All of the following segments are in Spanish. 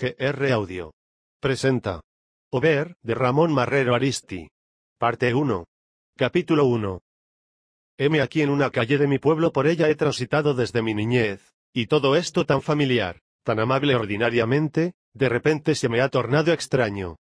GR Audio. Presenta. Over, de Ramón Marrero Aristi. Parte 1. Capítulo 1. Heme aquí en una calle de mi pueblo, por ella he transitado desde mi niñez, y todo esto tan familiar, tan amable ordinariamente, de repente se me ha tornado extraño.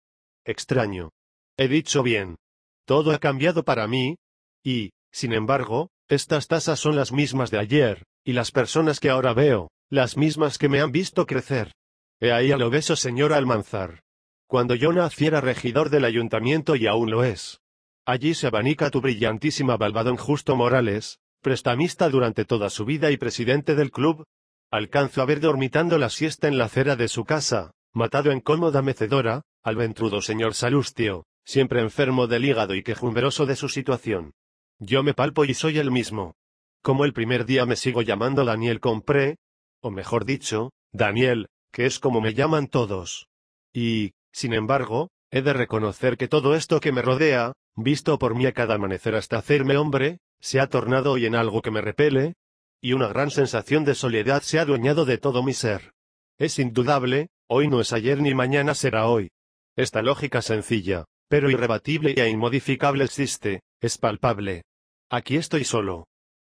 Extraño. He dicho bien. Todo ha cambiado para mí, y, sin embargo, estas tasas son las mismas de ayer, y las personas que ahora veo, las mismas que me han visto crecer, He ahí al obeso oh señor Almanzar. Cuando yo naciera regidor del ayuntamiento y aún lo es. Allí se abanica tu brillantísima Balbadón Justo Morales, prestamista durante toda su vida y presidente del club. Alcanzo a ver dormitando la siesta en la acera de su casa, matado en cómoda mecedora, al ventrudo señor Salustio, siempre enfermo del hígado y quejumbroso de su situación. Yo me palpo y soy el mismo. Como el primer día me sigo llamando Daniel Compré, o mejor dicho, Daniel, que es como me llaman todos. Y, sin embargo, he de reconocer que todo esto que me rodea, visto por mí a cada amanecer hasta hacerme hombre, se ha tornado hoy en algo que me repele, y una gran sensación de soledad se ha adueñado de todo mi ser. Es indudable, hoy no es ayer ni mañana será hoy. Esta lógica sencilla, pero irrebatible e inmodificable existe, es palpable. Aquí estoy solo.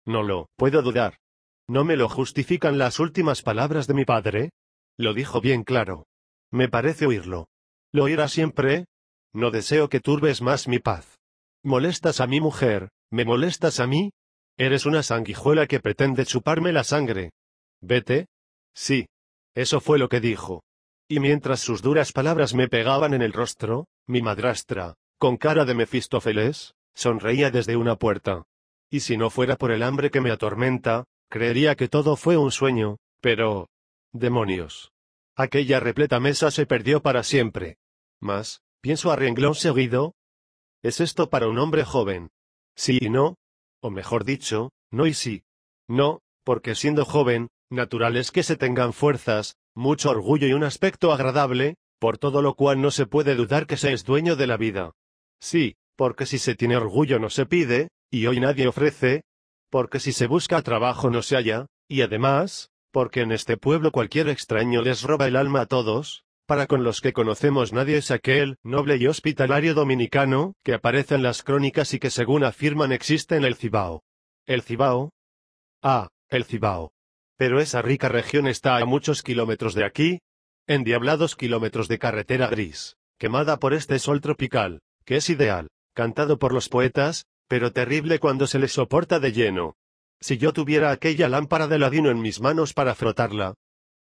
No lo puedo dudar. ¿No me lo justifican las últimas palabras de mi padre? Lo dijo bien claro. Me parece oírlo. ¿Lo oirás siempre? No deseo que turbes más mi paz. Molestas a mi mujer, me molestas a mí. Eres una sanguijuela que pretende chuparme la sangre. Vete. Sí. Eso fue lo que dijo. Y mientras sus duras palabras me pegaban en el rostro, mi madrastra, con cara de Mefistófeles, sonreía desde una puerta. Y si no fuera por el hambre que me atormenta, creería que todo fue un sueño, pero, Demonios. Aquella repleta mesa se perdió para siempre. Mas, pienso a renglón seguido. ¿Es esto para un hombre joven? Sí y no. O mejor dicho, no y sí. No, porque siendo joven, natural es que se tengan fuerzas, mucho orgullo y un aspecto agradable, por todo lo cual no se puede dudar que se es dueño de la vida. Sí, porque si se tiene orgullo no se pide, y hoy nadie ofrece, porque si se busca trabajo no se halla, y además, porque en este pueblo cualquier extraño les roba el alma a todos, para con los que conocemos nadie es aquel noble y hospitalario dominicano que aparece en las crónicas y que según afirman existe en el Cibao. ¿El Cibao? Ah, el Cibao. Pero esa rica región está a muchos kilómetros de aquí, endiablados kilómetros de carretera gris, quemada por este sol tropical, que es ideal, cantado por los poetas, pero terrible cuando se le soporta de lleno. Si yo tuviera aquella lámpara de ladino en mis manos para frotarla.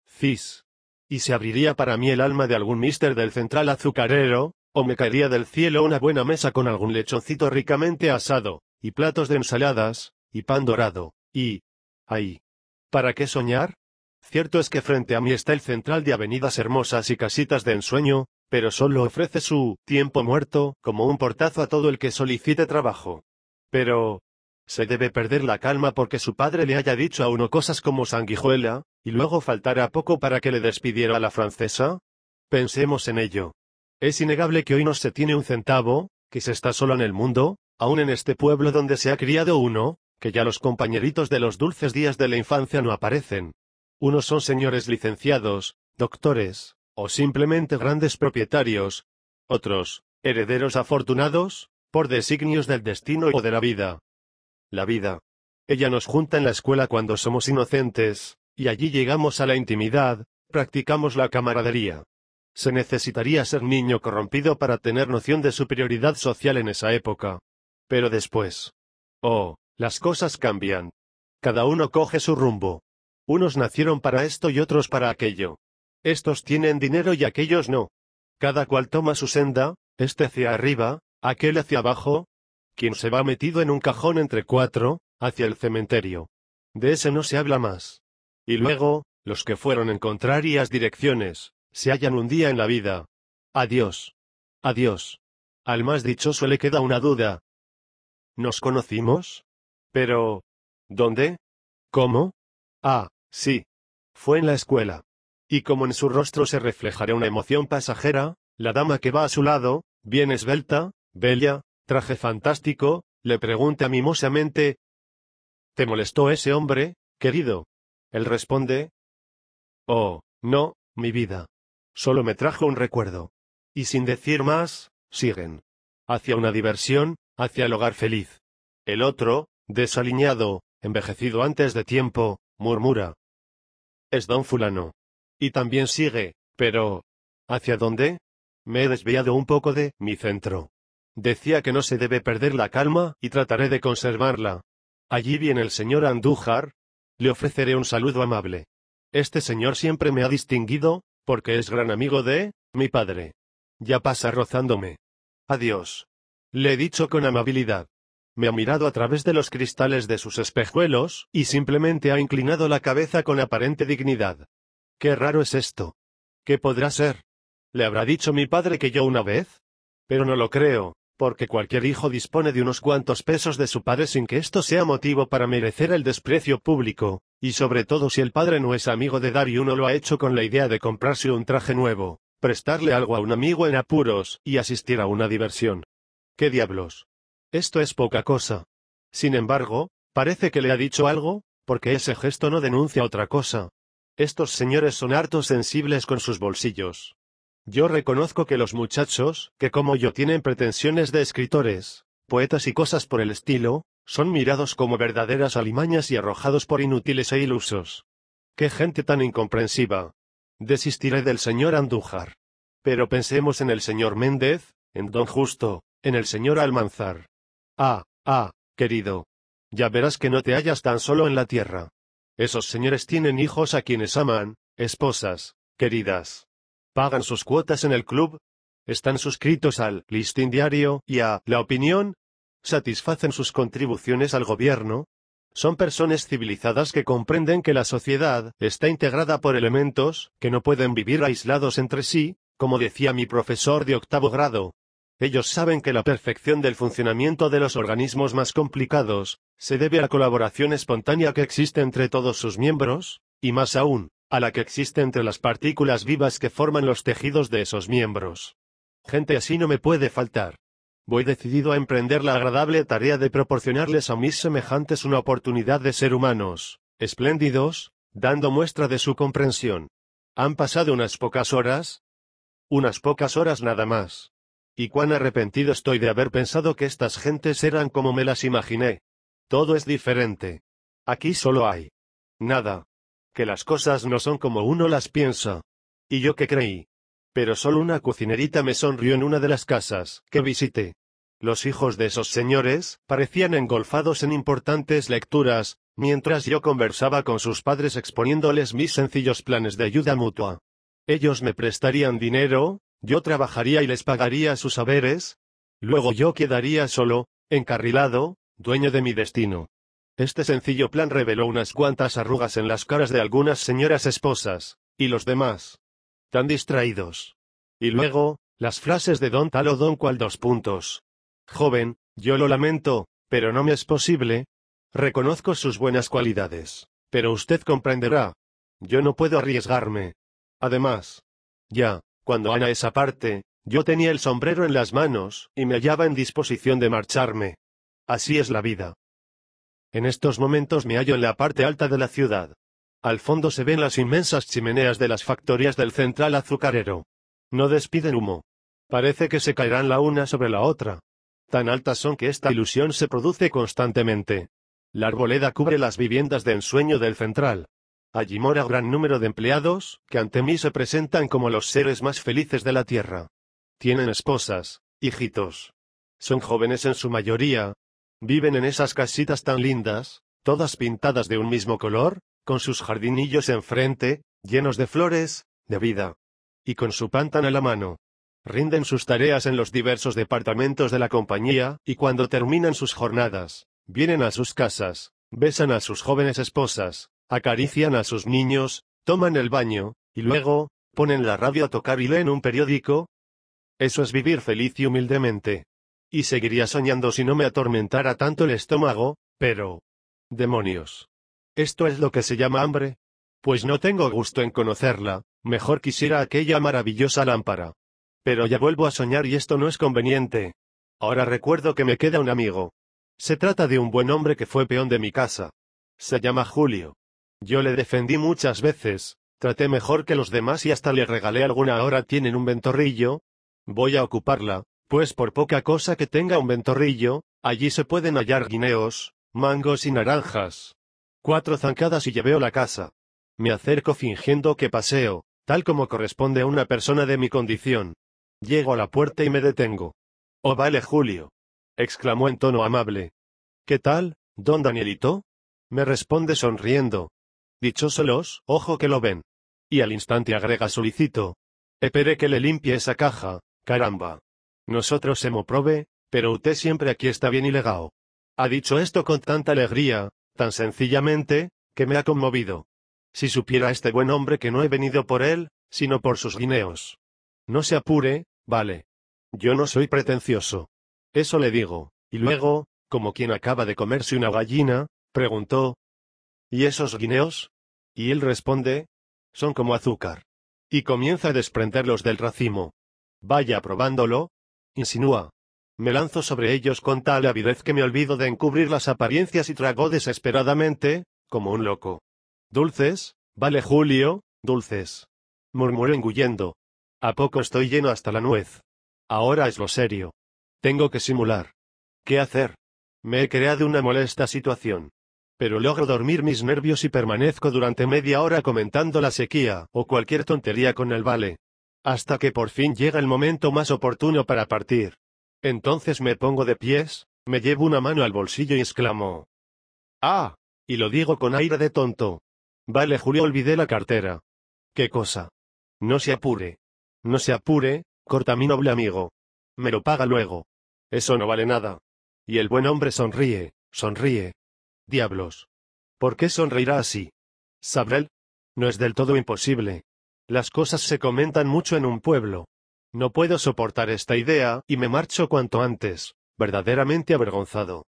Cis. Y se abriría para mí el alma de algún mister del central azucarero, o me caería del cielo una buena mesa con algún lechoncito ricamente asado, y platos de ensaladas, y pan dorado, y... ¡Ay! ¿Para qué soñar? Cierto es que frente a mí está el central de avenidas hermosas y casitas de ensueño, pero solo ofrece su tiempo muerto como un portazo a todo el que solicite trabajo. Pero, se debe perder la calma porque su padre le haya dicho a uno cosas como sanguijuela, y luego faltara poco para que le despidiera a la francesa? Pensemos en ello. Es innegable que hoy no se tiene un centavo, que se está solo en el mundo, aún en este pueblo donde se ha criado uno, que ya los compañeritos de los dulces días de la infancia no aparecen. Unos son señores licenciados, doctores, o simplemente grandes propietarios. Otros, herederos afortunados, por designios del destino o de la vida la vida. Ella nos junta en la escuela cuando somos inocentes, y allí llegamos a la intimidad, practicamos la camaradería. Se necesitaría ser niño corrompido para tener noción de superioridad social en esa época. Pero después. Oh, las cosas cambian. Cada uno coge su rumbo. Unos nacieron para esto y otros para aquello. Estos tienen dinero y aquellos no. Cada cual toma su senda, este hacia arriba, aquel hacia abajo, quien se va metido en un cajón entre cuatro, hacia el cementerio. De ese no se habla más. Y luego, los que fueron en contrarias direcciones, se hallan un día en la vida. Adiós. Adiós. Al más dichoso le queda una duda. ¿Nos conocimos? Pero... ¿Dónde? ¿Cómo? Ah, sí. Fue en la escuela. Y como en su rostro se reflejará una emoción pasajera, la dama que va a su lado, bien esbelta, bella, traje fantástico, le pregunta mimosamente. ¿Te molestó ese hombre, querido? Él responde. Oh, no, mi vida. Solo me trajo un recuerdo. Y sin decir más, siguen. Hacia una diversión, hacia el hogar feliz. El otro, desaliñado, envejecido antes de tiempo, murmura. Es don fulano. Y también sigue, pero... ¿Hacia dónde? Me he desviado un poco de mi centro. Decía que no se debe perder la calma, y trataré de conservarla. Allí viene el señor Andújar. Le ofreceré un saludo amable. Este señor siempre me ha distinguido, porque es gran amigo de mi padre. Ya pasa rozándome. Adiós. Le he dicho con amabilidad. Me ha mirado a través de los cristales de sus espejuelos, y simplemente ha inclinado la cabeza con aparente dignidad. Qué raro es esto. ¿Qué podrá ser? ¿Le habrá dicho mi padre que yo una vez? Pero no lo creo porque cualquier hijo dispone de unos cuantos pesos de su padre sin que esto sea motivo para merecer el desprecio público, y sobre todo si el padre no es amigo de dar y uno lo ha hecho con la idea de comprarse un traje nuevo, prestarle algo a un amigo en apuros, y asistir a una diversión. ¿Qué diablos? Esto es poca cosa. Sin embargo, parece que le ha dicho algo, porque ese gesto no denuncia otra cosa. Estos señores son hartos sensibles con sus bolsillos. Yo reconozco que los muchachos, que como yo tienen pretensiones de escritores, poetas y cosas por el estilo, son mirados como verdaderas alimañas y arrojados por inútiles e ilusos. ¡Qué gente tan incomprensiva! Desistiré del señor Andújar. Pero pensemos en el señor Méndez, en don Justo, en el señor Almanzar. Ah, ah, querido. Ya verás que no te hallas tan solo en la tierra. Esos señores tienen hijos a quienes aman, esposas, queridas pagan sus cuotas en el club, están suscritos al listín diario y a la opinión, satisfacen sus contribuciones al gobierno, son personas civilizadas que comprenden que la sociedad está integrada por elementos que no pueden vivir aislados entre sí, como decía mi profesor de octavo grado. Ellos saben que la perfección del funcionamiento de los organismos más complicados se debe a la colaboración espontánea que existe entre todos sus miembros, y más aún, a la que existe entre las partículas vivas que forman los tejidos de esos miembros. Gente así no me puede faltar. Voy decidido a emprender la agradable tarea de proporcionarles a mis semejantes una oportunidad de ser humanos, espléndidos, dando muestra de su comprensión. Han pasado unas pocas horas, unas pocas horas nada más. Y cuán arrepentido estoy de haber pensado que estas gentes eran como me las imaginé. Todo es diferente. Aquí solo hay. Nada que las cosas no son como uno las piensa. Y yo que creí. Pero solo una cocinerita me sonrió en una de las casas que visité. Los hijos de esos señores parecían engolfados en importantes lecturas, mientras yo conversaba con sus padres exponiéndoles mis sencillos planes de ayuda mutua. Ellos me prestarían dinero, yo trabajaría y les pagaría sus haberes. Luego yo quedaría solo, encarrilado, dueño de mi destino. Este sencillo plan reveló unas cuantas arrugas en las caras de algunas señoras esposas, y los demás. Tan distraídos. Y luego, las frases de Don Tal o Don Cual dos puntos. Joven, yo lo lamento, pero no me es posible. Reconozco sus buenas cualidades, pero usted comprenderá. Yo no puedo arriesgarme. Además, ya, cuando Ana esa parte, yo tenía el sombrero en las manos, y me hallaba en disposición de marcharme. Así es la vida. En estos momentos me hallo en la parte alta de la ciudad. Al fondo se ven las inmensas chimeneas de las factorías del central azucarero. No despiden humo. Parece que se caerán la una sobre la otra. Tan altas son que esta ilusión se produce constantemente. La arboleda cubre las viviendas de ensueño del central. Allí mora gran número de empleados, que ante mí se presentan como los seres más felices de la tierra. Tienen esposas, hijitos. Son jóvenes en su mayoría, Viven en esas casitas tan lindas, todas pintadas de un mismo color, con sus jardinillos enfrente, llenos de flores, de vida. Y con su pantan a la mano. Rinden sus tareas en los diversos departamentos de la compañía, y cuando terminan sus jornadas, vienen a sus casas, besan a sus jóvenes esposas, acarician a sus niños, toman el baño, y luego, ponen la radio a tocar y leen un periódico. Eso es vivir feliz y humildemente. Y seguiría soñando si no me atormentara tanto el estómago, pero... Demonios. ¿Esto es lo que se llama hambre? Pues no tengo gusto en conocerla, mejor quisiera aquella maravillosa lámpara. Pero ya vuelvo a soñar y esto no es conveniente. Ahora recuerdo que me queda un amigo. Se trata de un buen hombre que fue peón de mi casa. Se llama Julio. Yo le defendí muchas veces, traté mejor que los demás y hasta le regalé alguna ahora tienen un ventorrillo. Voy a ocuparla, pues por poca cosa que tenga un ventorrillo, allí se pueden hallar guineos, mangos y naranjas. Cuatro zancadas y lleveo la casa. Me acerco fingiendo que paseo, tal como corresponde a una persona de mi condición. Llego a la puerta y me detengo. Oh vale Julio. exclamó en tono amable. ¿Qué tal, don Danielito? me responde sonriendo. dichoselos ojo que lo ven. Y al instante agrega solicito. Epere que le limpie esa caja, caramba. Nosotros hemos prove, pero usted siempre aquí está bien ilegao. Ha dicho esto con tanta alegría, tan sencillamente, que me ha conmovido. Si supiera este buen hombre que no he venido por él, sino por sus guineos. No se apure, vale. Yo no soy pretencioso. Eso le digo. Y luego, como quien acaba de comerse una gallina, preguntó. ¿Y esos guineos? Y él responde. Son como azúcar. Y comienza a desprenderlos del racimo. Vaya probándolo, insinúa. Me lanzo sobre ellos con tal avidez que me olvido de encubrir las apariencias y trago desesperadamente, como un loco. Dulces, vale Julio, dulces. Murmuró engullendo. A poco estoy lleno hasta la nuez. Ahora es lo serio. Tengo que simular. ¿Qué hacer? Me he creado una molesta situación. Pero logro dormir mis nervios y permanezco durante media hora comentando la sequía o cualquier tontería con el vale hasta que por fin llega el momento más oportuno para partir. Entonces me pongo de pies, me llevo una mano al bolsillo y exclamo. ¡Ah! Y lo digo con aire de tonto. Vale, Julio, olvidé la cartera. ¿Qué cosa? No se apure. No se apure, corta mi noble amigo. Me lo paga luego. Eso no vale nada. Y el buen hombre sonríe, sonríe. Diablos. ¿Por qué sonreirá así? ¿Sabrel? No es del todo imposible. Las cosas se comentan mucho en un pueblo. No puedo soportar esta idea, y me marcho cuanto antes, verdaderamente avergonzado.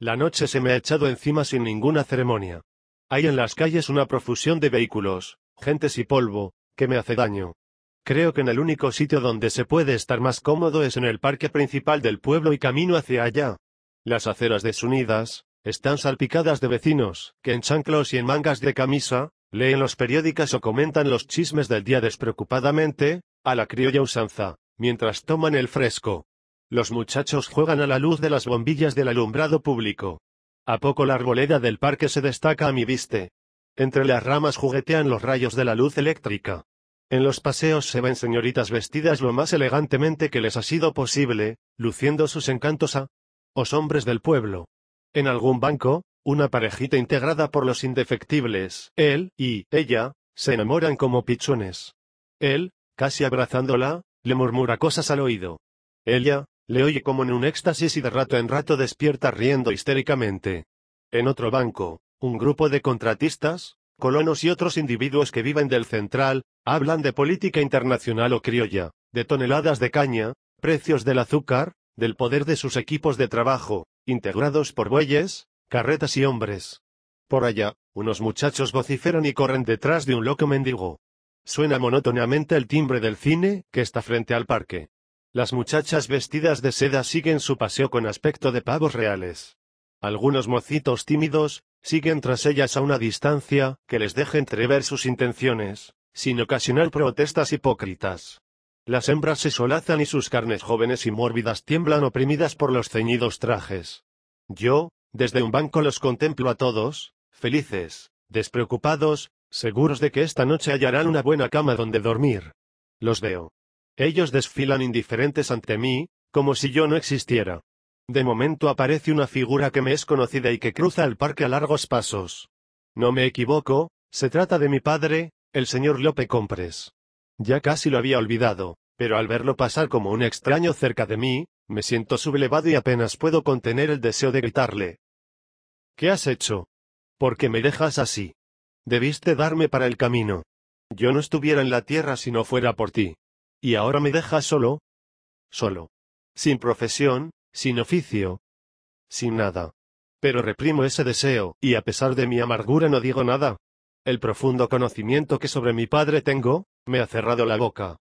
La noche se me ha echado encima sin ninguna ceremonia. Hay en las calles una profusión de vehículos, gentes y polvo, que me hace daño. Creo que en el único sitio donde se puede estar más cómodo es en el parque principal del pueblo y camino hacia allá. Las aceras desunidas, están salpicadas de vecinos, que en chanclos y en mangas de camisa, leen los periódicos o comentan los chismes del día despreocupadamente, a la criolla usanza, mientras toman el fresco. Los muchachos juegan a la luz de las bombillas del alumbrado público. A poco la arboleda del parque se destaca a mi viste. Entre las ramas juguetean los rayos de la luz eléctrica. En los paseos se ven señoritas vestidas lo más elegantemente que les ha sido posible, luciendo sus encantos a ...os hombres del pueblo. En algún banco, una parejita integrada por los indefectibles, él y ella, se enamoran como pichones. Él, casi abrazándola, le murmura cosas al oído. Ella, le oye como en un éxtasis y de rato en rato despierta riendo histéricamente. En otro banco, un grupo de contratistas, colonos y otros individuos que viven del central, hablan de política internacional o criolla, de toneladas de caña, precios del azúcar, del poder de sus equipos de trabajo, integrados por bueyes, carretas y hombres. Por allá, unos muchachos vociferan y corren detrás de un loco mendigo. Suena monótonamente el timbre del cine, que está frente al parque. Las muchachas vestidas de seda siguen su paseo con aspecto de pavos reales. Algunos mocitos tímidos, siguen tras ellas a una distancia, que les deja entrever sus intenciones, sin ocasionar protestas hipócritas. Las hembras se solazan y sus carnes jóvenes y mórbidas tiemblan oprimidas por los ceñidos trajes. Yo, desde un banco los contemplo a todos, felices, despreocupados, seguros de que esta noche hallarán una buena cama donde dormir. Los veo. Ellos desfilan indiferentes ante mí, como si yo no existiera. De momento aparece una figura que me es conocida y que cruza el parque a largos pasos. No me equivoco, se trata de mi padre, el señor Lope Compres. Ya casi lo había olvidado, pero al verlo pasar como un extraño cerca de mí, me siento sublevado y apenas puedo contener el deseo de gritarle, ¿Qué has hecho? ¿Por qué me dejas así? Debiste darme para el camino. Yo no estuviera en la tierra si no fuera por ti. ¿Y ahora me dejas solo? Solo. Sin profesión, sin oficio. Sin nada. Pero reprimo ese deseo, y a pesar de mi amargura no digo nada. El profundo conocimiento que sobre mi padre tengo, me ha cerrado la boca.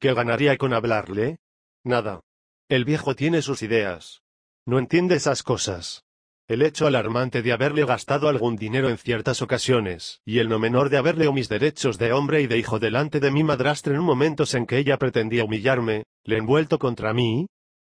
¿Qué ganaría con hablarle? Nada. El viejo tiene sus ideas. No entiende esas cosas. El hecho alarmante de haberle gastado algún dinero en ciertas ocasiones, y el no menor de haberle o mis derechos de hombre y de hijo delante de mi madrastra en momentos en que ella pretendía humillarme, le envuelto contra mí,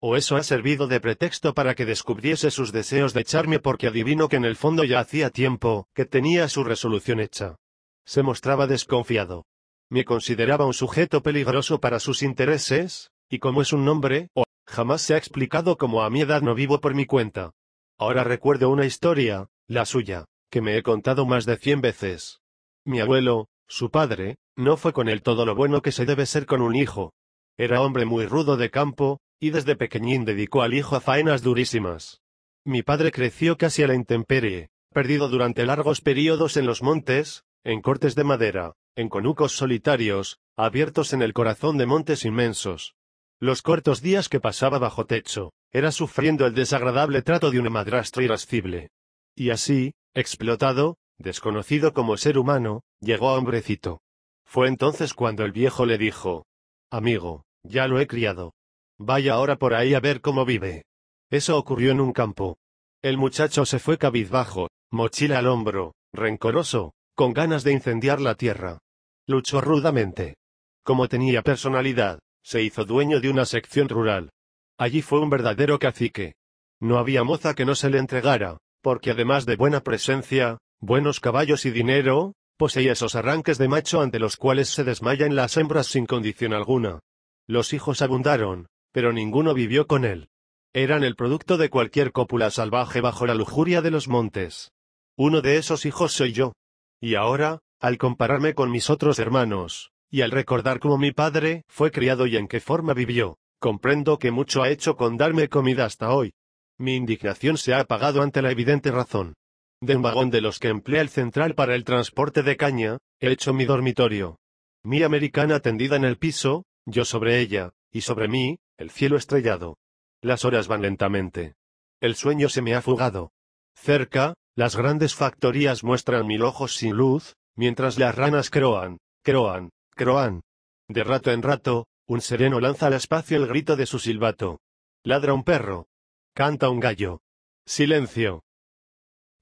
¿O eso ha servido de pretexto para que descubriese sus deseos de echarme porque adivino que en el fondo ya hacía tiempo que tenía su resolución hecha? Se mostraba desconfiado. Me consideraba un sujeto peligroso para sus intereses, y como es un nombre, o jamás se ha explicado como a mi edad no vivo por mi cuenta. Ahora recuerdo una historia, la suya, que me he contado más de cien veces. Mi abuelo, su padre, no fue con él todo lo bueno que se debe ser con un hijo. Era hombre muy rudo de campo, y desde pequeñín dedicó al hijo a faenas durísimas. Mi padre creció casi a la intemperie, perdido durante largos períodos en los montes, en cortes de madera, en conucos solitarios, abiertos en el corazón de montes inmensos. Los cortos días que pasaba bajo techo, era sufriendo el desagradable trato de un madrastro irascible. Y así, explotado, desconocido como ser humano, llegó a hombrecito. Fue entonces cuando el viejo le dijo, Amigo, ya lo he criado. Vaya ahora por ahí a ver cómo vive. Eso ocurrió en un campo. El muchacho se fue cabizbajo, mochila al hombro, rencoroso, con ganas de incendiar la tierra. Luchó rudamente. Como tenía personalidad, se hizo dueño de una sección rural, Allí fue un verdadero cacique. No había moza que no se le entregara, porque además de buena presencia, buenos caballos y dinero, poseía esos arranques de macho ante los cuales se desmayan las hembras sin condición alguna. Los hijos abundaron, pero ninguno vivió con él. Eran el producto de cualquier cópula salvaje bajo la lujuria de los montes. Uno de esos hijos soy yo. Y ahora, al compararme con mis otros hermanos, y al recordar cómo mi padre fue criado y en qué forma vivió, Comprendo que mucho ha hecho con darme comida hasta hoy. Mi indignación se ha apagado ante la evidente razón. De un vagón de los que emplea el central para el transporte de caña, he hecho mi dormitorio. Mi americana tendida en el piso, yo sobre ella, y sobre mí, el cielo estrellado. Las horas van lentamente. El sueño se me ha fugado. Cerca, las grandes factorías muestran mil ojos sin luz, mientras las ranas croan, croan, croan. De rato en rato, un sereno lanza al espacio el grito de su silbato. Ladra un perro. Canta un gallo. Silencio.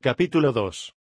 Capítulo 2.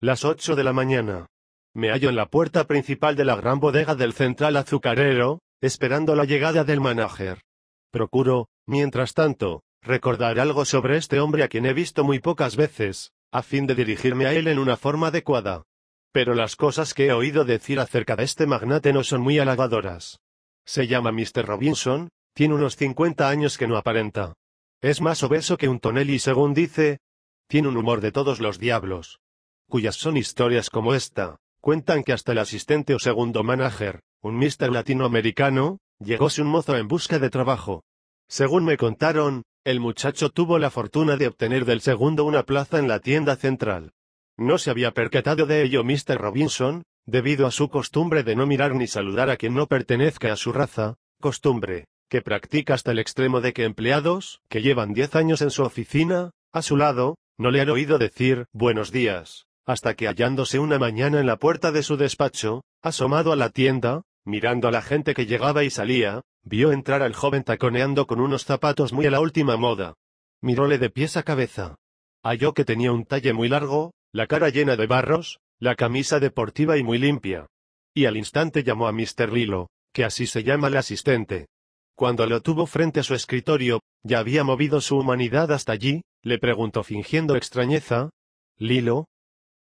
Las 8 de la mañana. Me hallo en la puerta principal de la gran bodega del central azucarero, esperando la llegada del manager. Procuro, mientras tanto, recordar algo sobre este hombre a quien he visto muy pocas veces, a fin de dirigirme a él en una forma adecuada. Pero las cosas que he oído decir acerca de este magnate no son muy halagadoras. Se llama Mr. Robinson, tiene unos 50 años que no aparenta. Es más obeso que un tonel y según dice, tiene un humor de todos los diablos. Cuyas son historias como esta, cuentan que hasta el asistente o segundo manager, un Mr. latinoamericano, llegóse un mozo en busca de trabajo. Según me contaron, el muchacho tuvo la fortuna de obtener del segundo una plaza en la tienda central. No se había percatado de ello Mr. Robinson, debido a su costumbre de no mirar ni saludar a quien no pertenezca a su raza, costumbre, que practica hasta el extremo de que empleados, que llevan diez años en su oficina, a su lado, no le han oído decir buenos días, hasta que hallándose una mañana en la puerta de su despacho, asomado a la tienda, mirando a la gente que llegaba y salía, vio entrar al joven taconeando con unos zapatos muy a la última moda. Miróle de pies a cabeza. Halló que tenía un talle muy largo, la cara llena de barros, la camisa deportiva y muy limpia. Y al instante llamó a Mr. Lilo, que así se llama el asistente. Cuando lo tuvo frente a su escritorio, ya había movido su humanidad hasta allí, le preguntó fingiendo extrañeza. Lilo.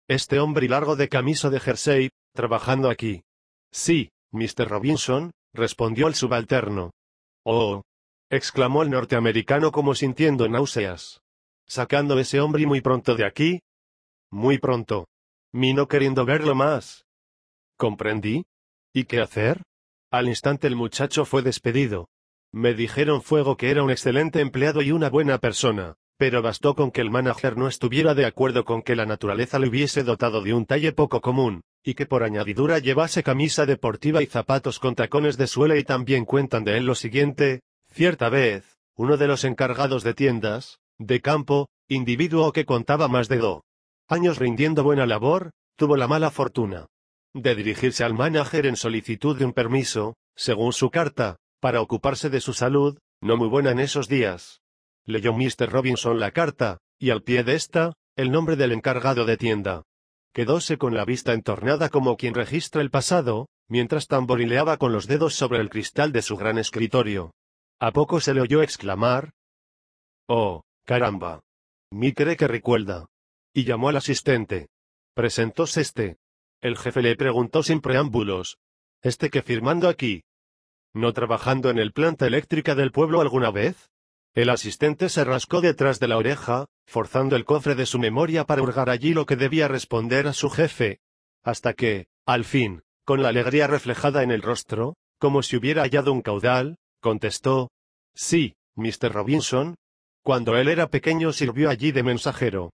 Este hombre largo de camisa de jersey, trabajando aquí. Sí, Mr. Robinson, respondió el subalterno. Oh. exclamó el norteamericano como sintiendo náuseas. Sacando ese hombre muy pronto de aquí. Muy pronto mi no queriendo verlo más. Comprendí. ¿Y qué hacer? Al instante el muchacho fue despedido. Me dijeron fuego que era un excelente empleado y una buena persona, pero bastó con que el manager no estuviera de acuerdo con que la naturaleza le hubiese dotado de un talle poco común, y que por añadidura llevase camisa deportiva y zapatos con tacones de suela y también cuentan de él lo siguiente, cierta vez, uno de los encargados de tiendas, de campo, individuo que contaba más de do años rindiendo buena labor, tuvo la mala fortuna de dirigirse al manager en solicitud de un permiso, según su carta, para ocuparse de su salud, no muy buena en esos días. Leyó Mr. Robinson la carta, y al pie de esta, el nombre del encargado de tienda. Quedóse con la vista entornada como quien registra el pasado, mientras tamborileaba con los dedos sobre el cristal de su gran escritorio. A poco se le oyó exclamar. Oh, caramba. Mi cree que recuerda y llamó al asistente. Presentóse este. El jefe le preguntó sin preámbulos. ¿Este que firmando aquí? ¿No trabajando en el planta eléctrica del pueblo alguna vez? El asistente se rascó detrás de la oreja, forzando el cofre de su memoria para hurgar allí lo que debía responder a su jefe. Hasta que, al fin, con la alegría reflejada en el rostro, como si hubiera hallado un caudal, contestó. Sí, Mr. Robinson. Cuando él era pequeño sirvió allí de mensajero.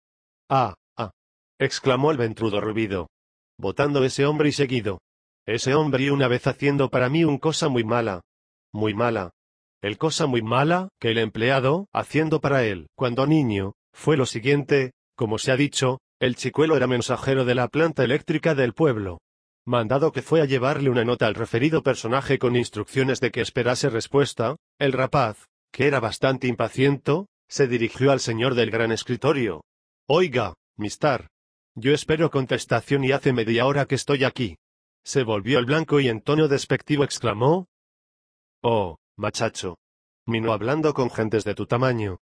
Ah, ah. exclamó el ventrudo rubido. Votando ese hombre y seguido. Ese hombre y una vez haciendo para mí un cosa muy mala. Muy mala. El cosa muy mala que el empleado, haciendo para él, cuando niño, fue lo siguiente, como se ha dicho, el chicuelo era mensajero de la planta eléctrica del pueblo. Mandado que fue a llevarle una nota al referido personaje con instrucciones de que esperase respuesta, el rapaz, que era bastante impaciente, se dirigió al señor del gran escritorio, Oiga, Mistar. Yo espero contestación y hace media hora que estoy aquí. Se volvió el blanco y en tono despectivo exclamó. Oh, machacho. Mino hablando con gentes de tu tamaño.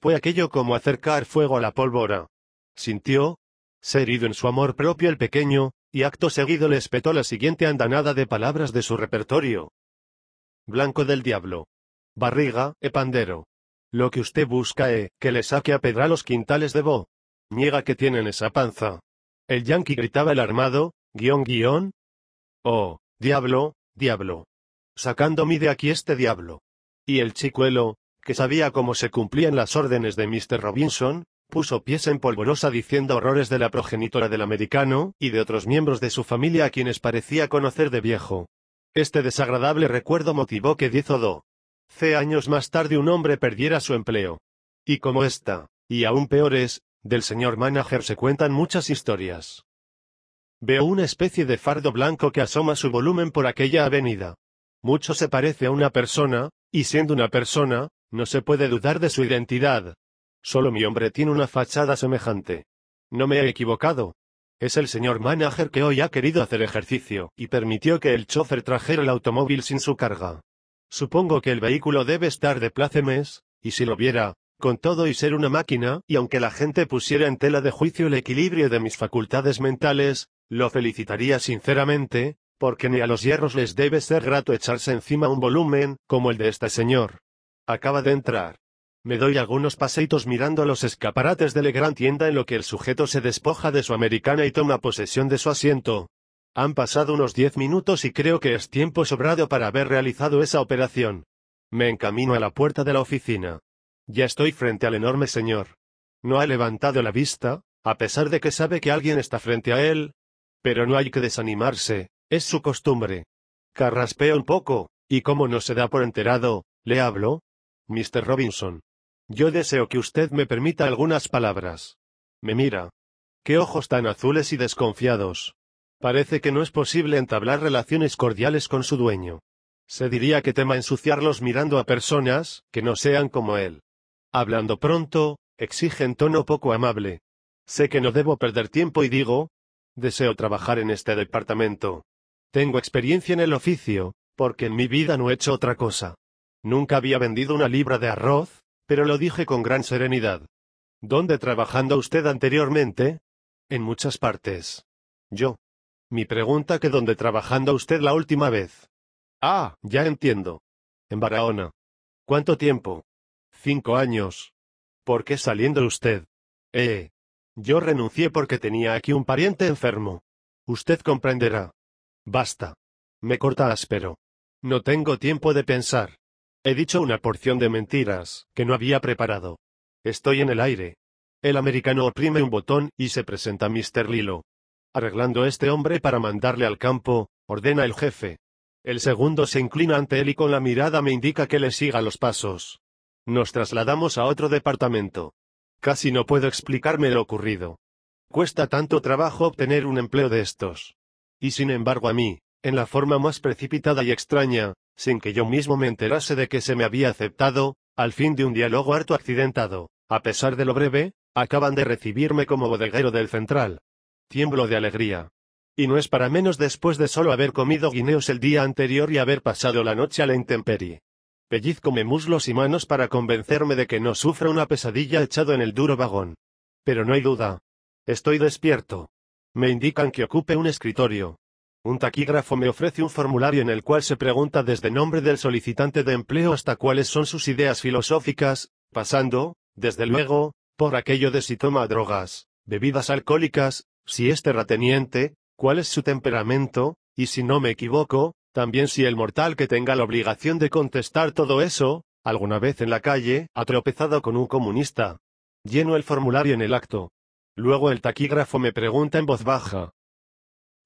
Fue aquello como acercar fuego a la pólvora. Sintió, se herido en su amor propio el pequeño, y acto seguido le espetó la siguiente andanada de palabras de su repertorio. Blanco del diablo. Barriga, e pandero. Lo que usted busca es eh, que le saque a pedra los quintales de Bo niega que tienen esa panza. El yankee gritaba alarmado, guión guión. Oh, diablo, diablo. Sacando de aquí este diablo. Y el chicuelo, que sabía cómo se cumplían las órdenes de Mr. Robinson, puso pies en polvorosa diciendo horrores de la progenitora del americano y de otros miembros de su familia a quienes parecía conocer de viejo. Este desagradable recuerdo motivó que diez o do. C años más tarde un hombre perdiera su empleo. Y como esta, y aún peores, del señor manager se cuentan muchas historias. Veo una especie de fardo blanco que asoma su volumen por aquella avenida. Mucho se parece a una persona, y siendo una persona, no se puede dudar de su identidad. Solo mi hombre tiene una fachada semejante. No me he equivocado. Es el señor manager que hoy ha querido hacer ejercicio, y permitió que el chofer trajera el automóvil sin su carga. Supongo que el vehículo debe estar de plácemes, y si lo viera, con todo y ser una máquina, y aunque la gente pusiera en tela de juicio el equilibrio de mis facultades mentales, lo felicitaría sinceramente, porque ni a los hierros les debe ser grato echarse encima un volumen, como el de este señor. Acaba de entrar. Me doy algunos paseitos mirando los escaparates de la gran tienda en lo que el sujeto se despoja de su americana y toma posesión de su asiento. Han pasado unos diez minutos y creo que es tiempo sobrado para haber realizado esa operación. Me encamino a la puerta de la oficina. Ya estoy frente al enorme señor. No ha levantado la vista, a pesar de que sabe que alguien está frente a él. Pero no hay que desanimarse, es su costumbre. Carraspea un poco, y como no se da por enterado, le hablo. Mr. Robinson. Yo deseo que usted me permita algunas palabras. Me mira. Qué ojos tan azules y desconfiados. Parece que no es posible entablar relaciones cordiales con su dueño. Se diría que tema ensuciarlos mirando a personas que no sean como él. Hablando pronto, exige en tono poco amable. Sé que no debo perder tiempo y digo, deseo trabajar en este departamento. Tengo experiencia en el oficio, porque en mi vida no he hecho otra cosa. Nunca había vendido una libra de arroz, pero lo dije con gran serenidad. ¿Dónde trabajando usted anteriormente? En muchas partes. Yo. Mi pregunta que dónde trabajando usted la última vez. Ah, ya entiendo. En Barahona. ¿Cuánto tiempo? cinco años. ¿Por qué saliendo usted? Eh. Yo renuncié porque tenía aquí un pariente enfermo. Usted comprenderá. Basta. Me corta áspero. No tengo tiempo de pensar. He dicho una porción de mentiras, que no había preparado. Estoy en el aire. El americano oprime un botón y se presenta Mr. Lilo. Arreglando este hombre para mandarle al campo, ordena el jefe. El segundo se inclina ante él y con la mirada me indica que le siga los pasos. Nos trasladamos a otro departamento. Casi no puedo explicarme lo ocurrido. Cuesta tanto trabajo obtener un empleo de estos. Y sin embargo a mí, en la forma más precipitada y extraña, sin que yo mismo me enterase de que se me había aceptado, al fin de un diálogo harto accidentado, a pesar de lo breve, acaban de recibirme como bodeguero del central. Tiemblo de alegría. Y no es para menos después de solo haber comido guineos el día anterior y haber pasado la noche a la intemperie. Pellizcome muslos y manos para convencerme de que no sufra una pesadilla echado en el duro vagón. Pero no hay duda. Estoy despierto. Me indican que ocupe un escritorio. Un taquígrafo me ofrece un formulario en el cual se pregunta desde nombre del solicitante de empleo hasta cuáles son sus ideas filosóficas, pasando, desde luego, por aquello de si toma drogas, bebidas alcohólicas, si es terrateniente, cuál es su temperamento, y si no me equivoco, también si el mortal que tenga la obligación de contestar todo eso, alguna vez en la calle, ha tropezado con un comunista. Lleno el formulario en el acto. Luego el taquígrafo me pregunta en voz baja.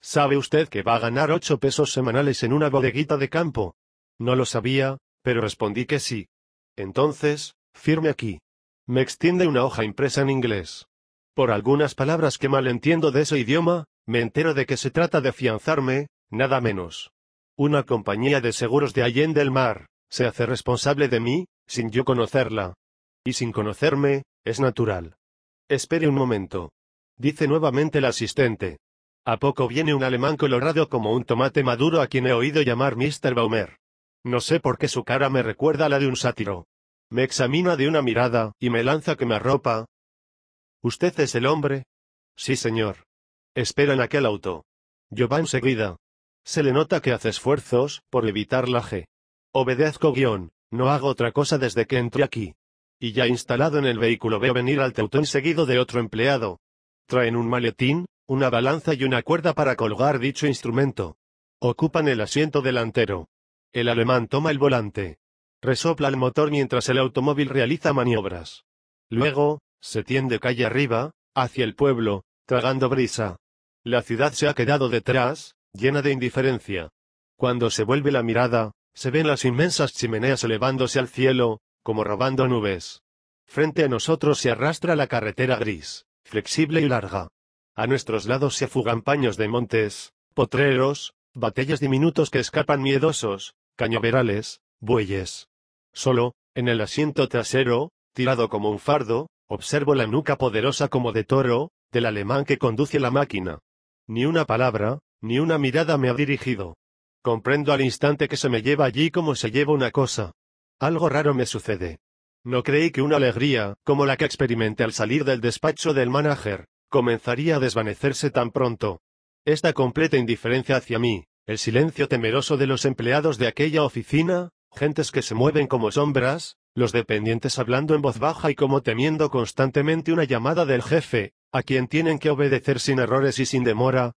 ¿Sabe usted que va a ganar ocho pesos semanales en una bodeguita de campo? No lo sabía, pero respondí que sí. Entonces, firme aquí. Me extiende una hoja impresa en inglés. Por algunas palabras que mal entiendo de ese idioma, me entero de que se trata de afianzarme, nada menos. Una compañía de seguros de Allende el Mar, se hace responsable de mí, sin yo conocerla. Y sin conocerme, es natural. Espere un momento. Dice nuevamente el asistente. A poco viene un alemán colorado como un tomate maduro a quien he oído llamar Mr. Baumer. No sé por qué su cara me recuerda a la de un sátiro. Me examina de una mirada, y me lanza que me arropa. ¿Usted es el hombre? Sí, señor. Espera en aquel auto. Yo va enseguida. Se le nota que hace esfuerzos por evitar la G. Obedezco guión, no hago otra cosa desde que entré aquí. Y ya instalado en el vehículo veo venir al teutón seguido de otro empleado. Traen un maletín, una balanza y una cuerda para colgar dicho instrumento. Ocupan el asiento delantero. El alemán toma el volante. Resopla el motor mientras el automóvil realiza maniobras. Luego, se tiende calle arriba, hacia el pueblo, tragando brisa. La ciudad se ha quedado detrás, llena de indiferencia. Cuando se vuelve la mirada, se ven las inmensas chimeneas elevándose al cielo, como robando nubes. Frente a nosotros se arrastra la carretera gris, flexible y larga. A nuestros lados se fugan paños de montes, potreros, batallas diminutos que escapan miedosos, cañaverales, bueyes. Solo, en el asiento trasero, tirado como un fardo, observo la nuca poderosa como de toro, del alemán que conduce la máquina. Ni una palabra, ni una mirada me ha dirigido. Comprendo al instante que se me lleva allí como se lleva una cosa. Algo raro me sucede. No creí que una alegría, como la que experimenté al salir del despacho del manager, comenzaría a desvanecerse tan pronto. Esta completa indiferencia hacia mí, el silencio temeroso de los empleados de aquella oficina, gentes que se mueven como sombras, los dependientes hablando en voz baja y como temiendo constantemente una llamada del jefe, a quien tienen que obedecer sin errores y sin demora,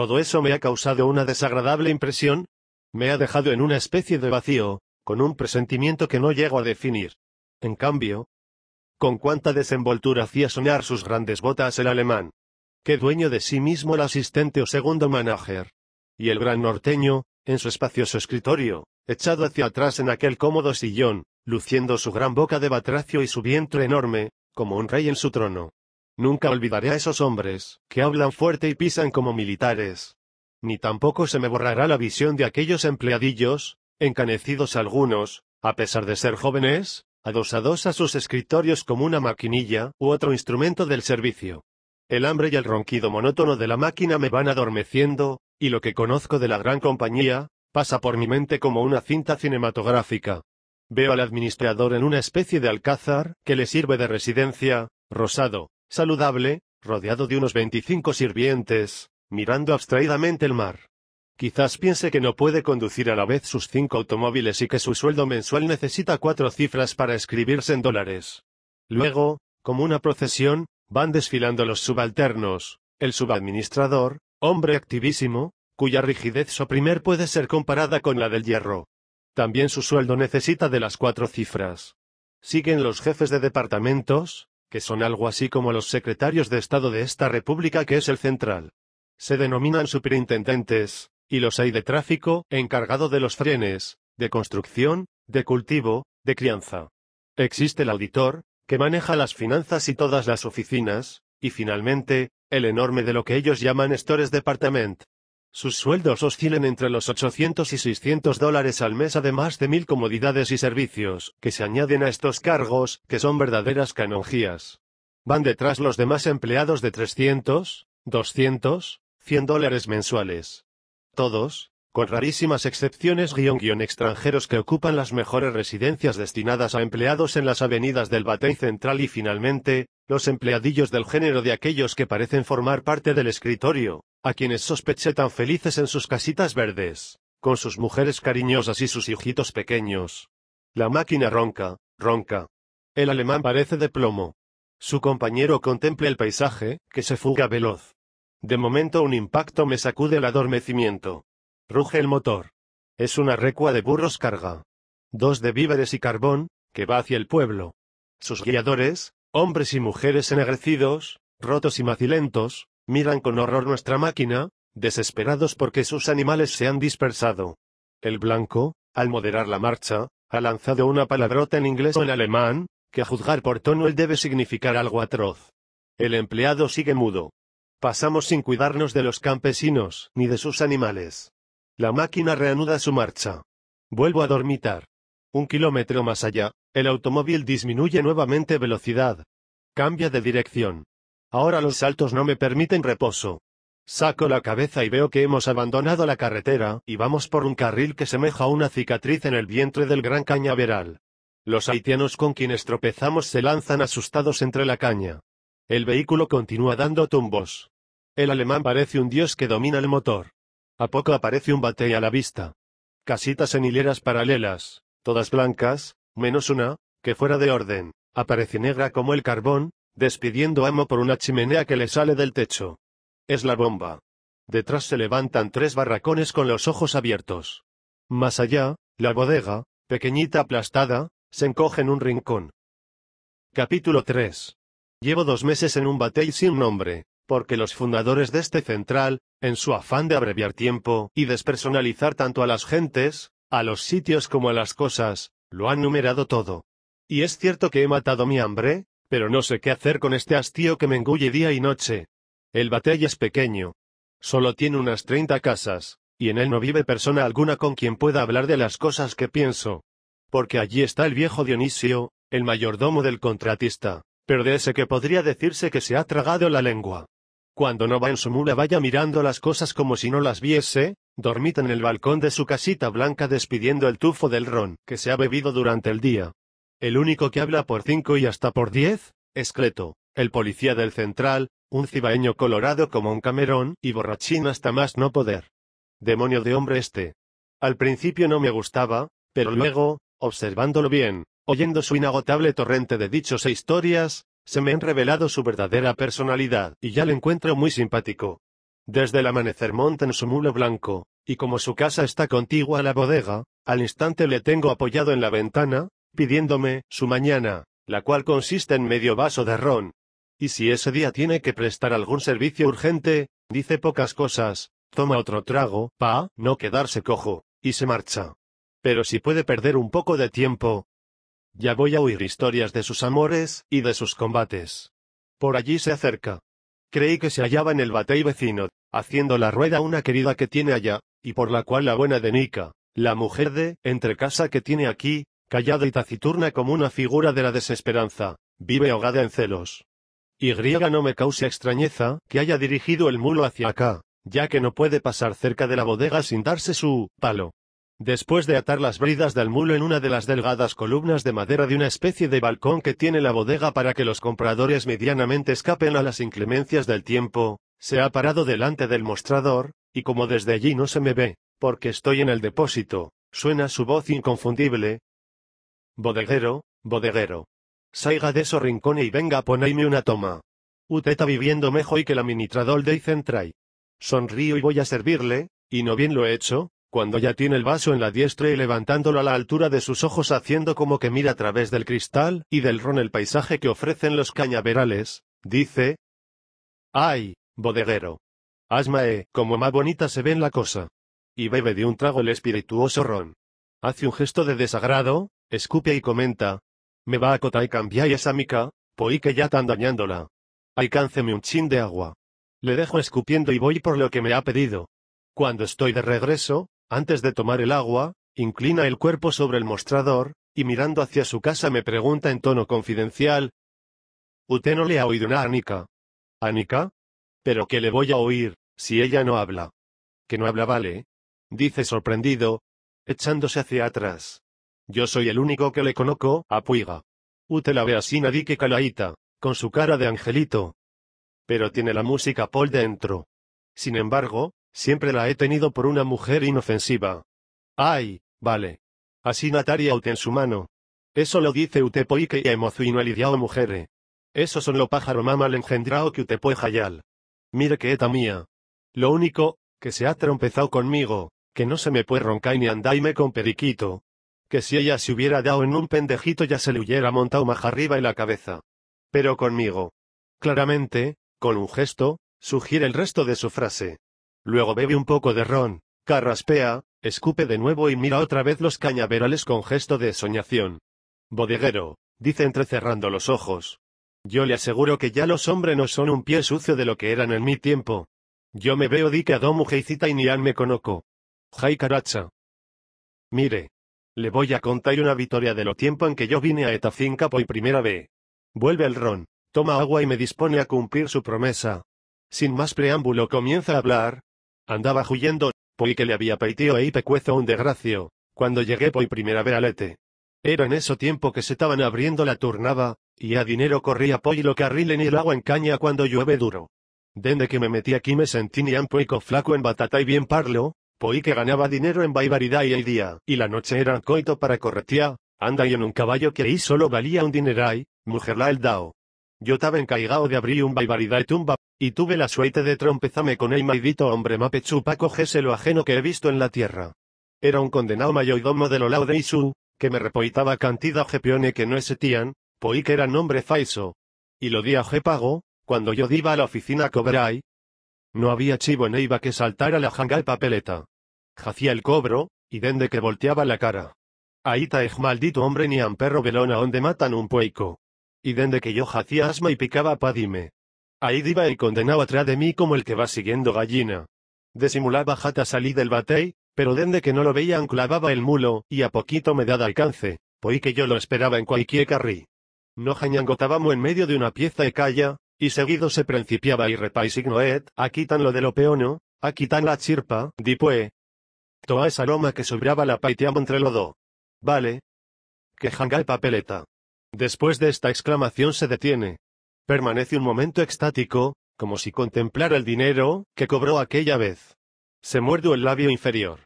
todo eso me ha causado una desagradable impresión, me ha dejado en una especie de vacío, con un presentimiento que no llego a definir. En cambio, con cuánta desenvoltura hacía soñar sus grandes botas el alemán. Qué dueño de sí mismo el asistente o segundo manager. Y el gran norteño, en su espacioso escritorio, echado hacia atrás en aquel cómodo sillón, luciendo su gran boca de batracio y su vientre enorme, como un rey en su trono. Nunca olvidaré a esos hombres, que hablan fuerte y pisan como militares. Ni tampoco se me borrará la visión de aquellos empleadillos, encanecidos algunos, a pesar de ser jóvenes, adosados a sus escritorios como una maquinilla u otro instrumento del servicio. El hambre y el ronquido monótono de la máquina me van adormeciendo, y lo que conozco de la gran compañía, pasa por mi mente como una cinta cinematográfica. Veo al administrador en una especie de alcázar, que le sirve de residencia, rosado, saludable, rodeado de unos 25 sirvientes, mirando abstraídamente el mar. Quizás piense que no puede conducir a la vez sus cinco automóviles y que su sueldo mensual necesita cuatro cifras para escribirse en dólares. Luego, como una procesión, van desfilando los subalternos, el subadministrador, hombre activísimo, cuya rigidez primer puede ser comparada con la del hierro. También su sueldo necesita de las cuatro cifras. Siguen los jefes de departamentos, que son algo así como los secretarios de Estado de esta república que es el central. Se denominan superintendentes, y los hay de tráfico, encargado de los frenes, de construcción, de cultivo, de crianza. Existe el auditor, que maneja las finanzas y todas las oficinas, y finalmente, el enorme de lo que ellos llaman Stores Department, sus sueldos oscilan entre los 800 y 600 dólares al mes además de mil comodidades y servicios, que se añaden a estos cargos, que son verdaderas canonjías. Van detrás los demás empleados de 300, 200, 100 dólares mensuales. Todos, con rarísimas excepciones guión guión extranjeros que ocupan las mejores residencias destinadas a empleados en las avenidas del Batey Central y finalmente, los empleadillos del género de aquellos que parecen formar parte del escritorio, a quienes sospeché tan felices en sus casitas verdes, con sus mujeres cariñosas y sus hijitos pequeños. La máquina ronca, ronca. El alemán parece de plomo. Su compañero contempla el paisaje, que se fuga veloz. De momento un impacto me sacude el adormecimiento. Ruge el motor. Es una recua de burros carga. Dos de víveres y carbón, que va hacia el pueblo. Sus guiadores, hombres y mujeres ennegrecidos, rotos y macilentos, miran con horror nuestra máquina, desesperados porque sus animales se han dispersado. El blanco, al moderar la marcha, ha lanzado una palabrota en inglés o en alemán, que a juzgar por tono él debe significar algo atroz. El empleado sigue mudo. Pasamos sin cuidarnos de los campesinos, ni de sus animales. La máquina reanuda su marcha. Vuelvo a dormitar. Un kilómetro más allá, el automóvil disminuye nuevamente velocidad. Cambia de dirección. Ahora los saltos no me permiten reposo. Saco la cabeza y veo que hemos abandonado la carretera, y vamos por un carril que semeja una cicatriz en el vientre del gran cañaveral. Los haitianos con quienes tropezamos se lanzan asustados entre la caña. El vehículo continúa dando tumbos. El alemán parece un dios que domina el motor. A poco aparece un bate a la vista. Casitas en hileras paralelas, todas blancas, menos una, que fuera de orden, aparece negra como el carbón, despidiendo amo por una chimenea que le sale del techo. Es la bomba. Detrás se levantan tres barracones con los ojos abiertos. Más allá, la bodega, pequeñita aplastada, se encoge en un rincón. Capítulo 3. Llevo dos meses en un batey sin nombre, porque los fundadores de este central, en su afán de abreviar tiempo y despersonalizar tanto a las gentes, a los sitios como a las cosas, lo han numerado todo. Y es cierto que he matado mi hambre, pero no sé qué hacer con este hastío que me engulle día y noche. El batalla es pequeño. Solo tiene unas 30 casas, y en él no vive persona alguna con quien pueda hablar de las cosas que pienso. Porque allí está el viejo Dionisio, el mayordomo del contratista, pero de ese que podría decirse que se ha tragado la lengua. Cuando no va en su mula vaya mirando las cosas como si no las viese, dormita en el balcón de su casita blanca despidiendo el tufo del ron que se ha bebido durante el día, el único que habla por cinco y hasta por diez, es Creto, el policía del central, un cibaeño colorado como un camerón y borrachín hasta más no poder. Demonio de hombre este. Al principio no me gustaba, pero luego, observándolo bien, oyendo su inagotable torrente de dichos e historias, se me han revelado su verdadera personalidad y ya le encuentro muy simpático. Desde el amanecer monta en su mulo blanco, y como su casa está contigua a la bodega, al instante le tengo apoyado en la ventana, pidiéndome su mañana, la cual consiste en medio vaso de ron. Y si ese día tiene que prestar algún servicio urgente, dice pocas cosas, toma otro trago, pa, no quedarse cojo, y se marcha. Pero si puede perder un poco de tiempo. Ya voy a oír historias de sus amores y de sus combates. Por allí se acerca. Creí que se hallaba en el batey vecino, haciendo la rueda una querida que tiene allá, y por la cual la buena de la mujer de, entre casa que tiene aquí, callada y taciturna como una figura de la desesperanza, vive ahogada en celos. Y no me cause extrañeza que haya dirigido el mulo hacia acá, ya que no puede pasar cerca de la bodega sin darse su palo. Después de atar las bridas del mulo en una de las delgadas columnas de madera de una especie de balcón que tiene la bodega para que los compradores medianamente escapen a las inclemencias del tiempo, se ha parado delante del mostrador, y como desde allí no se me ve, porque estoy en el depósito, suena su voz inconfundible, Bodeguero, bodeguero. Saiga de esos rincones y venga a ponerme una toma. Uteta viviendo mejor y que la ministradol de centrai. Sonrío y voy a servirle, y no bien lo he hecho, cuando ya tiene el vaso en la diestra y levantándolo a la altura de sus ojos haciendo como que mira a través del cristal y del ron el paisaje que ofrecen los cañaverales, dice, ¡Ay, bodeguero! Asmae, como más bonita se ve en la cosa. Y bebe de un trago el espirituoso ron. Hace un gesto de desagrado, Escupia y comenta. Me va a acotar y cambiar esa mica, poi que ya tan dañándola. Alcánceme un chin de agua. Le dejo escupiendo y voy por lo que me ha pedido. Cuando estoy de regreso, antes de tomar el agua, inclina el cuerpo sobre el mostrador, y mirando hacia su casa me pregunta en tono confidencial. Usted no le ha oído una Anica. Anica? ¿Pero qué le voy a oír, si ella no habla? Que no habla vale. Dice sorprendido, echándose hacia atrás. Yo soy el único que le conozco, a Puiga. Ute la ve así nadie con su cara de angelito. Pero tiene la música Paul dentro. Sin embargo, siempre la he tenido por una mujer inofensiva. Ay, vale. Así Nataria Ute en su mano. Eso lo dice Ute poique y el lidiado mujer. Eso son lo pájaro mama le engendrao que Ute Jayal. Mire que eta mía. Lo único, que se ha trompezado conmigo, que no se me puede roncar ni andaime con periquito, que si ella se hubiera dado en un pendejito ya se le hubiera montado más arriba en la cabeza. Pero conmigo. Claramente, con un gesto, sugiere el resto de su frase. Luego bebe un poco de ron, carraspea, escupe de nuevo y mira otra vez los cañaverales con gesto de soñación. Bodeguero, dice entrecerrando los ojos. Yo le aseguro que ya los hombres no son un pie sucio de lo que eran en mi tiempo. Yo me veo dique a dos mujercita y ni me conoco. Jai caracha. Mire, le voy a contar una victoria de lo tiempo en que yo vine a esta finca por primera vez. Vuelve el ron, toma agua y me dispone a cumplir su promesa. Sin más preámbulo comienza a hablar. Andaba huyendo, porque que le había peitío e pecuezo un desgracio, cuando llegué por primera vez a Era en eso tiempo que se estaban abriendo la turnaba, y a dinero corría y lo carril y el agua en caña cuando llueve duro. Dende que me metí aquí me sentí ni un flaco en batata y bien parlo, que ganaba dinero en vaivaridad y el día, y la noche era coito para corretía, anda y en un caballo que ahí solo valía un dineray, mujerla el dao. Yo estaba encaigado de abrir un Baibaridá y tumba, y tuve la suerte de trompezame con el maidito hombre mapechupa cogese lo ajeno que he visto en la tierra. Era un condenado mayordomo de lo lao de Isu, que me repoitaba cantidad jepione que no esetian, poi que era nombre falso. Y lo di a pago, cuando yo iba a la oficina cobrai. No había chivo en iba que saltara la jangal papeleta jacía el cobro, y dende que volteaba la cara. ta ej maldito hombre ni an perro velona donde matan un pueico. Y dende que yo jacía asma y picaba dime. Ahí diva el condenado atrás de mí como el que va siguiendo gallina. Desimulaba jata salí del batey, pero dende que no lo veían clavaba el mulo, y a poquito me daba alcance, poí que yo lo esperaba en cualquier carrí. No jañangotábamos en medio de una pieza de calla, y seguido se principiaba y repaisignoet, aquí tan lo de lo peono, aquí tan la chirpa, dipue, Toa esa aroma que sobraba la paitiamo entre los Vale. Que el papeleta. Después de esta exclamación se detiene. Permanece un momento extático, como si contemplara el dinero que cobró aquella vez. Se muerde el labio inferior.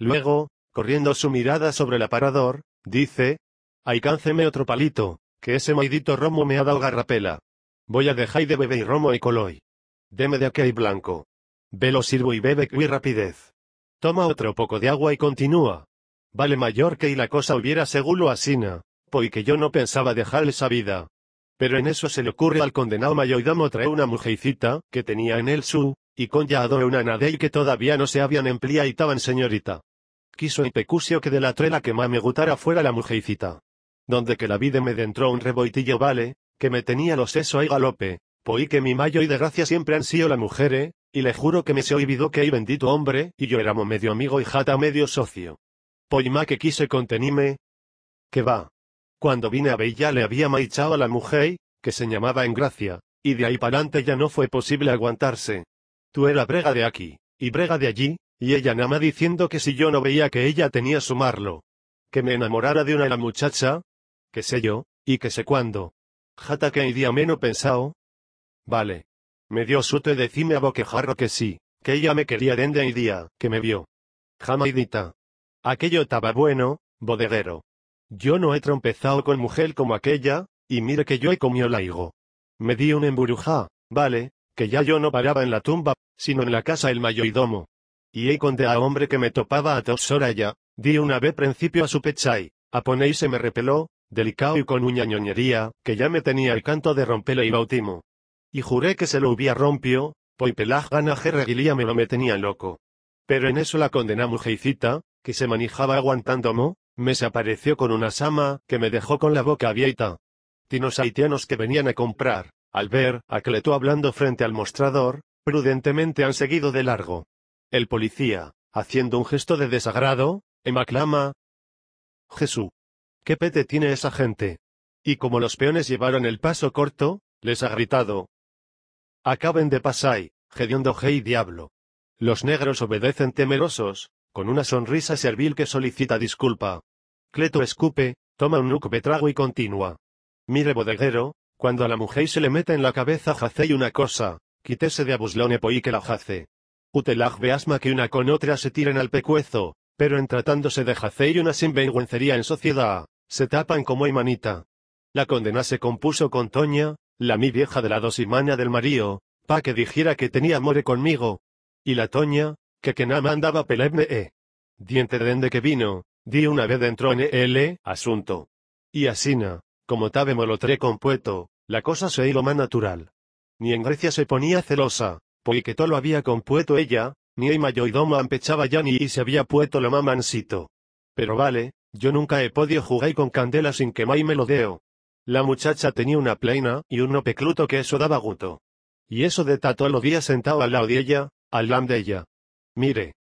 Luego, corriendo su mirada sobre el aparador, dice, cánceme otro palito, que ese maldito romo me ha dado garrapela. Voy a dejar de beber romo y coloy. Deme de aquel blanco. Velo sirvo y bebe qui rapidez. Toma otro poco de agua y continúa. Vale mayor que y la cosa hubiera seguro asina, que yo no pensaba dejarle esa vida. Pero en eso se le ocurre al condenado mayordomo traer una mujercita, que tenía en él su, y con ya una y que todavía no se habían empleado y estaban señorita. Quiso el pecusio que de la trela que más me gustara fuera la mujercita. Donde que la vida me dentro un reboitillo vale, que me tenía los sesos y galope, poy que mi mayo y de gracia siempre han sido la mujer, eh, y le juro que me se olvidó que hay bendito hombre, y yo éramos medio amigo y jata medio socio. Poima pues que quise contenime. Que va. Cuando vine a Bella le había maichado a la mujer, que se llamaba Engracia, y de ahí para ya no fue posible aguantarse. Tú era brega de aquí, y brega de allí, y ella nada diciendo que si yo no veía que ella tenía sumarlo. Que me enamorara de una la muchacha, que sé yo, y que sé cuándo. Jata que hay día menos pensado. Vale. Me dio y decime a boquejarro que sí, que ella me quería dende y día, que me vio. Jamaidita. Aquello estaba bueno, bodeguero. Yo no he trompezado con mujer como aquella, y mire que yo he comido laigo. Me di un emburujá, vale, que ya yo no paraba en la tumba, sino en la casa el mayoidomo. Y he conde a hombre que me topaba a horas ya, di una vez principio a su pechay, a y se me repeló, delicado y con uñañoñería, que ya me tenía el canto de rompele y bautimo y juré que se lo hubía rompio, pelaj gana me lo me tenía loco. Pero en eso la condena mujercita, que se manejaba aguantando me se apareció con una sama, que me dejó con la boca abierta. Tinos haitianos que venían a comprar, al ver, a Cleto hablando frente al mostrador, prudentemente han seguido de largo. El policía, haciendo un gesto de desagrado, emaclama, Jesús. ¿Qué pete tiene esa gente? Y como los peones llevaron el paso corto, les ha gritado, Acaben de pasar, gediendo hey diablo. Los negros obedecen temerosos, con una sonrisa servil que solicita disculpa. Cleto escupe, toma un nuc trago y continúa. Mire bodeguero, cuando a la mujer se le mete en la cabeza jacei una cosa, quítese de abuslone y que la jace. Utelaj asma que una con otra se tiren al pecuezo, pero en tratándose de jacei una sinvergüencería en sociedad, se tapan como hay manita. La condena se compuso con Toña, la mi vieja de la dosimana del marío, pa que dijera que tenía amore conmigo. Y la toña, que que na mandaba pelebne e. Eh. Diente dende que vino, di una vez dentro en el asunto. Y asina, como tabe molotré compueto, la cosa se lo más natural. Ni en Grecia se ponía celosa, porque que todo lo había compueto ella, ni y mayoidoma ampechaba ya ni y se había puesto lo más mansito. Pero vale, yo nunca he podido jugar con candela sin que mai me lo deo, la muchacha tenía una pleina, y un opecluto que eso daba gusto. Y eso de Tato lo había sentado al lado de ella, al lado de ella. Mire.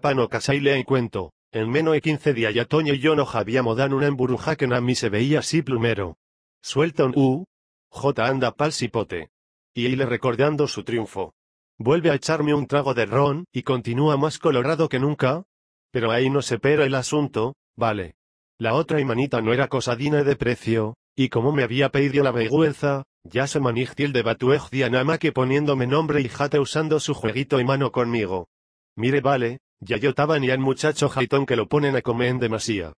Pano y en cuento, en menos de quince días ya Toño y yo no habíamos dan una emburuja que na mí se veía así plumero. Suelta un U. J anda pal sipote. Y le recordando su triunfo. Vuelve a echarme un trago de ron, y continúa más colorado que nunca. Pero ahí no se pera el asunto, vale. La otra imanita no era cosa dina de precio, y como me había pedido la vergüenza, ya se manigtil de Batuej Dianama que poniéndome nombre y jate usando su jueguito y mano conmigo. Mire vale, ya yo estaba ni al muchacho jaitón que lo ponen a comer en demasía.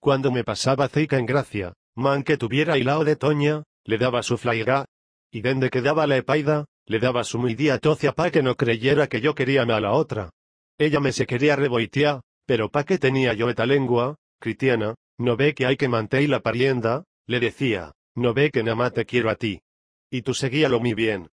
Cuando me pasaba ceica en gracia, man que tuviera hilao de toña, le daba su flaiga. Y dende que daba la epaida, le daba su midía tocia pa que no creyera que yo queríame a la otra. Ella me se quería reboitear, pero pa que tenía yo esta lengua, cristiana, no ve que hay que mantener la parienda, le decía, no ve que nada te quiero a ti. Y tú seguíalo mi bien.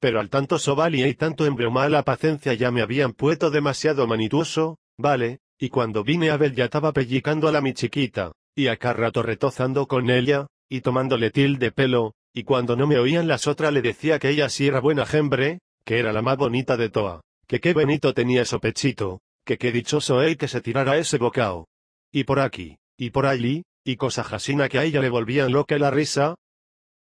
Pero al tanto sobal y tanto embromada la paciencia ya me habían puesto demasiado manituoso, vale, y cuando vine a ver ya estaba pellicando a la mi chiquita, y acá rato retozando con ella, y tomándole til de pelo, y cuando no me oían las otras le decía que ella sí era buena jembre, que era la más bonita de toa, que qué bonito tenía eso pechito, que qué dichoso él que se tirara ese bocao. Y por aquí, y por allí, y cosa jasina que a ella le volvían loca la risa.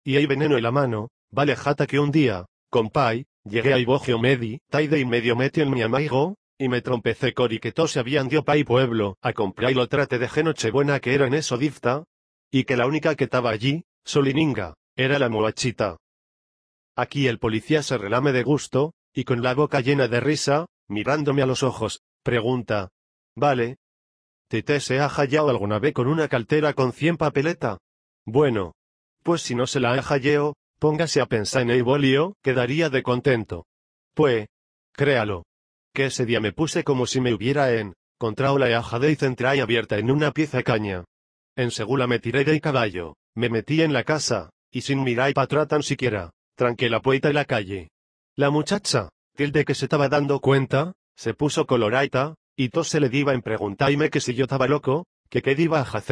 Y hay veneno en la mano, vale jata que un día, compay, llegué a Ibogio Medi, taide y medio metí en mi amigo, y me trompecé y que todos se habían dio pa'y pueblo, a comprar y lo trate de genochebuena que era en eso difta, y que la única que estaba allí, solininga, era la moachita. Aquí el policía se relame de gusto, y con la boca llena de risa, mirándome a los ojos, pregunta. Vale, te se ha hallado alguna vez con una caltera con cien papeleta? Bueno. Pues si no se la ha póngase a pensar en el quedaría de contento. Pues, créalo. Que ese día me puse como si me hubiera en, contrao la ajade y abierta en una pieza caña. En segula me tiré de caballo, me metí en la casa, y sin mirar y atrás tan siquiera, tranqué la puerta y la calle. La muchacha, tilde que se estaba dando cuenta, se puso coloraita, y todo se le diba en preguntáime que si yo estaba loco, que qué diva a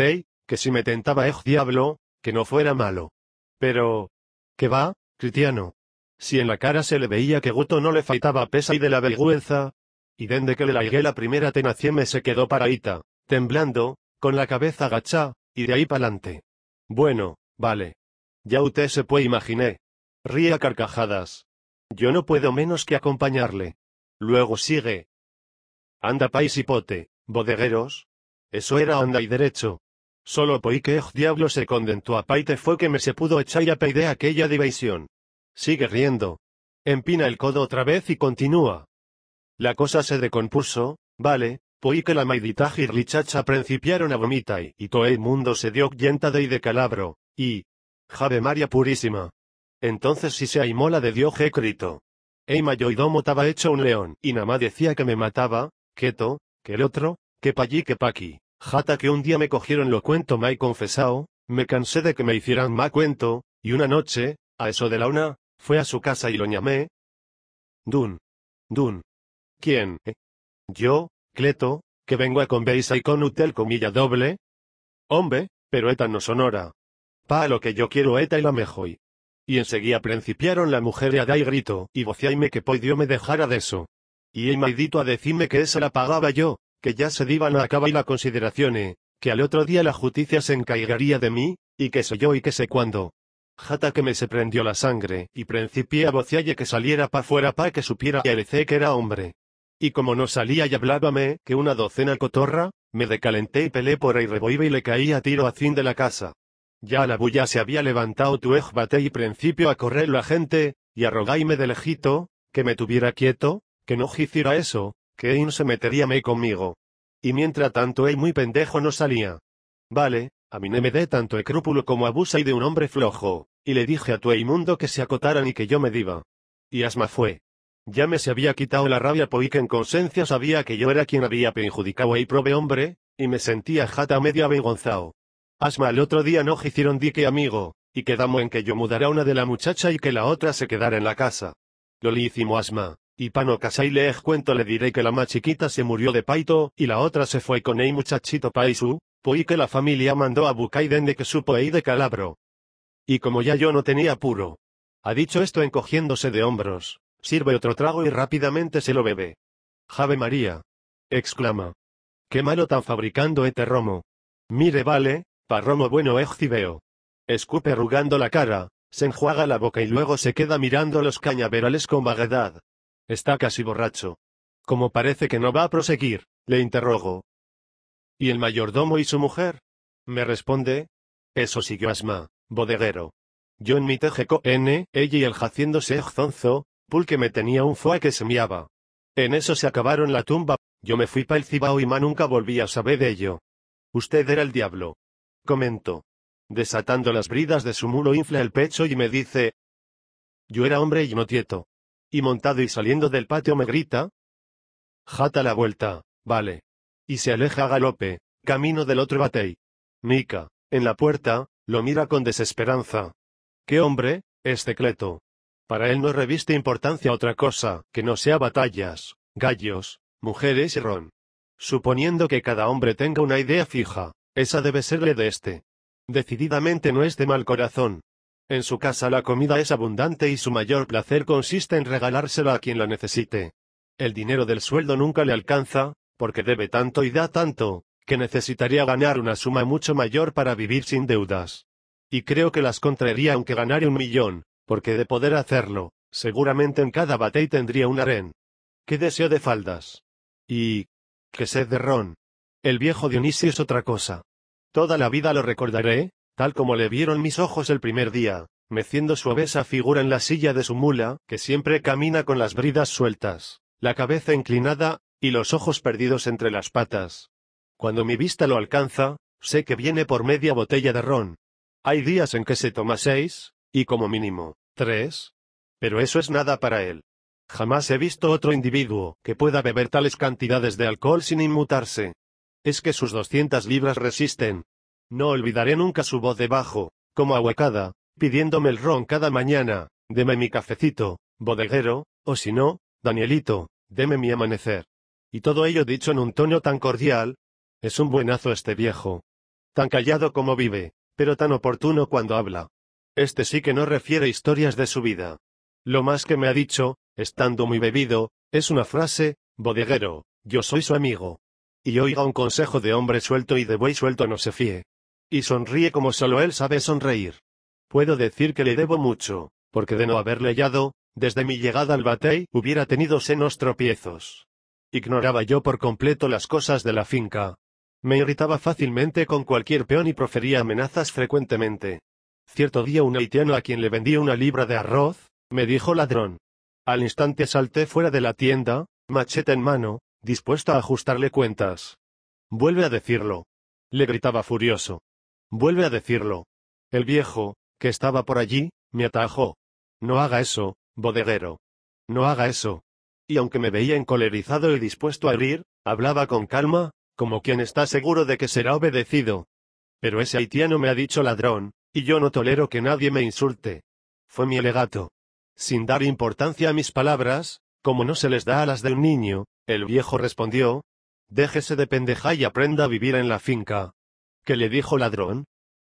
que si me tentaba ej eh, diablo, que no fuera malo. Pero... ¿Qué va, Cristiano? Si en la cara se le veía que guto no le faltaba pesa y de la vergüenza. Y dende que le laigué la primera me se quedó paraíta, temblando, con la cabeza agachá, y de ahí pa'lante. Bueno, vale. Ya usted se puede imaginar. Ría carcajadas. Yo no puedo menos que acompañarle. Luego sigue, Anda pais y pote, bodegueros. Eso era onda y derecho. Solo poi que diablo se condentó a paite fue que me se pudo echar a Peide aquella división. Sigue riendo. Empina el codo otra vez y continúa. La cosa se decompuso, vale, poi que la maiditaje y richacha principiaron a vomitar y, todo el mundo se dio yenta de y de calabro, y... Jave María Purísima. Entonces si se aimola de Dios crito. Ey mayoidomo estaba hecho un león, y nada decía que me mataba, Keto, que el otro, que allí que paqui. Jata que un día me cogieron lo cuento y confesao, me cansé de que me hicieran ma cuento, y una noche, a eso de la una, fue a su casa y lo llamé. Dun. Dun. ¿Quién? ¿Eh? Yo, Cleto, que vengo a con beisa y con utel comilla doble. Hombre, pero eta no sonora. Pa lo que yo quiero eta y la mejoy. Y enseguida principiaron la mujer y a dar grito, y vociaime que podió me dejara de eso. Y el maidito a decirme que esa la pagaba yo, que ya se diban a acabar y la consideracione, que al otro día la justicia se encaigaría de mí, y que sé yo y que sé cuándo. Jata que me se prendió la sangre, y principié a vocialle que saliera pa fuera pa que supiera y alecé que era hombre. Y como no salía y hablábame, que una docena cotorra, me decalenté y pelé por ahí reboive y le caí a tiro a fin de la casa. Ya la bulla se había levantado tu ejbate y principio a correr la gente, y a rogáime de lejito, que me tuviera quieto, que no hiciera eso, que Ein se metería me conmigo. Y mientras tanto él muy pendejo no salía. Vale, a mí no me dé tanto escrúpulo como abusa y de un hombre flojo, y le dije a tu mundo que se acotaran y que yo me diva. Y asma fue. Ya me se había quitado la rabia porque en conciencia sabía que yo era quien había perjudicado a y prove hombre, y me sentía jata medio avergonzado. Asma el otro día no hicieron dique amigo, y quedamos en que yo mudara una de la muchacha y que la otra se quedara en la casa. Lo le hicimos asma. Y Pano Casai lej cuento le diré que la más chiquita se murió de paito, y la otra se fue con el muchachito paisu, pues que la familia mandó a bucaiden de que supo ei de calabro. Y como ya yo no tenía puro Ha dicho esto encogiéndose de hombros, sirve otro trago y rápidamente se lo bebe. Jave María. exclama. Qué malo tan fabricando este romo. Mire vale, pa romo bueno cibeo Escupe rugando la cara, se enjuaga la boca y luego se queda mirando los cañaverales con vaguedad. Está casi borracho. Como parece que no va a proseguir, le interrogo. ¿Y el mayordomo y su mujer? Me responde. Eso siguió Asma, bodeguero. Yo en mi tejeco N, ella y el jaciéndose zonzo, pul que me tenía un foa que semiaba. En eso se acabaron la tumba, yo me fui pa el cibao y ma nunca volví a saber de ello. Usted era el diablo. Comento. Desatando las bridas de su mulo infla el pecho y me dice. Yo era hombre y no tieto y montado y saliendo del patio me grita. Jata la vuelta, vale. Y se aleja a galope, camino del otro batey. Mica, en la puerta, lo mira con desesperanza. ¿Qué hombre? Este Cleto. Para él no reviste importancia otra cosa, que no sea batallas, gallos, mujeres y ron. Suponiendo que cada hombre tenga una idea fija, esa debe serle de este. Decididamente no es de mal corazón, en su casa la comida es abundante y su mayor placer consiste en regalársela a quien la necesite. El dinero del sueldo nunca le alcanza, porque debe tanto y da tanto, que necesitaría ganar una suma mucho mayor para vivir sin deudas. Y creo que las contraería aunque ganara un millón, porque de poder hacerlo, seguramente en cada batey tendría un harén. ¡Qué deseo de faldas! Y... ¡Qué sed de ron! El viejo Dionisio es otra cosa. Toda la vida lo recordaré, tal como le vieron mis ojos el primer día, meciendo su obesa figura en la silla de su mula, que siempre camina con las bridas sueltas, la cabeza inclinada, y los ojos perdidos entre las patas. Cuando mi vista lo alcanza, sé que viene por media botella de ron. Hay días en que se toma seis, y como mínimo, tres. Pero eso es nada para él. Jamás he visto otro individuo que pueda beber tales cantidades de alcohol sin inmutarse. Es que sus 200 libras resisten, no olvidaré nunca su voz de bajo, como ahuecada, pidiéndome el ron cada mañana, deme mi cafecito, bodeguero, o si no, Danielito, deme mi amanecer. Y todo ello dicho en un tono tan cordial. Es un buenazo este viejo. Tan callado como vive, pero tan oportuno cuando habla. Este sí que no refiere historias de su vida. Lo más que me ha dicho, estando muy bebido, es una frase, bodeguero, yo soy su amigo. Y oiga un consejo de hombre suelto y de buey suelto no se fíe y sonríe como solo él sabe sonreír. Puedo decir que le debo mucho, porque de no haberle hallado, desde mi llegada al Batey hubiera tenido senos tropiezos. Ignoraba yo por completo las cosas de la finca. Me irritaba fácilmente con cualquier peón y profería amenazas frecuentemente. Cierto día un haitiano a quien le vendí una libra de arroz, me dijo ladrón. Al instante salté fuera de la tienda, machete en mano, dispuesto a ajustarle cuentas. Vuelve a decirlo. Le gritaba furioso. Vuelve a decirlo. El viejo, que estaba por allí, me atajó. No haga eso, bodeguero. No haga eso. Y aunque me veía encolerizado y dispuesto a herir, hablaba con calma, como quien está seguro de que será obedecido. Pero ese haitiano me ha dicho ladrón, y yo no tolero que nadie me insulte. Fue mi alegato. Sin dar importancia a mis palabras, como no se les da a las de un niño, el viejo respondió, Déjese de pendeja y aprenda a vivir en la finca, que le dijo ladrón?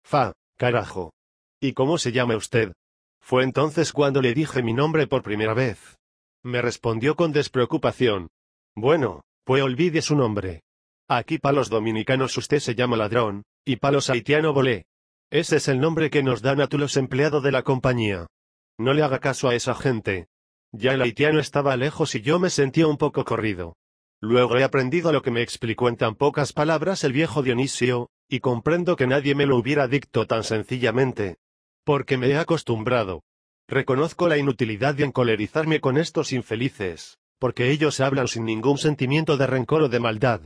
Fa, carajo. ¿Y cómo se llama usted? Fue entonces cuando le dije mi nombre por primera vez. Me respondió con despreocupación. Bueno, pues olvide su nombre. Aquí palos los dominicanos usted se llama ladrón, y palos los haitiano volé. Ese es el nombre que nos dan a tú los empleados de la compañía. No le haga caso a esa gente. Ya el haitiano estaba lejos y yo me sentía un poco corrido. Luego he aprendido lo que me explicó en tan pocas palabras el viejo Dionisio, y comprendo que nadie me lo hubiera dicto tan sencillamente. Porque me he acostumbrado. Reconozco la inutilidad de encolerizarme con estos infelices, porque ellos hablan sin ningún sentimiento de rencor o de maldad.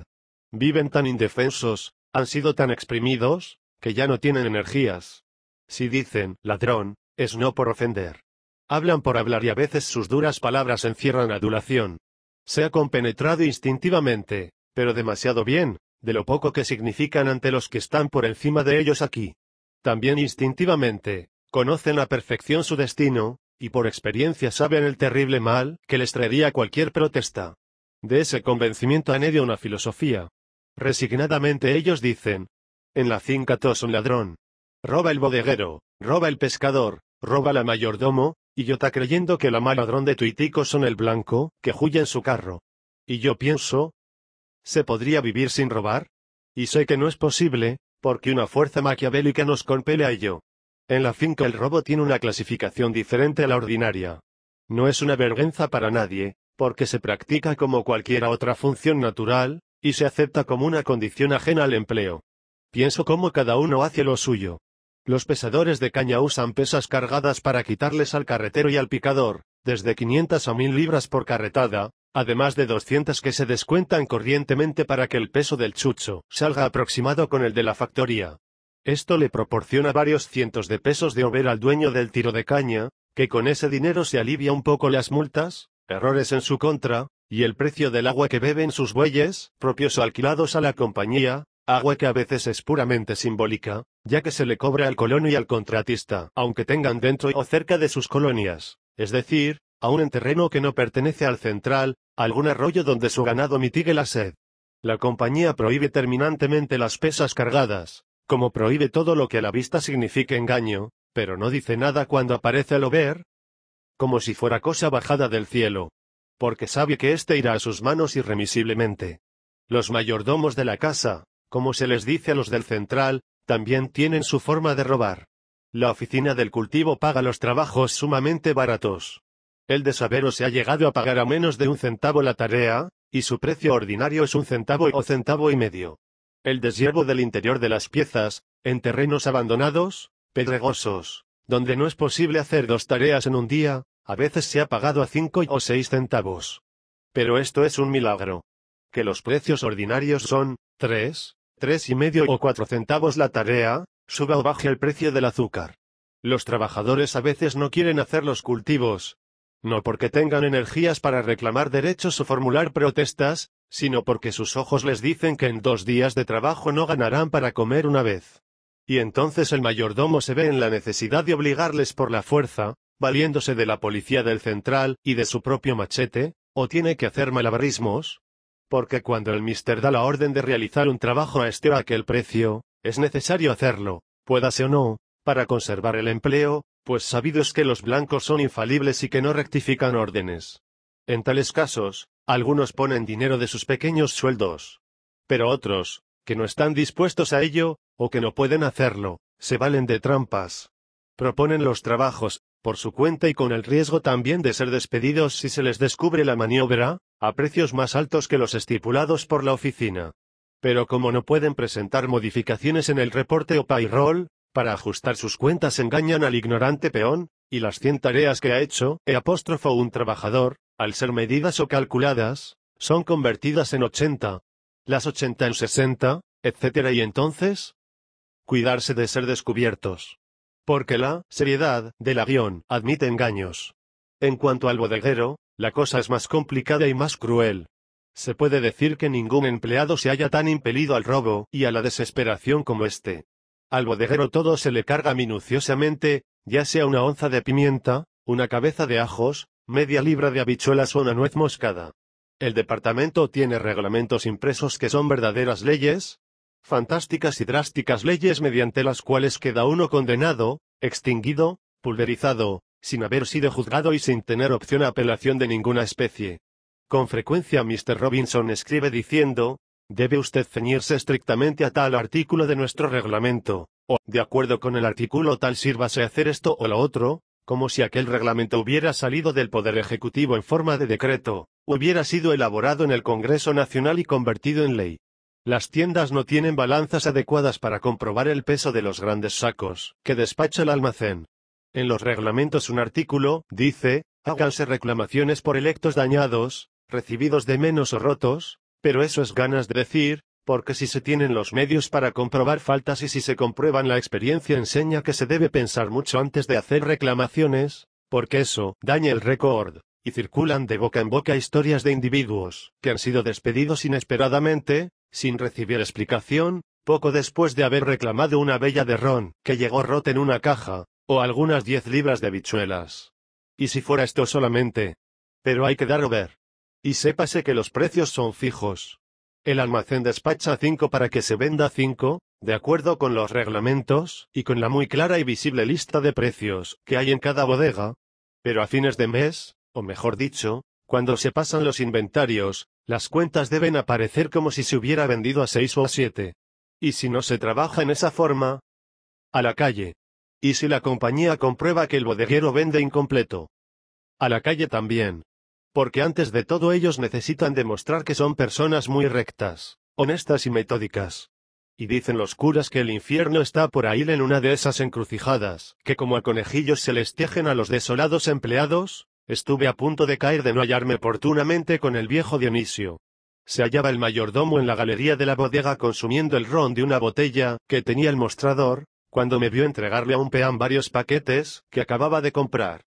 Viven tan indefensos, han sido tan exprimidos, que ya no tienen energías. Si dicen, ladrón, es no por ofender. Hablan por hablar y a veces sus duras palabras encierran adulación. Se ha compenetrado instintivamente, pero demasiado bien, de lo poco que significan ante los que están por encima de ellos aquí. También instintivamente, conocen a perfección su destino, y por experiencia saben el terrible mal que les traería cualquier protesta. De ese convencimiento anedia una filosofía. Resignadamente ellos dicen, en la finca tos un ladrón. Roba el bodeguero, roba el pescador, roba la mayordomo, y yo está creyendo que la mal ladrón de tuitico son el blanco, que huye en su carro. Y yo pienso, ¿Se podría vivir sin robar? Y sé que no es posible, porque una fuerza maquiavélica nos compele a ello. En la finca el robo tiene una clasificación diferente a la ordinaria. No es una vergüenza para nadie, porque se practica como cualquiera otra función natural, y se acepta como una condición ajena al empleo. Pienso cómo cada uno hace lo suyo. Los pesadores de caña usan pesas cargadas para quitarles al carretero y al picador, desde 500 a 1000 libras por carretada, además de 200 que se descuentan corrientemente para que el peso del chucho salga aproximado con el de la factoría. Esto le proporciona varios cientos de pesos de over al dueño del tiro de caña, que con ese dinero se alivia un poco las multas, errores en su contra, y el precio del agua que beben sus bueyes, propios o alquilados a la compañía, agua que a veces es puramente simbólica, ya que se le cobra al colono y al contratista, aunque tengan dentro o cerca de sus colonias, es decir, aún en terreno que no pertenece al central, algún arroyo donde su ganado mitigue la sed. La compañía prohíbe terminantemente las pesas cargadas, como prohíbe todo lo que a la vista signifique engaño, pero no dice nada cuando aparece al ver, como si fuera cosa bajada del cielo, porque sabe que éste irá a sus manos irremisiblemente. Los mayordomos de la casa, como se les dice a los del central, también tienen su forma de robar. La oficina del cultivo paga los trabajos sumamente baratos, el de se ha llegado a pagar a menos de un centavo la tarea, y su precio ordinario es un centavo o centavo y medio. El deshiervo del interior de las piezas, en terrenos abandonados, pedregosos, donde no es posible hacer dos tareas en un día, a veces se ha pagado a cinco o seis centavos. Pero esto es un milagro. Que los precios ordinarios son, tres, tres y medio o cuatro centavos la tarea, suba o baje el precio del azúcar. Los trabajadores a veces no quieren hacer los cultivos, no porque tengan energías para reclamar derechos o formular protestas, sino porque sus ojos les dicen que en dos días de trabajo no ganarán para comer una vez. Y entonces el mayordomo se ve en la necesidad de obligarles por la fuerza, valiéndose de la policía del central y de su propio machete, o tiene que hacer malabarismos. Porque cuando el mister da la orden de realizar un trabajo a este o aquel precio, es necesario hacerlo, puedase o no, para conservar el empleo, pues sabido es que los blancos son infalibles y que no rectifican órdenes. En tales casos, algunos ponen dinero de sus pequeños sueldos. Pero otros, que no están dispuestos a ello, o que no pueden hacerlo, se valen de trampas. Proponen los trabajos, por su cuenta y con el riesgo también de ser despedidos si se les descubre la maniobra, a precios más altos que los estipulados por la oficina. Pero como no pueden presentar modificaciones en el reporte o payroll, para ajustar sus cuentas engañan al ignorante peón, y las 100 tareas que ha hecho, e apóstrofo un trabajador, al ser medidas o calculadas, son convertidas en 80, las 80 en 60, etc. Y entonces, cuidarse de ser descubiertos. Porque la seriedad del avión admite engaños. En cuanto al bodeguero, la cosa es más complicada y más cruel. Se puede decir que ningún empleado se haya tan impelido al robo y a la desesperación como este. Al bodeguero todo se le carga minuciosamente, ya sea una onza de pimienta, una cabeza de ajos, media libra de habichuelas o una nuez moscada. El departamento tiene reglamentos impresos que son verdaderas leyes, fantásticas y drásticas leyes mediante las cuales queda uno condenado, extinguido, pulverizado, sin haber sido juzgado y sin tener opción a apelación de ninguna especie. Con frecuencia Mr. Robinson escribe diciendo, Debe usted ceñirse estrictamente a tal artículo de nuestro reglamento, o, de acuerdo con el artículo tal, sírvase hacer esto o lo otro, como si aquel reglamento hubiera salido del Poder Ejecutivo en forma de decreto, hubiera sido elaborado en el Congreso Nacional y convertido en ley. Las tiendas no tienen balanzas adecuadas para comprobar el peso de los grandes sacos que despacha el almacén. En los reglamentos un artículo dice, háganse reclamaciones por electos dañados, recibidos de menos o rotos, pero eso es ganas de decir, porque si se tienen los medios para comprobar faltas y si se comprueban la experiencia enseña que se debe pensar mucho antes de hacer reclamaciones, porque eso daña el récord, y circulan de boca en boca historias de individuos que han sido despedidos inesperadamente, sin recibir explicación, poco después de haber reclamado una bella de ron que llegó rota en una caja, o algunas diez libras de bichuelas. Y si fuera esto solamente. Pero hay que dar ver. Y sépase que los precios son fijos. El almacén despacha 5 para que se venda 5, de acuerdo con los reglamentos, y con la muy clara y visible lista de precios que hay en cada bodega. Pero a fines de mes, o mejor dicho, cuando se pasan los inventarios, las cuentas deben aparecer como si se hubiera vendido a 6 o a 7. Y si no se trabaja en esa forma, a la calle. Y si la compañía comprueba que el bodeguero vende incompleto, a la calle también, porque antes de todo ellos necesitan demostrar que son personas muy rectas, honestas y metódicas. Y dicen los curas que el infierno está por ahí en una de esas encrucijadas, que como a conejillos se les tejen a los desolados empleados, estuve a punto de caer de no hallarme oportunamente con el viejo Dionisio. Se hallaba el mayordomo en la galería de la bodega consumiendo el ron de una botella que tenía el mostrador, cuando me vio entregarle a un peán varios paquetes que acababa de comprar.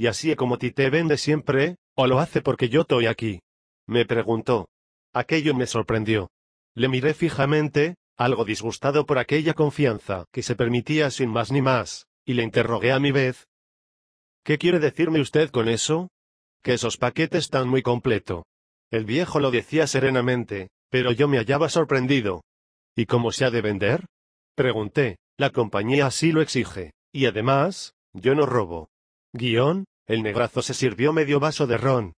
Y así es como ti te vende siempre, o lo hace porque yo estoy aquí. Me preguntó. Aquello me sorprendió. Le miré fijamente, algo disgustado por aquella confianza que se permitía sin más ni más, y le interrogué a mi vez. ¿Qué quiere decirme usted con eso? Que esos paquetes están muy completo. El viejo lo decía serenamente, pero yo me hallaba sorprendido. ¿Y cómo se ha de vender? Pregunté, la compañía así lo exige, y además, yo no robo. Guión, el negrazo se sirvió medio vaso de ron.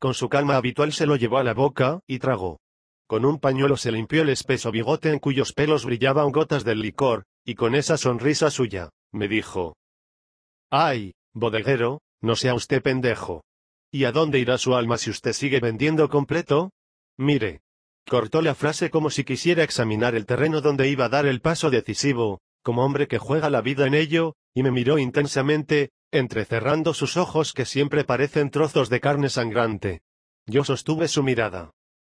Con su calma habitual se lo llevó a la boca, y tragó. Con un pañuelo se limpió el espeso bigote en cuyos pelos brillaban gotas del licor, y con esa sonrisa suya, me dijo. Ay, bodeguero, no sea usted pendejo. ¿Y a dónde irá su alma si usted sigue vendiendo completo? Mire. Cortó la frase como si quisiera examinar el terreno donde iba a dar el paso decisivo, como hombre que juega la vida en ello, y me miró intensamente, entrecerrando sus ojos que siempre parecen trozos de carne sangrante. Yo sostuve su mirada.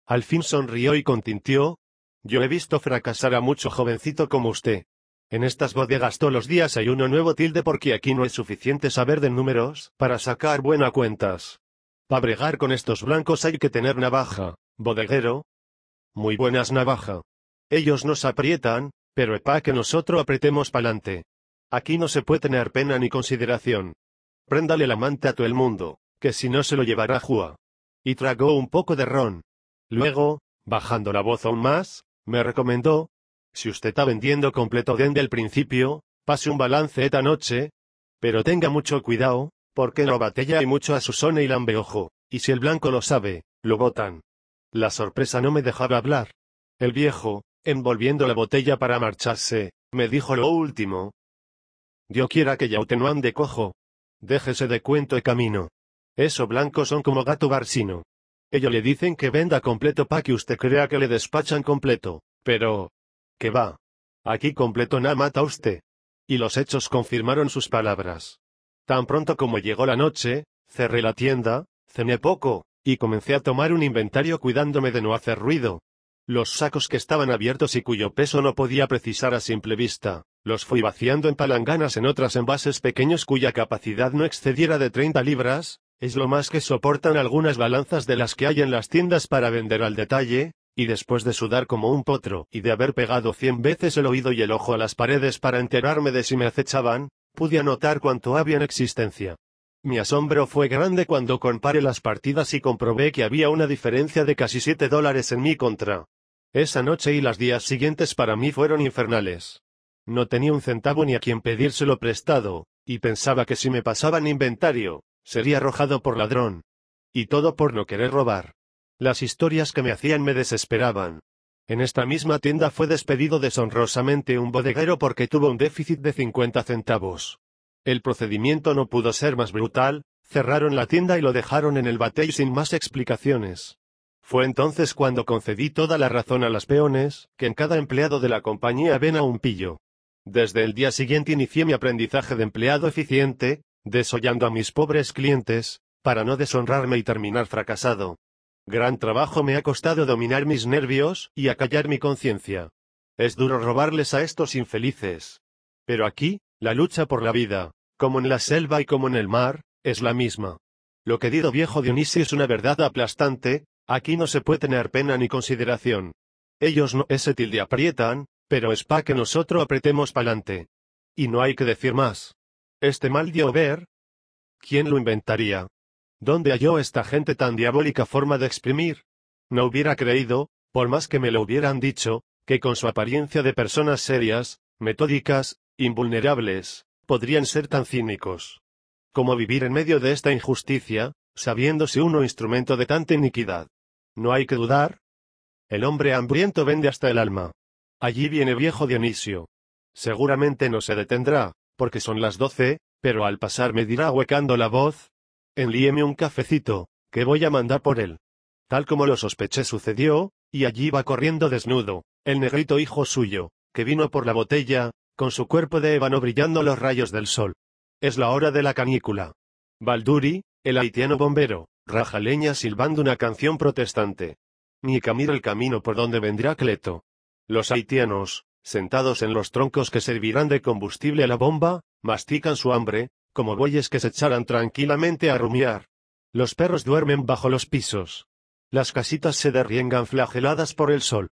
Al fin sonrió y contintió. Yo he visto fracasar a mucho jovencito como usted. En estas bodegas todos los días hay uno nuevo tilde porque aquí no es suficiente saber de números para sacar buena cuentas. Para bregar con estos blancos hay que tener navaja, bodeguero. Muy buenas navaja. Ellos nos aprietan, pero es pa' que nosotros apretemos pa'lante. Aquí no se puede tener pena ni consideración. Préndale la manta a todo el mundo, que si no se lo llevará Jua. Y tragó un poco de ron. Luego, bajando la voz aún más, me recomendó, si usted está vendiendo completo desde el principio, pase un balance esta noche, pero tenga mucho cuidado, porque no batella hay mucho a y Lambeojo, y si el blanco lo sabe, lo botan. La sorpresa no me dejaba hablar. El viejo, envolviendo la botella para marcharse, me dijo lo último, Dios quiera que ya no de cojo. Déjese de cuento y camino. Esos blancos son como gato barsino. Ellos le dicen que venda completo pa' que usted crea que le despachan completo, pero... ¿Qué va? Aquí completo na mata usted. Y los hechos confirmaron sus palabras. Tan pronto como llegó la noche, cerré la tienda, cené poco, y comencé a tomar un inventario cuidándome de no hacer ruido. Los sacos que estaban abiertos y cuyo peso no podía precisar a simple vista, los fui vaciando en palanganas en otras envases pequeños cuya capacidad no excediera de 30 libras, es lo más que soportan algunas balanzas de las que hay en las tiendas para vender al detalle, y después de sudar como un potro y de haber pegado cien veces el oído y el ojo a las paredes para enterarme de si me acechaban, pude anotar cuánto había en existencia. Mi asombro fue grande cuando comparé las partidas y comprobé que había una diferencia de casi 7 dólares en mi contra. Esa noche y las días siguientes para mí fueron infernales. No tenía un centavo ni a quien pedírselo prestado, y pensaba que si me pasaban inventario, sería arrojado por ladrón. Y todo por no querer robar. Las historias que me hacían me desesperaban. En esta misma tienda fue despedido deshonrosamente un bodeguero porque tuvo un déficit de 50 centavos. El procedimiento no pudo ser más brutal, cerraron la tienda y lo dejaron en el batey sin más explicaciones. Fue entonces cuando concedí toda la razón a las peones, que en cada empleado de la compañía ven a un pillo. Desde el día siguiente inicié mi aprendizaje de empleado eficiente, desollando a mis pobres clientes, para no deshonrarme y terminar fracasado. Gran trabajo me ha costado dominar mis nervios y acallar mi conciencia. Es duro robarles a estos infelices. Pero aquí, la lucha por la vida, como en la selva y como en el mar, es la misma. Lo que dido viejo Dionisio es una verdad aplastante, aquí no se puede tener pena ni consideración. Ellos no Ese tilde aprietan, pero es pues pa' que nosotros apretemos pa'lante. Y no hay que decir más. Este mal dio ver. ¿Quién lo inventaría? ¿Dónde halló esta gente tan diabólica forma de exprimir? No hubiera creído, por más que me lo hubieran dicho, que con su apariencia de personas serias, metódicas, invulnerables, podrían ser tan cínicos. ¿Cómo vivir en medio de esta injusticia, sabiéndose uno instrumento de tanta iniquidad. No hay que dudar. El hombre hambriento vende hasta el alma. Allí viene viejo Dionisio. Seguramente no se detendrá, porque son las doce, pero al pasar me dirá huecando la voz. Enlíeme un cafecito, que voy a mandar por él. Tal como lo sospeché sucedió, y allí va corriendo desnudo, el negrito hijo suyo, que vino por la botella, con su cuerpo de ébano brillando los rayos del sol. Es la hora de la canícula. Balduri, el haitiano bombero, raja leña silbando una canción protestante. Ni Camir el camino por donde vendrá Cleto. Los haitianos, sentados en los troncos que servirán de combustible a la bomba, mastican su hambre, como bueyes que se echaran tranquilamente a rumiar. Los perros duermen bajo los pisos. Las casitas se derriengan flageladas por el sol.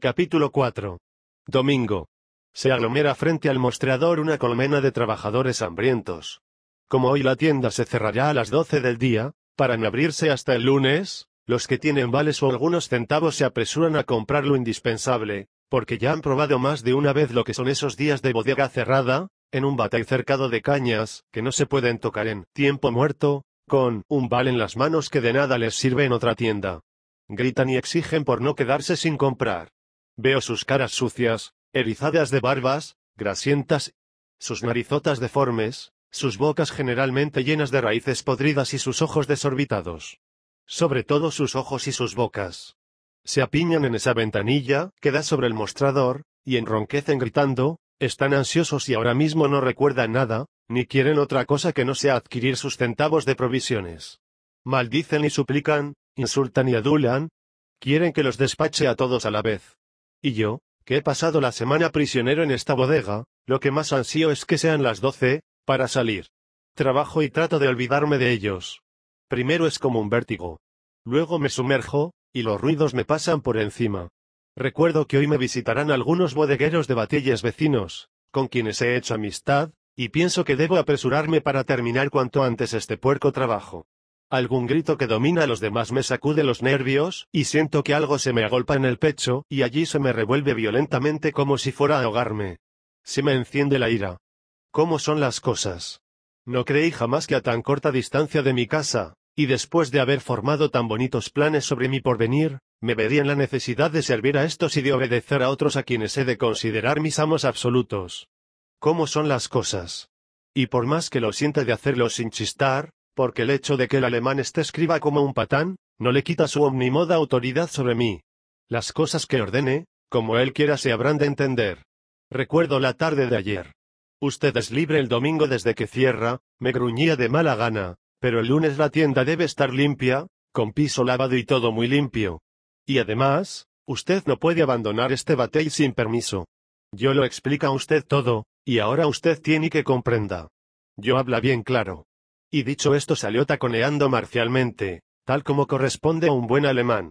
Capítulo 4. Domingo. Se aglomera frente al mostrador una colmena de trabajadores hambrientos. Como hoy la tienda se cerrará a las 12 del día, para no abrirse hasta el lunes, los que tienen vales o algunos centavos se apresuran a comprar lo indispensable, porque ya han probado más de una vez lo que son esos días de bodega cerrada, en un batay cercado de cañas, que no se pueden tocar en tiempo muerto, con un val en las manos que de nada les sirve en otra tienda. Gritan y exigen por no quedarse sin comprar. Veo sus caras sucias, erizadas de barbas, grasientas, sus narizotas deformes, sus bocas generalmente llenas de raíces podridas y sus ojos desorbitados sobre todo sus ojos y sus bocas. Se apiñan en esa ventanilla, que da sobre el mostrador, y enronquecen gritando, están ansiosos y ahora mismo no recuerdan nada, ni quieren otra cosa que no sea adquirir sus centavos de provisiones. Maldicen y suplican, insultan y adulan. Quieren que los despache a todos a la vez. Y yo, que he pasado la semana prisionero en esta bodega, lo que más ansío es que sean las doce, para salir. Trabajo y trato de olvidarme de ellos. Primero es como un vértigo. Luego me sumerjo, y los ruidos me pasan por encima. Recuerdo que hoy me visitarán algunos bodegueros de batillas vecinos, con quienes he hecho amistad, y pienso que debo apresurarme para terminar cuanto antes este puerco trabajo. Algún grito que domina a los demás me sacude los nervios, y siento que algo se me agolpa en el pecho, y allí se me revuelve violentamente como si fuera a ahogarme. Se me enciende la ira. ¿Cómo son las cosas? No creí jamás que a tan corta distancia de mi casa, y después de haber formado tan bonitos planes sobre mi porvenir, me vería en la necesidad de servir a estos y de obedecer a otros a quienes he de considerar mis amos absolutos. ¿Cómo son las cosas? Y por más que lo siente de hacerlo sin chistar, porque el hecho de que el alemán esté escriba como un patán, no le quita su omnimoda autoridad sobre mí. Las cosas que ordene, como él quiera, se habrán de entender. Recuerdo la tarde de ayer. Usted es libre el domingo desde que cierra, me gruñía de mala gana, pero el lunes la tienda debe estar limpia, con piso lavado y todo muy limpio. Y además, usted no puede abandonar este batey sin permiso. Yo lo explica a usted todo, y ahora usted tiene que comprenda. Yo habla bien claro. Y dicho esto salió taconeando marcialmente, tal como corresponde a un buen alemán.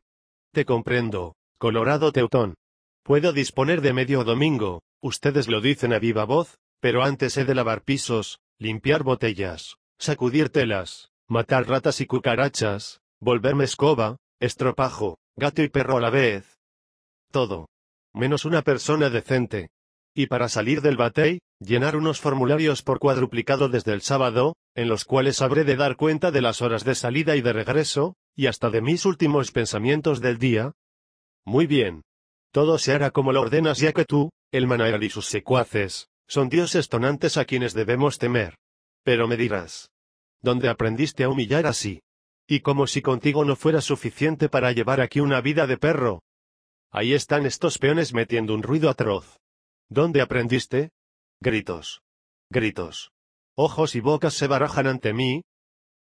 Te comprendo, Colorado Teutón. Puedo disponer de medio domingo, ustedes lo dicen a viva voz, pero antes he de lavar pisos, limpiar botellas, sacudir telas, matar ratas y cucarachas, volverme escoba, estropajo, gato y perro a la vez. Todo. Menos una persona decente. Y para salir del batey, llenar unos formularios por cuadruplicado desde el sábado, en los cuales habré de dar cuenta de las horas de salida y de regreso, y hasta de mis últimos pensamientos del día. Muy bien. Todo se hará como lo ordenas ya que tú, el manar y sus secuaces, son dioses tonantes a quienes debemos temer. Pero me dirás, ¿Dónde aprendiste a humillar así. Y como si contigo no fuera suficiente para llevar aquí una vida de perro. Ahí están estos peones metiendo un ruido atroz. ¿Dónde aprendiste? Gritos. Gritos. Ojos y bocas se barajan ante mí.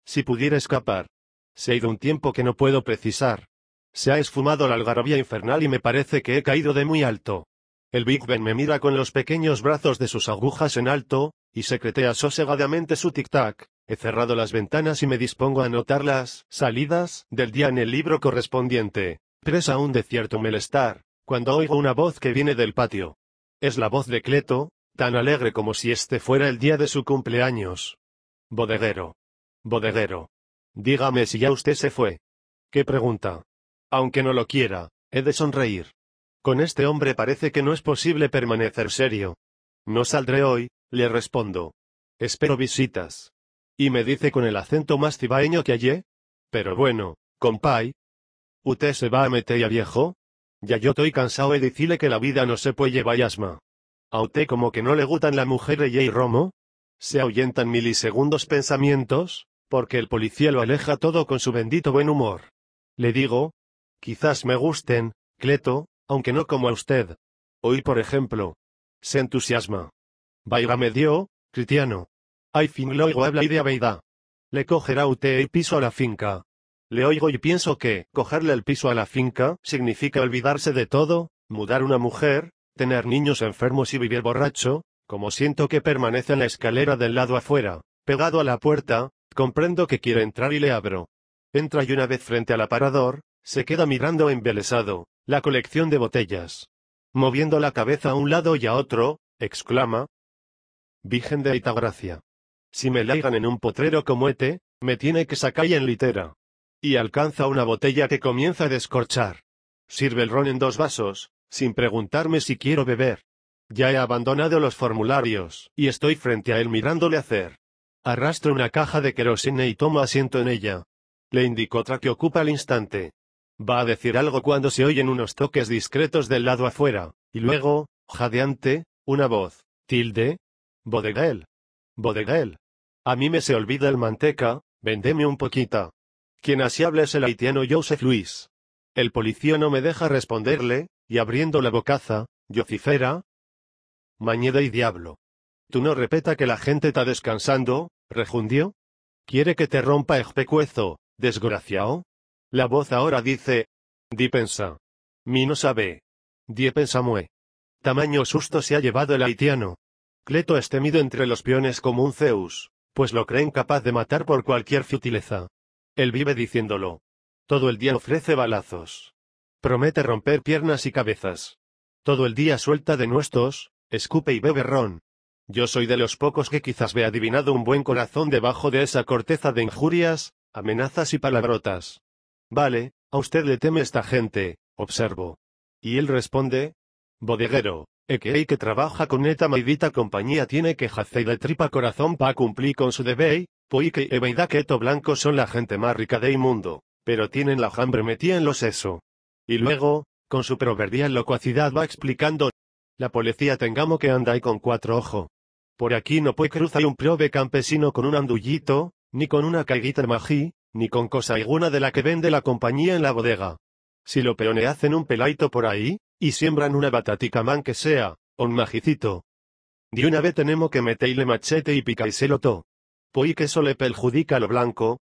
Si pudiera escapar. Se ha ido un tiempo que no puedo precisar. Se ha esfumado la algarabía infernal y me parece que he caído de muy alto. El Big Ben me mira con los pequeños brazos de sus agujas en alto, y secretea sosegadamente su tic-tac. He cerrado las ventanas y me dispongo a anotar las salidas del día en el libro correspondiente. Presa aún de cierto malestar, cuando oigo una voz que viene del patio. Es la voz de Cleto, tan alegre como si este fuera el día de su cumpleaños. Bodeguero. Bodeguero. Dígame si ya usted se fue. ¿Qué pregunta? Aunque no lo quiera, he de sonreír. Con este hombre parece que no es posible permanecer serio. No saldré hoy, le respondo. Espero visitas. Y me dice con el acento más cibaeño que ayer. Pero bueno, compay. ¿Usted se va a meter ya viejo? Ya yo estoy cansado de decirle que la vida no se puede llevar asma. ¿A usted como que no le gustan mujer mujeres y romo? Se ahuyentan milisegundos pensamientos, porque el policía lo aleja todo con su bendito buen humor. Le digo, quizás me gusten, Cleto, aunque no como a usted. Hoy, por ejemplo, se entusiasma. Vaya me dio, Cristiano. Ay fin oigo habla y de Le cogerá usted el piso a la finca. Le oigo y pienso que, cogerle el piso a la finca, significa olvidarse de todo, mudar una mujer, tener niños enfermos y vivir borracho, como siento que permanece en la escalera del lado afuera, pegado a la puerta, comprendo que quiere entrar y le abro. Entra y una vez frente al aparador, se queda mirando embelesado, la colección de botellas. Moviendo la cabeza a un lado y a otro, exclama. Virgen de Gracia. Si me laigan en un potrero como este, me tiene que sacar en litera. Y alcanza una botella que comienza a descorchar. Sirve el ron en dos vasos, sin preguntarme si quiero beber. Ya he abandonado los formularios, y estoy frente a él mirándole hacer. Arrastro una caja de querosene y tomo asiento en ella. Le indico otra que ocupa al instante. Va a decir algo cuando se oyen unos toques discretos del lado afuera, y luego, jadeante, una voz. Tilde. Bodegael. Bodegael. A mí me se olvida el manteca, vendeme un poquita. Quien así habla es el haitiano Joseph Luis. El policía no me deja responderle, y abriendo la bocaza, yocifera Mañeda y diablo. ¿Tú no repeta que la gente está descansando, rejundió? ¿Quiere que te rompa el pecuezo, desgraciao? La voz ahora dice, di pensa. Mi no sabe. Die mue. Tamaño susto se ha llevado el haitiano. Cleto es temido entre los peones como un Zeus pues lo creen capaz de matar por cualquier futileza. Él vive diciéndolo. Todo el día ofrece balazos. Promete romper piernas y cabezas. Todo el día suelta denuestos, escupe y bebe ron. Yo soy de los pocos que quizás ve adivinado un buen corazón debajo de esa corteza de injurias, amenazas y palabrotas. Vale, a usted le teme esta gente, observo. Y él responde, bodeguero, hay que trabaja con eta maidita compañía tiene que jacer de tripa corazón pa cumplir con su debey, pues que e que blanco son la gente más rica del mundo, pero tienen la hambre metida en los eso. Y luego, con su proverbial locuacidad va explicando, la policía tengamos que andar con cuatro ojos. Por aquí no puede cruzar un prove campesino con un andullito, ni con una caiguita magí, ni con cosa alguna de la que vende la compañía en la bodega. Si lo peone hacen un pelaito por ahí, y siembran una batatica man que sea, un majicito. De una vez tenemos que meterle machete y pica pues y se lo to. que eso le perjudica lo blanco.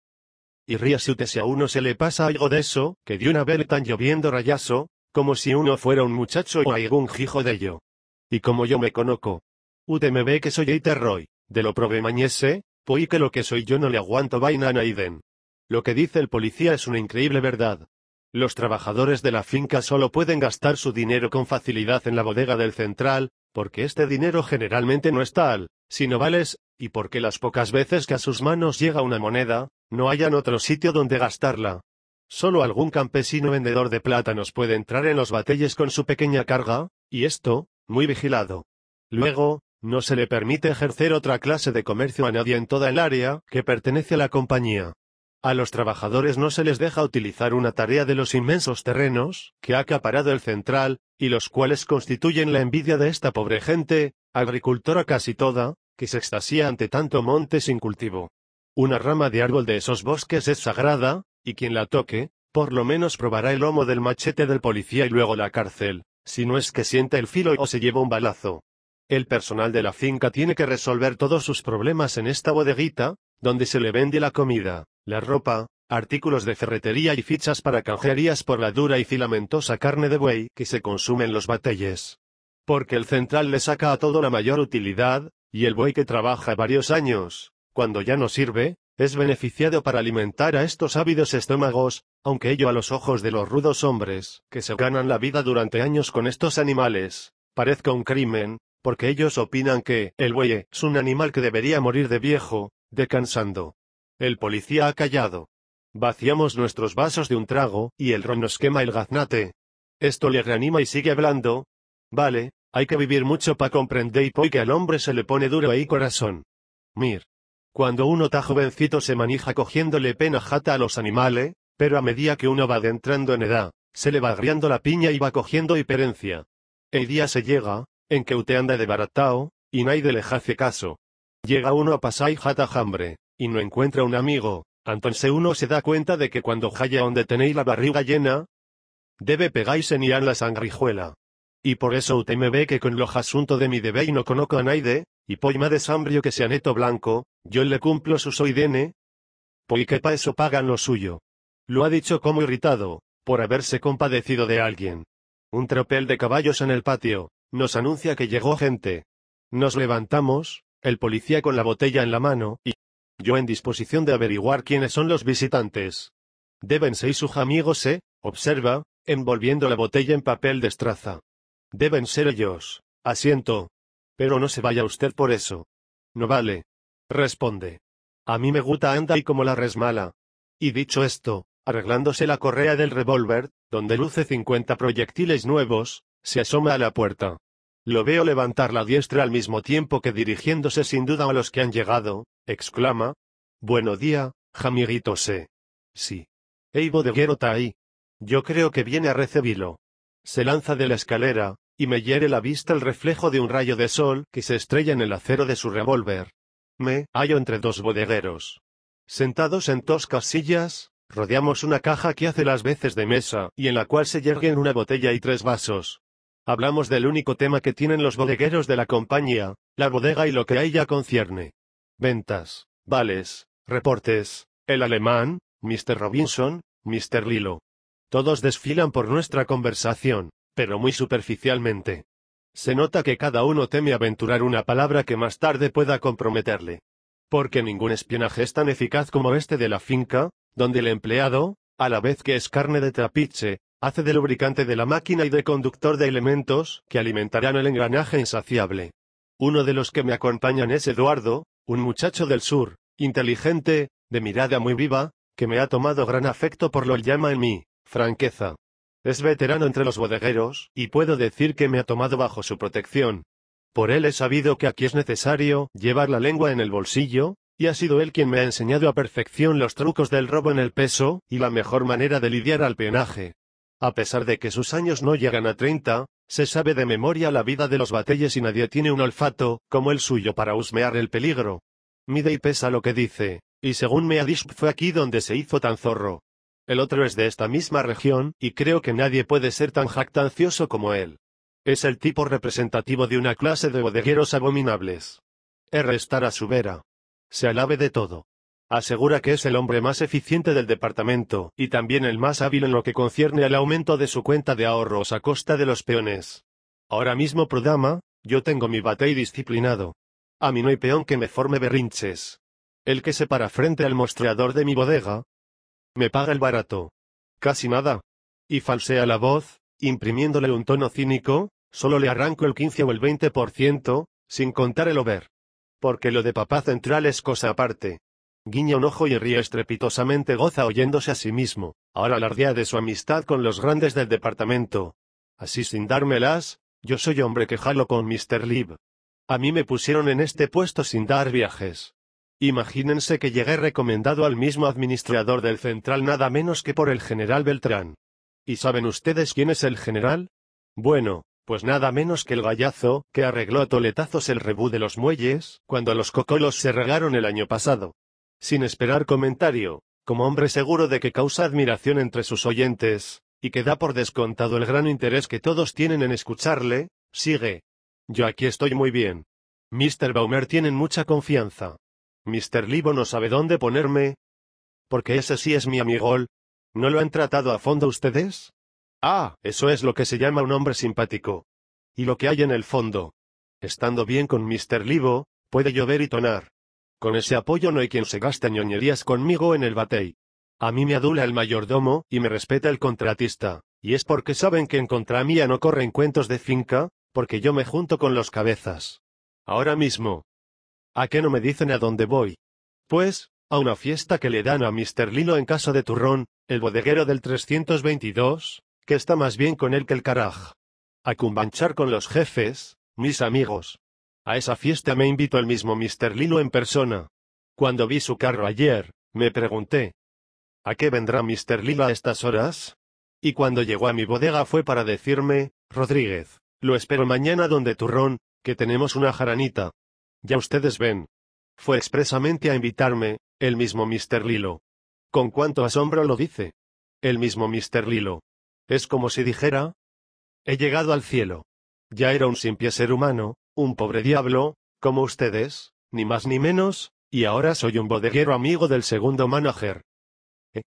Y ríase usted si a uno se le pasa algo de eso, que de una vez le están lloviendo rayazo, como si uno fuera un muchacho o algún hijo de ello. Y como yo me conozco. Ute me ve que soy Eiter Roy, de lo prove mañese, poi pues que lo que soy yo no le aguanto vaina a Naiden. Lo que dice el policía es una increíble verdad. Los trabajadores de la finca solo pueden gastar su dinero con facilidad en la bodega del central, porque este dinero generalmente no es tal, sino vales, y porque las pocas veces que a sus manos llega una moneda, no hayan otro sitio donde gastarla. Solo algún campesino vendedor de plátanos puede entrar en los batelles con su pequeña carga, y esto, muy vigilado. Luego, no se le permite ejercer otra clase de comercio a nadie en toda el área que pertenece a la compañía. A los trabajadores no se les deja utilizar una tarea de los inmensos terrenos, que ha acaparado el central, y los cuales constituyen la envidia de esta pobre gente, agricultora casi toda, que se extasía ante tanto monte sin cultivo. Una rama de árbol de esos bosques es sagrada, y quien la toque, por lo menos probará el lomo del machete del policía y luego la cárcel, si no es que sienta el filo o se lleva un balazo. El personal de la finca tiene que resolver todos sus problemas en esta bodeguita, donde se le vende la comida. La ropa, artículos de ferretería y fichas para canjerías por la dura y filamentosa carne de buey que se consume en los batalles. Porque el central le saca a todo la mayor utilidad, y el buey que trabaja varios años, cuando ya no sirve, es beneficiado para alimentar a estos ávidos estómagos, aunque ello a los ojos de los rudos hombres, que se ganan la vida durante años con estos animales, parezca un crimen, porque ellos opinan que, el buey es un animal que debería morir de viejo, descansando. El policía ha callado. Vaciamos nuestros vasos de un trago, y el ron nos quema el gaznate. Esto le reanima y sigue hablando. Vale, hay que vivir mucho para comprender y poi que al hombre se le pone duro ahí corazón. Mir. Cuando uno está jovencito se manija cogiéndole pena jata a los animales, pero a medida que uno va adentrando en edad, se le va agriando la piña y va cogiendo hiperencia. El día se llega, en que Ute anda de baratao, y nadie le hace caso. Llega uno a pasar y jata hambre y no encuentra un amigo, entonces uno se da cuenta de que cuando haya donde tenéis la barriga llena, debe pegáis en la sangrijuela. Y por eso usted me ve que con los asuntos de mi debe y no conozco a nadie, y poima de sambrio que sea neto blanco, yo le cumplo su soidene. Pues que pa eso pagan lo suyo. Lo ha dicho como irritado, por haberse compadecido de alguien. Un tropel de caballos en el patio, nos anuncia que llegó gente. Nos levantamos, el policía con la botella en la mano, y yo en disposición de averiguar quiénes son los visitantes. Deben ser sus amigos, se, eh? observa, envolviendo la botella en papel de estraza. Deben ser ellos. Asiento. Pero no se vaya usted por eso. No vale. Responde. A mí me gusta anda y como la resmala. Y dicho esto, arreglándose la correa del revólver, donde luce 50 proyectiles nuevos, se asoma a la puerta. Lo veo levantar la diestra al mismo tiempo que dirigiéndose sin duda a los que han llegado, exclama. Bueno día, jamiguito sé. Sí. Ey bodeguero está ahí. Yo creo que viene a recibirlo. Se lanza de la escalera, y me hiere la vista el reflejo de un rayo de sol que se estrella en el acero de su revólver. Me hallo entre dos bodegueros. Sentados en dos casillas, rodeamos una caja que hace las veces de mesa y en la cual se yerguen una botella y tres vasos. Hablamos del único tema que tienen los bodegueros de la compañía, la bodega y lo que a ella concierne. Ventas, vales, reportes, el alemán, Mr. Robinson, Mr. Lilo. Todos desfilan por nuestra conversación, pero muy superficialmente. Se nota que cada uno teme aventurar una palabra que más tarde pueda comprometerle. Porque ningún espionaje es tan eficaz como este de la finca, donde el empleado, a la vez que es carne de trapiche, Hace de lubricante de la máquina y de conductor de elementos, que alimentarán el engranaje insaciable. Uno de los que me acompañan es Eduardo, un muchacho del sur, inteligente, de mirada muy viva, que me ha tomado gran afecto por lo que llama en mí, franqueza. Es veterano entre los bodegueros, y puedo decir que me ha tomado bajo su protección. Por él he sabido que aquí es necesario llevar la lengua en el bolsillo, y ha sido él quien me ha enseñado a perfección los trucos del robo en el peso, y la mejor manera de lidiar al peonaje. A pesar de que sus años no llegan a 30, se sabe de memoria la vida de los batelles y nadie tiene un olfato, como el suyo, para husmear el peligro. Mide y pesa lo que dice, y según Meadisp fue aquí donde se hizo tan zorro. El otro es de esta misma región, y creo que nadie puede ser tan jactancioso como él. Es el tipo representativo de una clase de bodegueros abominables. R. estar a su vera. Se alabe de todo. Asegura que es el hombre más eficiente del departamento, y también el más hábil en lo que concierne al aumento de su cuenta de ahorros a costa de los peones. Ahora mismo Prodama, yo tengo mi batey disciplinado. A mí no hay peón que me forme berrinches. El que se para frente al mostreador de mi bodega. Me paga el barato. Casi nada. Y falsea la voz, imprimiéndole un tono cínico, solo le arranco el 15 o el 20%, sin contar el over. Porque lo de papá central es cosa aparte. Guiña un ojo y ríe estrepitosamente goza oyéndose a sí mismo, ahora alardea de su amistad con los grandes del departamento. Así sin dármelas, yo soy hombre que jalo con Mr. Lib. A mí me pusieron en este puesto sin dar viajes. Imagínense que llegué recomendado al mismo administrador del central nada menos que por el general Beltrán. ¿Y saben ustedes quién es el general? Bueno, pues nada menos que el gallazo, que arregló a toletazos el rebú de los muelles, cuando los cocolos se regaron el año pasado sin esperar comentario, como hombre seguro de que causa admiración entre sus oyentes, y que da por descontado el gran interés que todos tienen en escucharle, sigue. Yo aquí estoy muy bien. Mr. Baumer tienen mucha confianza. Mr. Libo no sabe dónde ponerme. Porque ese sí es mi amigo. ¿No lo han tratado a fondo ustedes? Ah, eso es lo que se llama un hombre simpático. Y lo que hay en el fondo. Estando bien con Mr. Libo, puede llover y tonar. Con ese apoyo no hay quien se gaste ñoñerías conmigo en el batey. A mí me adula el mayordomo, y me respeta el contratista. Y es porque saben que en contra mía no corren cuentos de finca, porque yo me junto con los cabezas. Ahora mismo. ¿A qué no me dicen a dónde voy? Pues, a una fiesta que le dan a Mr. Lilo en casa de Turrón, el bodeguero del 322, que está más bien con él que el caraj. A cumbanchar con los jefes, mis amigos. A esa fiesta me invitó el mismo Mr. Lilo en persona. Cuando vi su carro ayer, me pregunté, ¿a qué vendrá Mr. Lilo a estas horas? Y cuando llegó a mi bodega fue para decirme, Rodríguez, lo espero mañana donde turrón, que tenemos una jaranita. Ya ustedes ven. Fue expresamente a invitarme, el mismo Mr. Lilo. Con cuánto asombro lo dice. El mismo Mr. Lilo. Es como si dijera, he llegado al cielo. Ya era un simple ser humano, un pobre diablo, como ustedes, ni más ni menos, y ahora soy un bodeguero amigo del segundo manager. ¿Eh?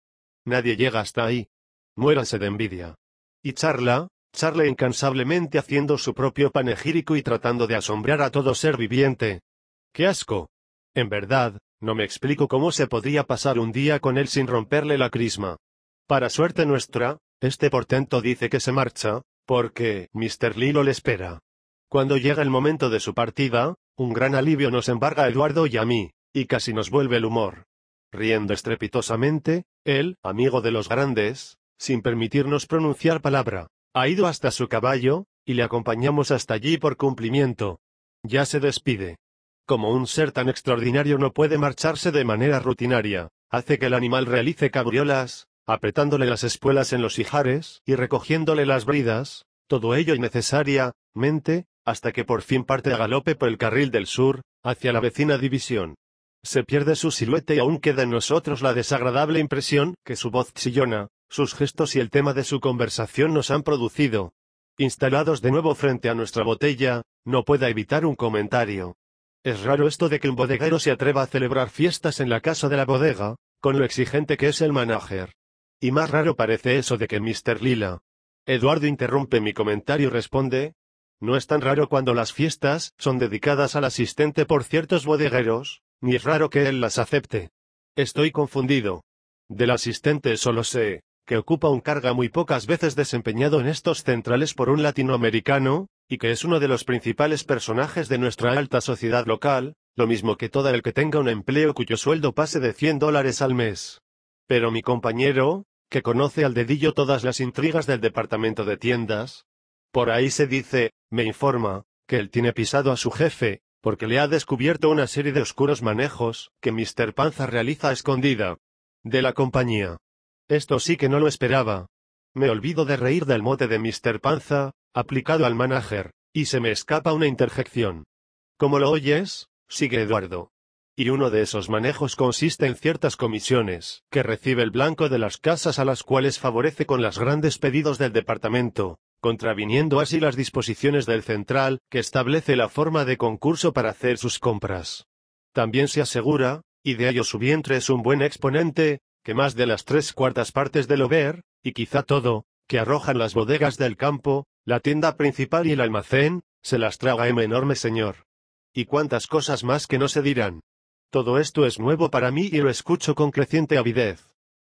Nadie llega hasta ahí. Muéranse de envidia. Y charla, charla incansablemente haciendo su propio panegírico y tratando de asombrar a todo ser viviente. ¡Qué asco! En verdad, no me explico cómo se podría pasar un día con él sin romperle la crisma. Para suerte nuestra, este portento dice que se marcha, porque Mr. Lilo le espera. Cuando llega el momento de su partida, un gran alivio nos embarga a Eduardo y a mí, y casi nos vuelve el humor. Riendo estrepitosamente, él, amigo de los grandes, sin permitirnos pronunciar palabra, ha ido hasta su caballo, y le acompañamos hasta allí por cumplimiento. Ya se despide. Como un ser tan extraordinario no puede marcharse de manera rutinaria, hace que el animal realice cabriolas, apretándole las espuelas en los ijares y recogiéndole las bridas, todo ello innecesariamente, hasta que por fin parte a galope por el carril del sur, hacia la vecina división. Se pierde su silueta y aún queda en nosotros la desagradable impresión que su voz chillona, sus gestos y el tema de su conversación nos han producido. Instalados de nuevo frente a nuestra botella, no pueda evitar un comentario. Es raro esto de que un bodeguero se atreva a celebrar fiestas en la casa de la bodega, con lo exigente que es el manager. Y más raro parece eso de que Mr. Lila. Eduardo interrumpe mi comentario y responde, no es tan raro cuando las fiestas son dedicadas al asistente por ciertos bodegueros, ni es raro que él las acepte. Estoy confundido. Del asistente solo sé que ocupa un carga muy pocas veces desempeñado en estos centrales por un latinoamericano, y que es uno de los principales personajes de nuestra alta sociedad local, lo mismo que todo el que tenga un empleo cuyo sueldo pase de 100 dólares al mes. Pero mi compañero, que conoce al dedillo todas las intrigas del departamento de tiendas, por ahí se dice, me informa, que él tiene pisado a su jefe, porque le ha descubierto una serie de oscuros manejos que Mr. Panza realiza a escondida de la compañía. Esto sí que no lo esperaba. Me olvido de reír del mote de Mr. Panza, aplicado al manager, y se me escapa una interjección. ¿Cómo lo oyes? sigue Eduardo. Y uno de esos manejos consiste en ciertas comisiones que recibe el blanco de las casas a las cuales favorece con los grandes pedidos del departamento, contraviniendo así las disposiciones del central, que establece la forma de concurso para hacer sus compras. También se asegura, y de ello su vientre es un buen exponente, que más de las tres cuartas partes del over, y quizá todo, que arrojan las bodegas del campo, la tienda principal y el almacén, se las traga M enorme señor. Y cuántas cosas más que no se dirán. Todo esto es nuevo para mí y lo escucho con creciente avidez.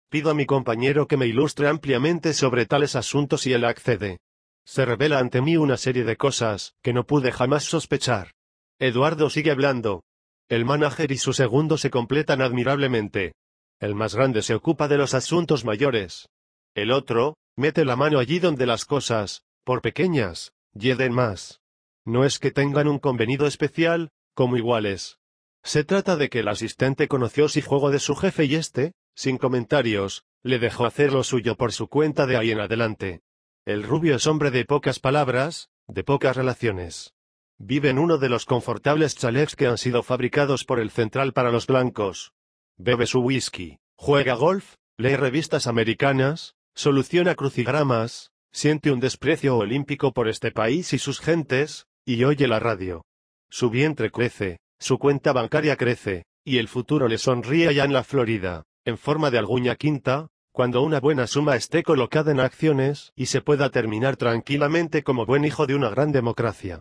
Pido a mi compañero que me ilustre ampliamente sobre tales asuntos y él accede se revela ante mí una serie de cosas que no pude jamás sospechar. Eduardo sigue hablando. El manager y su segundo se completan admirablemente. El más grande se ocupa de los asuntos mayores. El otro, mete la mano allí donde las cosas, por pequeñas, yeden más. No es que tengan un convenido especial, como iguales. Se trata de que el asistente conoció si juego de su jefe y este, sin comentarios, le dejó hacer lo suyo por su cuenta de ahí en adelante. El rubio es hombre de pocas palabras, de pocas relaciones. Vive en uno de los confortables chalets que han sido fabricados por el Central para los blancos. Bebe su whisky, juega golf, lee revistas americanas, soluciona crucigramas, siente un desprecio olímpico por este país y sus gentes, y oye la radio. Su vientre crece, su cuenta bancaria crece, y el futuro le sonríe ya en la Florida, en forma de alguna quinta, cuando una buena suma esté colocada en acciones, y se pueda terminar tranquilamente como buen hijo de una gran democracia.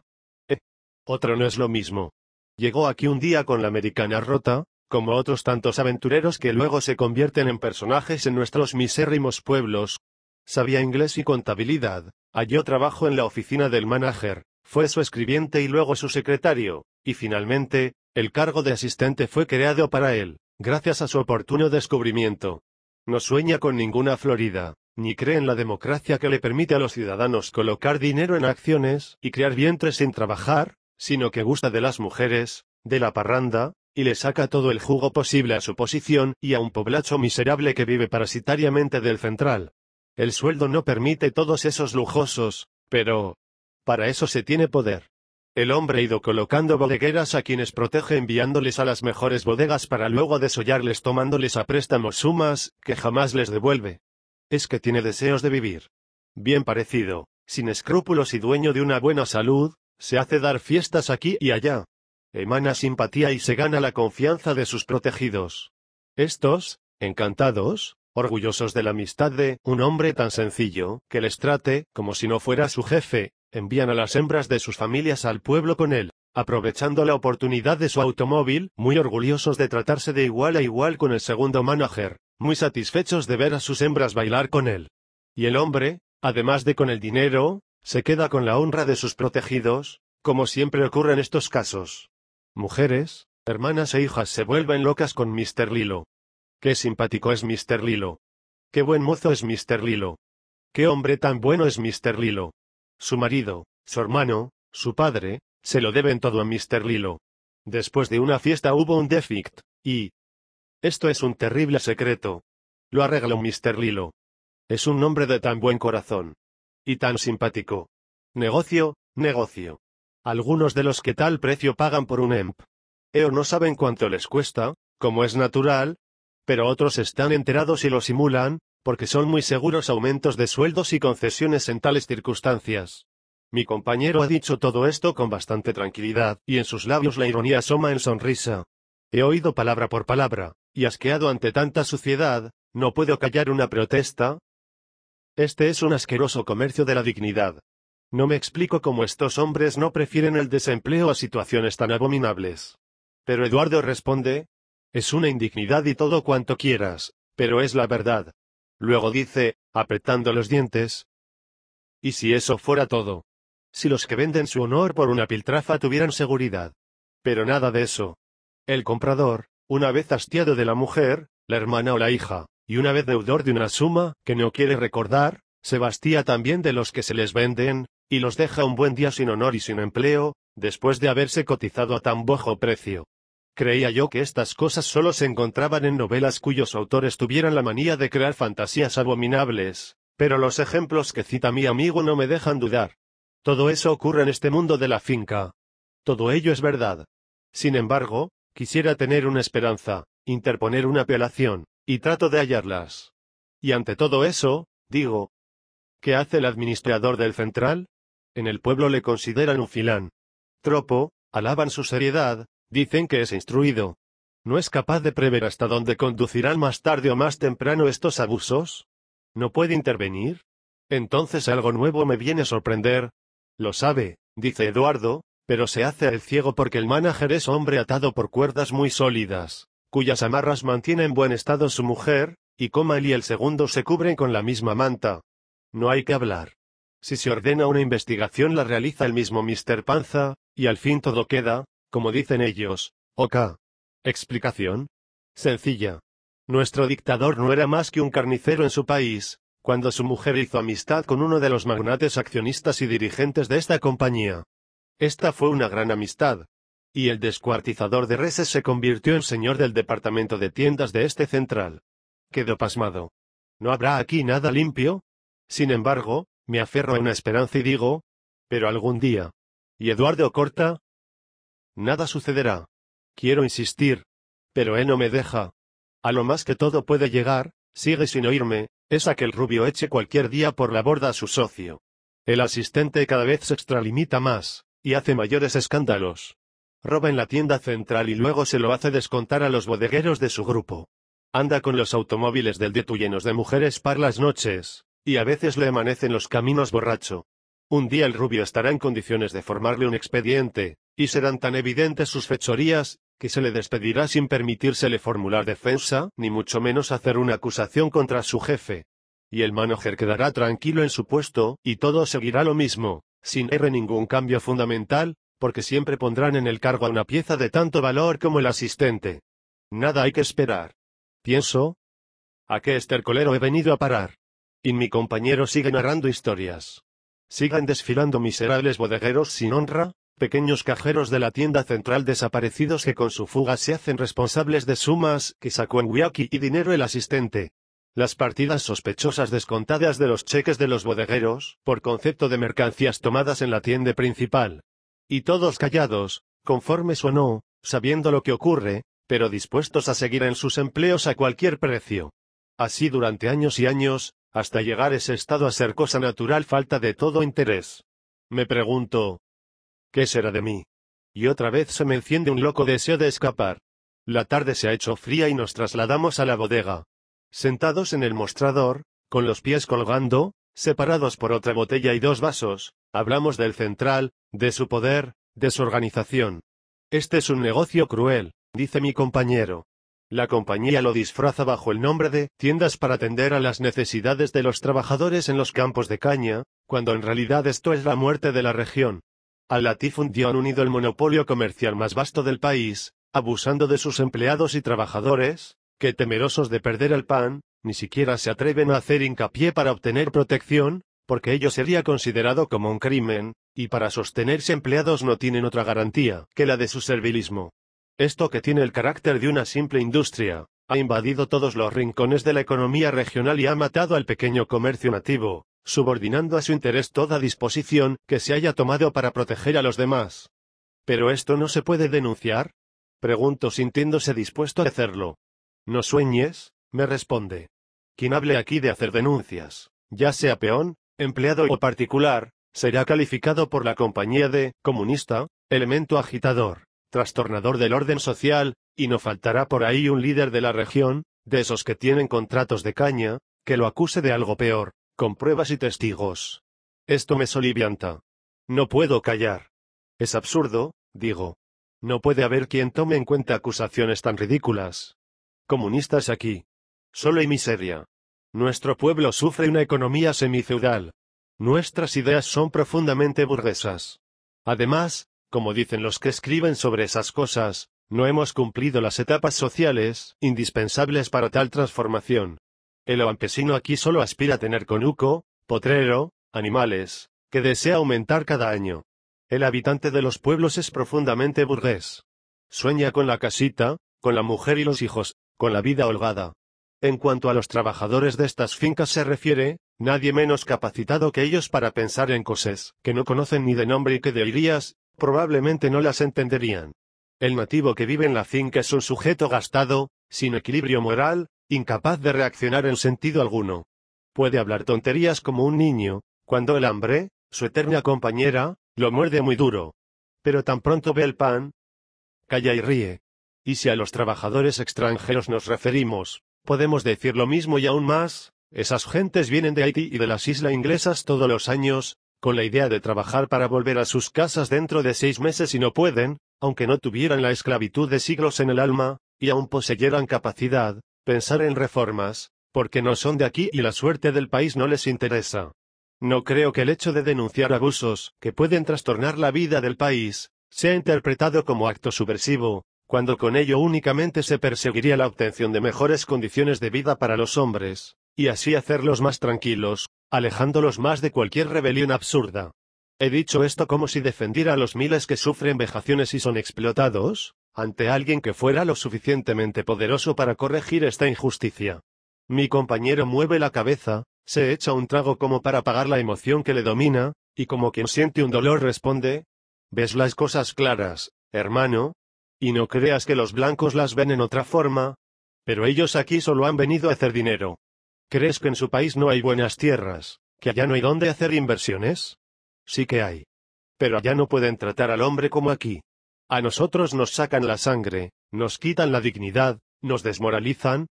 Eh, otro no es lo mismo. Llegó aquí un día con la americana rota, como otros tantos aventureros que luego se convierten en personajes en nuestros misérrimos pueblos. Sabía inglés y contabilidad, halló trabajo en la oficina del manager, fue su escribiente y luego su secretario, y finalmente, el cargo de asistente fue creado para él, gracias a su oportuno descubrimiento, no sueña con ninguna Florida, ni cree en la democracia que le permite a los ciudadanos colocar dinero en acciones y crear vientres sin trabajar, sino que gusta de las mujeres, de la parranda, y le saca todo el jugo posible a su posición y a un poblacho miserable que vive parasitariamente del central. El sueldo no permite todos esos lujosos, pero... Para eso se tiene poder. El hombre ha ido colocando bodegueras a quienes protege enviándoles a las mejores bodegas para luego desollarles tomándoles a préstamos sumas, que jamás les devuelve. Es que tiene deseos de vivir. Bien parecido, sin escrúpulos y dueño de una buena salud, se hace dar fiestas aquí y allá. Emana simpatía y se gana la confianza de sus protegidos. Estos, encantados, orgullosos de la amistad de un hombre tan sencillo, que les trate como si no fuera su jefe, envían a las hembras de sus familias al pueblo con él, aprovechando la oportunidad de su automóvil, muy orgullosos de tratarse de igual a igual con el segundo manager, muy satisfechos de ver a sus hembras bailar con él. Y el hombre, además de con el dinero, se queda con la honra de sus protegidos, como siempre ocurre en estos casos. Mujeres, hermanas e hijas se vuelven locas con Mr. Lilo. Qué simpático es Mr. Lilo. Qué buen mozo es Mr. Lilo. Qué hombre tan bueno es Mr. Lilo. Su marido, su hermano, su padre, se lo deben todo a Mr. Lilo. Después de una fiesta hubo un déficit, y... Esto es un terrible secreto. Lo arregló Mr. Lilo. Es un hombre de tan buen corazón. Y tan simpático. Negocio, negocio. Algunos de los que tal precio pagan por un EMP. EO no saben cuánto les cuesta, como es natural, pero otros están enterados y lo simulan, porque son muy seguros aumentos de sueldos y concesiones en tales circunstancias. Mi compañero ha dicho todo esto con bastante tranquilidad, y en sus labios la ironía asoma en sonrisa. He oído palabra por palabra, y asqueado ante tanta suciedad, no puedo callar una protesta. Este es un asqueroso comercio de la dignidad. No me explico cómo estos hombres no prefieren el desempleo a situaciones tan abominables. Pero Eduardo responde, es una indignidad y todo cuanto quieras, pero es la verdad. Luego dice, apretando los dientes. ¿Y si eso fuera todo? Si los que venden su honor por una piltrafa tuvieran seguridad. Pero nada de eso. El comprador, una vez hastiado de la mujer, la hermana o la hija, y una vez deudor de una suma que no quiere recordar, se bastía también de los que se les venden, y los deja un buen día sin honor y sin empleo, después de haberse cotizado a tan bajo precio. Creía yo que estas cosas solo se encontraban en novelas cuyos autores tuvieran la manía de crear fantasías abominables, pero los ejemplos que cita mi amigo no me dejan dudar. Todo eso ocurre en este mundo de la finca. Todo ello es verdad. Sin embargo, quisiera tener una esperanza, interponer una apelación, y trato de hallarlas. Y ante todo eso, digo, ¿qué hace el administrador del central? En el pueblo le consideran un filán. Tropo, alaban su seriedad, Dicen que es instruido. ¿No es capaz de prever hasta dónde conducirán más tarde o más temprano estos abusos? ¿No puede intervenir? Entonces algo nuevo me viene a sorprender. Lo sabe, dice Eduardo, pero se hace el ciego porque el manager es hombre atado por cuerdas muy sólidas, cuyas amarras mantiene en buen estado su mujer, y él y el segundo se cubren con la misma manta. No hay que hablar. Si se ordena una investigación la realiza el mismo Mr. Panza, y al fin todo queda, como dicen ellos. Ok. Explicación. Sencilla. Nuestro dictador no era más que un carnicero en su país, cuando su mujer hizo amistad con uno de los magnates accionistas y dirigentes de esta compañía. Esta fue una gran amistad. Y el descuartizador de reses se convirtió en señor del departamento de tiendas de este central. Quedó pasmado. ¿No habrá aquí nada limpio? Sin embargo, me aferro a una esperanza y digo, pero algún día. Y Eduardo Corta, Nada sucederá. Quiero insistir. Pero él no me deja. A lo más que todo puede llegar, sigue sin oírme, es a que el rubio eche cualquier día por la borda a su socio. El asistente cada vez se extralimita más, y hace mayores escándalos. Roba en la tienda central y luego se lo hace descontar a los bodegueros de su grupo. Anda con los automóviles del Detu llenos de mujeres par las noches, y a veces le amanecen los caminos borracho. Un día el rubio estará en condiciones de formarle un expediente, y serán tan evidentes sus fechorías, que se le despedirá sin permitírsele formular defensa, ni mucho menos hacer una acusación contra su jefe. Y el manager quedará tranquilo en su puesto, y todo seguirá lo mismo, sin R ningún cambio fundamental, porque siempre pondrán en el cargo a una pieza de tanto valor como el asistente. Nada hay que esperar. Pienso. ¿A qué estercolero he venido a parar? Y mi compañero sigue narrando historias. Sigan desfilando miserables bodegueros sin honra, pequeños cajeros de la tienda central desaparecidos que con su fuga se hacen responsables de sumas, que sacó en guiaqui y dinero el asistente. Las partidas sospechosas descontadas de los cheques de los bodegueros, por concepto de mercancías tomadas en la tienda principal. Y todos callados, conformes o no, sabiendo lo que ocurre, pero dispuestos a seguir en sus empleos a cualquier precio. Así durante años y años, hasta llegar ese estado a ser cosa natural falta de todo interés. Me pregunto, ¿Qué será de mí? Y otra vez se me enciende un loco deseo de escapar. La tarde se ha hecho fría y nos trasladamos a la bodega. Sentados en el mostrador, con los pies colgando, separados por otra botella y dos vasos, hablamos del central, de su poder, de su organización. Este es un negocio cruel, dice mi compañero. La compañía lo disfraza bajo el nombre de tiendas para atender a las necesidades de los trabajadores en los campos de caña, cuando en realidad esto es la muerte de la región. Al latifundio han unido el monopolio comercial más vasto del país, abusando de sus empleados y trabajadores, que temerosos de perder el pan, ni siquiera se atreven a hacer hincapié para obtener protección, porque ello sería considerado como un crimen, y para sostenerse empleados no tienen otra garantía que la de su servilismo. Esto que tiene el carácter de una simple industria, ha invadido todos los rincones de la economía regional y ha matado al pequeño comercio nativo, subordinando a su interés toda disposición que se haya tomado para proteger a los demás. ¿Pero esto no se puede denunciar? Pregunto sintiéndose dispuesto a hacerlo. No sueñes, me responde. Quien hable aquí de hacer denuncias, ya sea peón, empleado o particular, será calificado por la compañía de comunista, elemento agitador, trastornador del orden social, y no faltará por ahí un líder de la región, de esos que tienen contratos de caña, que lo acuse de algo peor con pruebas y testigos. Esto me solivianta. No puedo callar. Es absurdo, digo. No puede haber quien tome en cuenta acusaciones tan ridículas. Comunistas aquí. Solo hay miseria. Nuestro pueblo sufre una economía semifeudal. Nuestras ideas son profundamente burguesas. Además, como dicen los que escriben sobre esas cosas, no hemos cumplido las etapas sociales indispensables para tal transformación. El campesino aquí solo aspira a tener conuco, potrero, animales, que desea aumentar cada año. El habitante de los pueblos es profundamente burgués. Sueña con la casita, con la mujer y los hijos, con la vida holgada. En cuanto a los trabajadores de estas fincas se refiere, nadie menos capacitado que ellos para pensar en cosas que no conocen ni de nombre y que de irías, probablemente no las entenderían. El nativo que vive en la finca es un sujeto gastado, sin equilibrio moral, incapaz de reaccionar en sentido alguno. Puede hablar tonterías como un niño, cuando el hambre, su eterna compañera, lo muerde muy duro. Pero tan pronto ve el pan, calla y ríe. Y si a los trabajadores extranjeros nos referimos, podemos decir lo mismo y aún más, esas gentes vienen de Haití y de las islas inglesas todos los años, con la idea de trabajar para volver a sus casas dentro de seis meses y no pueden, aunque no tuvieran la esclavitud de siglos en el alma, y aún poseyeran capacidad, pensar en reformas, porque no son de aquí y la suerte del país no les interesa. No creo que el hecho de denunciar abusos, que pueden trastornar la vida del país, sea interpretado como acto subversivo, cuando con ello únicamente se perseguiría la obtención de mejores condiciones de vida para los hombres, y así hacerlos más tranquilos, alejándolos más de cualquier rebelión absurda. He dicho esto como si defendiera a los miles que sufren vejaciones y son explotados, ante alguien que fuera lo suficientemente poderoso para corregir esta injusticia. Mi compañero mueve la cabeza, se echa un trago como para apagar la emoción que le domina, y como quien siente un dolor responde, ¿ves las cosas claras, hermano? Y no creas que los blancos las ven en otra forma. Pero ellos aquí solo han venido a hacer dinero. ¿Crees que en su país no hay buenas tierras, que allá no hay dónde hacer inversiones? Sí que hay. Pero allá no pueden tratar al hombre como aquí. A nosotros nos sacan la sangre, nos quitan la dignidad, nos desmoralizan.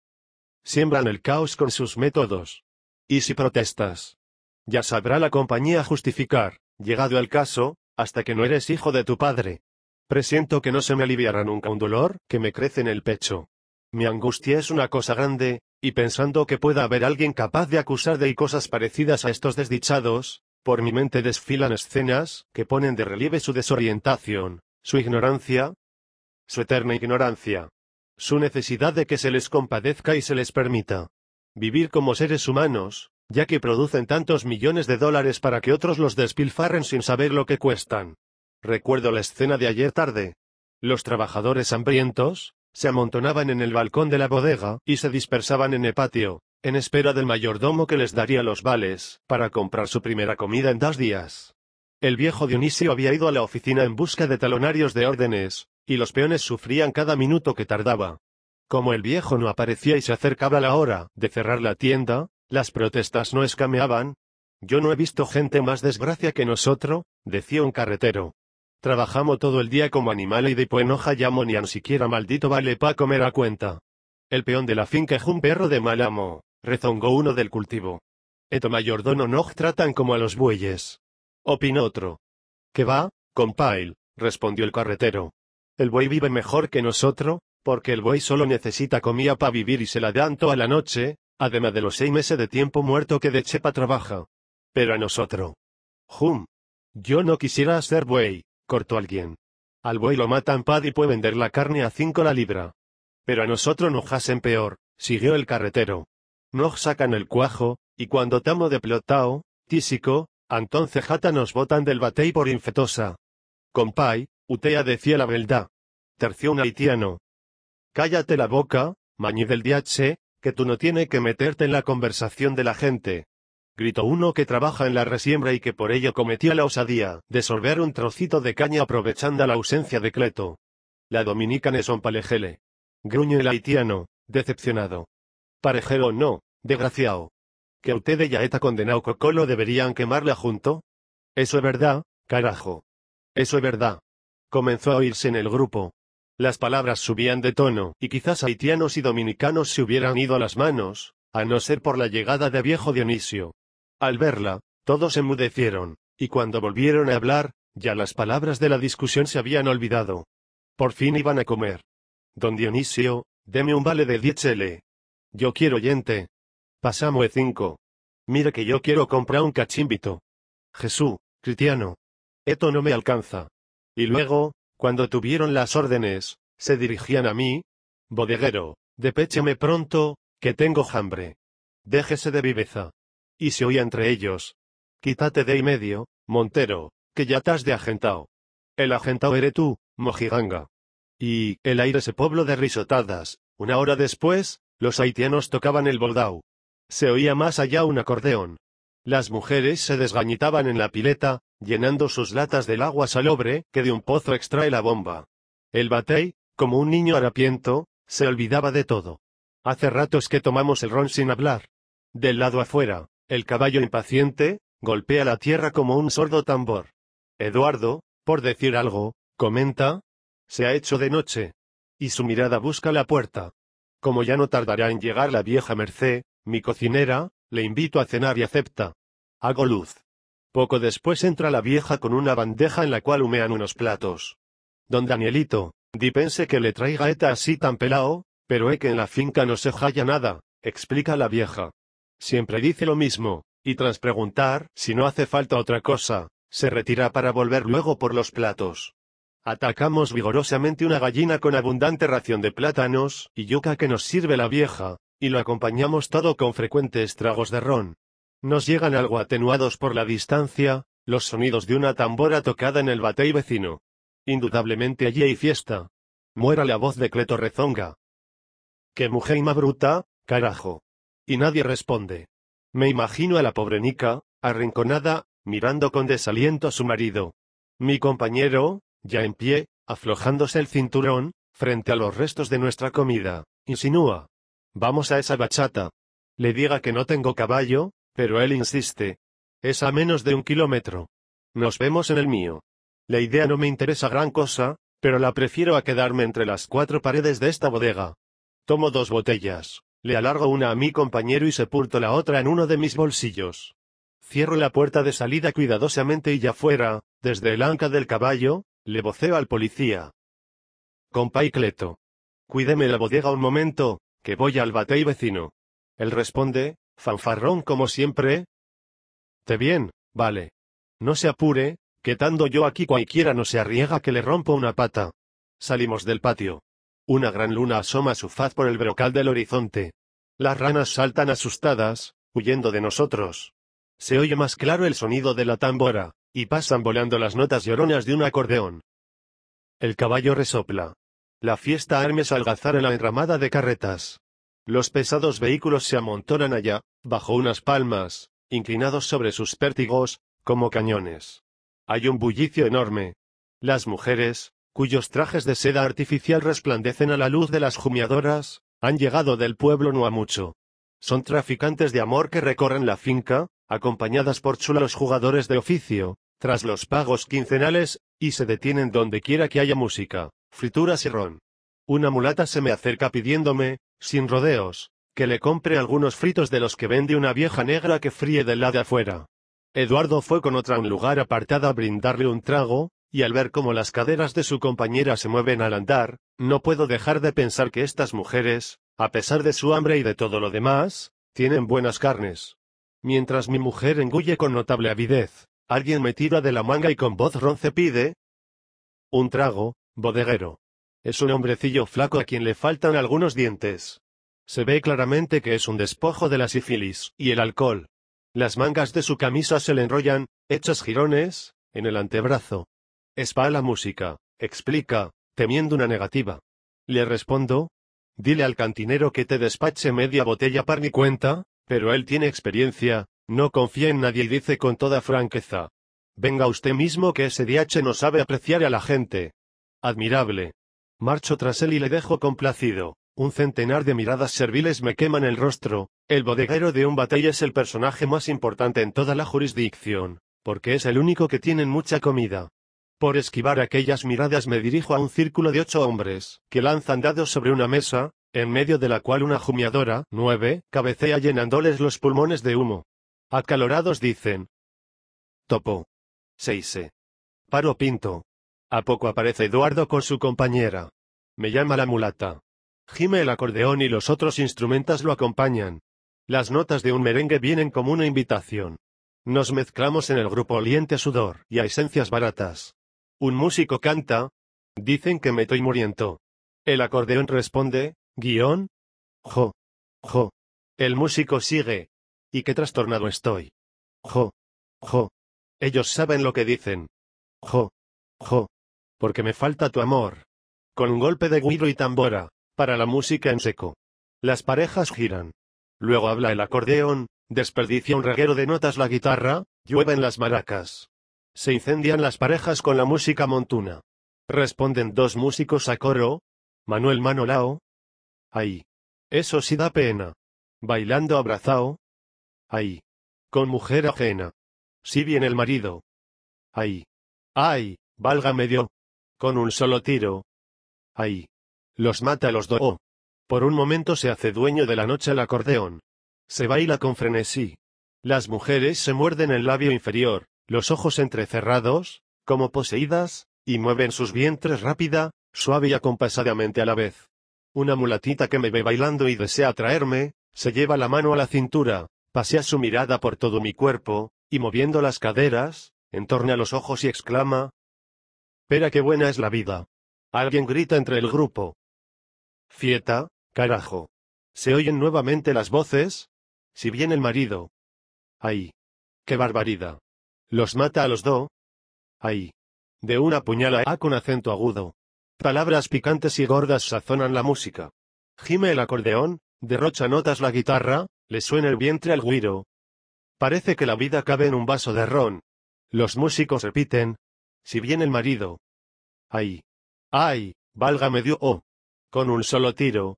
Siembran el caos con sus métodos. ¿Y si protestas? Ya sabrá la compañía justificar, llegado el caso, hasta que no eres hijo de tu padre. Presiento que no se me aliviará nunca un dolor que me crece en el pecho. Mi angustia es una cosa grande, y pensando que pueda haber alguien capaz de acusar de cosas parecidas a estos desdichados, por mi mente desfilan escenas que ponen de relieve su desorientación, su ignorancia, su eterna ignorancia, su necesidad de que se les compadezca y se les permita vivir como seres humanos, ya que producen tantos millones de dólares para que otros los despilfarren sin saber lo que cuestan. Recuerdo la escena de ayer tarde. Los trabajadores hambrientos, se amontonaban en el balcón de la bodega, y se dispersaban en el patio, en espera del mayordomo que les daría los vales, para comprar su primera comida en dos días. El viejo Dionisio había ido a la oficina en busca de talonarios de órdenes, y los peones sufrían cada minuto que tardaba. Como el viejo no aparecía y se acercaba la hora de cerrar la tienda, las protestas no escameaban. Yo no he visto gente más desgracia que nosotros, decía un carretero. Trabajamos todo el día como animal y de pues no llamo ni an siquiera maldito vale pa' comer a cuenta. El peón de la finca es un perro de mal amo, rezongó uno del cultivo. Eto mayordomo no tratan como a los bueyes opinó otro. ¿Qué va, compile? respondió el carretero. El buey vive mejor que nosotros, porque el buey solo necesita comida para vivir y se la dan toda la noche, además de los seis meses de tiempo muerto que de chepa trabaja. Pero a nosotros. hum, Yo no quisiera hacer buey, cortó alguien. Al buey lo matan pad y puede vender la carne a cinco la libra. Pero a nosotros nos hacen peor, siguió el carretero. Nos sacan el cuajo, y cuando tamo de plotao, tísico, entonces jata nos botan del batey por infetosa. Compay, utea decía la verdad. Terció un haitiano. Cállate la boca, mañí del diache, que tú no tiene que meterte en la conversación de la gente. Gritó uno que trabaja en la resiembra y que por ello cometía la osadía de sorber un trocito de caña aprovechando la ausencia de Cleto. La dominicana es un palejele. Gruño el haitiano, decepcionado. Parejero no, desgraciado que ustedes ya está condenado Cocolo deberían quemarla junto? Eso es verdad, carajo. Eso es verdad. Comenzó a oírse en el grupo. Las palabras subían de tono, y quizás haitianos y dominicanos se hubieran ido a las manos, a no ser por la llegada de viejo Dionisio. Al verla, todos enmudecieron, y cuando volvieron a hablar, ya las palabras de la discusión se habían olvidado. Por fin iban a comer. Don Dionisio, deme un vale de diez chele. Yo quiero oyente, Pasamo E5. Mira que yo quiero comprar un cachimbito. Jesús, Cristiano. Esto no me alcanza. Y luego, cuando tuvieron las órdenes, se dirigían a mí. Bodeguero, depécheme pronto, que tengo hambre. Déjese de viveza. Y se oía entre ellos. Quítate de y medio, Montero, que ya estás de agentao. El agentao eres tú, mojiganga. Y, el aire ese pueblo de risotadas. Una hora después, los haitianos tocaban el boldao. Se oía más allá un acordeón. Las mujeres se desgañitaban en la pileta, llenando sus latas del agua salobre que de un pozo extrae la bomba. El batey, como un niño harapiento, se olvidaba de todo. Hace ratos que tomamos el ron sin hablar. Del lado afuera, el caballo impaciente, golpea la tierra como un sordo tambor. Eduardo, por decir algo, comenta. Se ha hecho de noche. Y su mirada busca la puerta. Como ya no tardará en llegar la vieja Merced, mi cocinera, le invito a cenar y acepta. Hago luz. Poco después entra la vieja con una bandeja en la cual humean unos platos. Don Danielito, di pense que le traiga eta así tan pelao, pero he que en la finca no se jaya nada, explica la vieja. Siempre dice lo mismo, y tras preguntar si no hace falta otra cosa, se retira para volver luego por los platos. Atacamos vigorosamente una gallina con abundante ración de plátanos y yuca que nos sirve la vieja, y lo acompañamos todo con frecuentes tragos de ron. Nos llegan algo atenuados por la distancia, los sonidos de una tambora tocada en el batey vecino. Indudablemente allí hay fiesta. Muera la voz de Cleto Rezonga. ¡Qué mujer bruta, carajo! Y nadie responde. Me imagino a la pobre Nica, arrinconada, mirando con desaliento a su marido. Mi compañero, ya en pie, aflojándose el cinturón, frente a los restos de nuestra comida, insinúa. Vamos a esa bachata. Le diga que no tengo caballo, pero él insiste. Es a menos de un kilómetro. Nos vemos en el mío. La idea no me interesa gran cosa, pero la prefiero a quedarme entre las cuatro paredes de esta bodega. Tomo dos botellas, le alargo una a mi compañero y sepulto la otra en uno de mis bolsillos. Cierro la puerta de salida cuidadosamente y ya fuera, desde el anca del caballo, le voceo al policía. y Cleto. Cuídeme la bodega un momento, que voy al batey vecino. Él responde, fanfarrón como siempre. Te bien, vale. No se apure, que tanto yo aquí cualquiera no se arriesga que le rompo una pata. Salimos del patio. Una gran luna asoma su faz por el brocal del horizonte. Las ranas saltan asustadas, huyendo de nosotros. Se oye más claro el sonido de la tambora, y pasan volando las notas lloronas de un acordeón. El caballo resopla. La fiesta Hermes Algazara en la enramada de carretas. Los pesados vehículos se amontonan allá, bajo unas palmas, inclinados sobre sus pértigos, como cañones. Hay un bullicio enorme. Las mujeres, cuyos trajes de seda artificial resplandecen a la luz de las jumiadoras, han llegado del pueblo no a mucho. Son traficantes de amor que recorren la finca, acompañadas por los jugadores de oficio, tras los pagos quincenales, y se detienen donde quiera que haya música frituras y ron. Una mulata se me acerca pidiéndome, sin rodeos, que le compre algunos fritos de los que vende una vieja negra que fríe del lado de afuera. Eduardo fue con otra a un lugar apartado a brindarle un trago, y al ver cómo las caderas de su compañera se mueven al andar, no puedo dejar de pensar que estas mujeres, a pesar de su hambre y de todo lo demás, tienen buenas carnes. Mientras mi mujer engulle con notable avidez, alguien me tira de la manga y con voz ronce pide un trago, bodeguero. Es un hombrecillo flaco a quien le faltan algunos dientes. Se ve claramente que es un despojo de la sífilis y el alcohol. Las mangas de su camisa se le enrollan, hechas jirones, en el antebrazo. Es la música, explica, temiendo una negativa. Le respondo, dile al cantinero que te despache media botella para ni cuenta, pero él tiene experiencia, no confía en nadie y dice con toda franqueza. Venga usted mismo que ese DH no sabe apreciar a la gente. Admirable. Marcho tras él y le dejo complacido. Un centenar de miradas serviles me queman el rostro. El bodeguero de un batalla es el personaje más importante en toda la jurisdicción, porque es el único que tienen mucha comida. Por esquivar aquellas miradas me dirijo a un círculo de ocho hombres, que lanzan dados sobre una mesa, en medio de la cual una jumiadora, nueve, cabecea llenándoles los pulmones de humo. Acalorados dicen. Topo. Seise. Eh. Paro Pinto. A poco aparece Eduardo con su compañera. Me llama la mulata. Gime el acordeón y los otros instrumentos lo acompañan. Las notas de un merengue vienen como una invitación. Nos mezclamos en el grupo oliente a sudor y a esencias baratas. Un músico canta. Dicen que me estoy muriendo. El acordeón responde, guión. Jo. Jo. El músico sigue. Y qué trastornado estoy. Jo. Jo. Ellos saben lo que dicen. Jo. Jo porque me falta tu amor. Con un golpe de guiro y tambora, para la música en seco. Las parejas giran. Luego habla el acordeón, desperdicia un reguero de notas la guitarra, llueven las maracas. Se incendian las parejas con la música montuna. Responden dos músicos a coro. Manuel Manolao. Ahí. Eso sí da pena. Bailando abrazao. Ahí. Con mujer ajena. Si bien viene el marido. Ahí. Ay, valga medio. Con un solo tiro. Ahí. Los mata a los dos. Oh. Por un momento se hace dueño de la noche el acordeón. Se baila con frenesí. Las mujeres se muerden el labio inferior, los ojos entrecerrados, como poseídas, y mueven sus vientres rápida, suave y acompasadamente a la vez. Una mulatita que me ve bailando y desea traerme, se lleva la mano a la cintura, pasea su mirada por todo mi cuerpo, y moviendo las caderas, entorna los ojos y exclama, Espera qué buena es la vida. Alguien grita entre el grupo. Fieta, carajo. ¿Se oyen nuevamente las voces? Si bien el marido. ¡Ay! ¡Qué barbaridad! ¿Los mata a los dos? ¡Ay! De una puñala A con acento agudo. Palabras picantes y gordas sazonan la música. Gime el acordeón, derrocha notas la guitarra, le suena el vientre al guiro. Parece que la vida cabe en un vaso de ron. Los músicos repiten, si bien el marido... ¡Ay! ¡Ay! ¡Válgame Dios! Oh, con un solo tiro.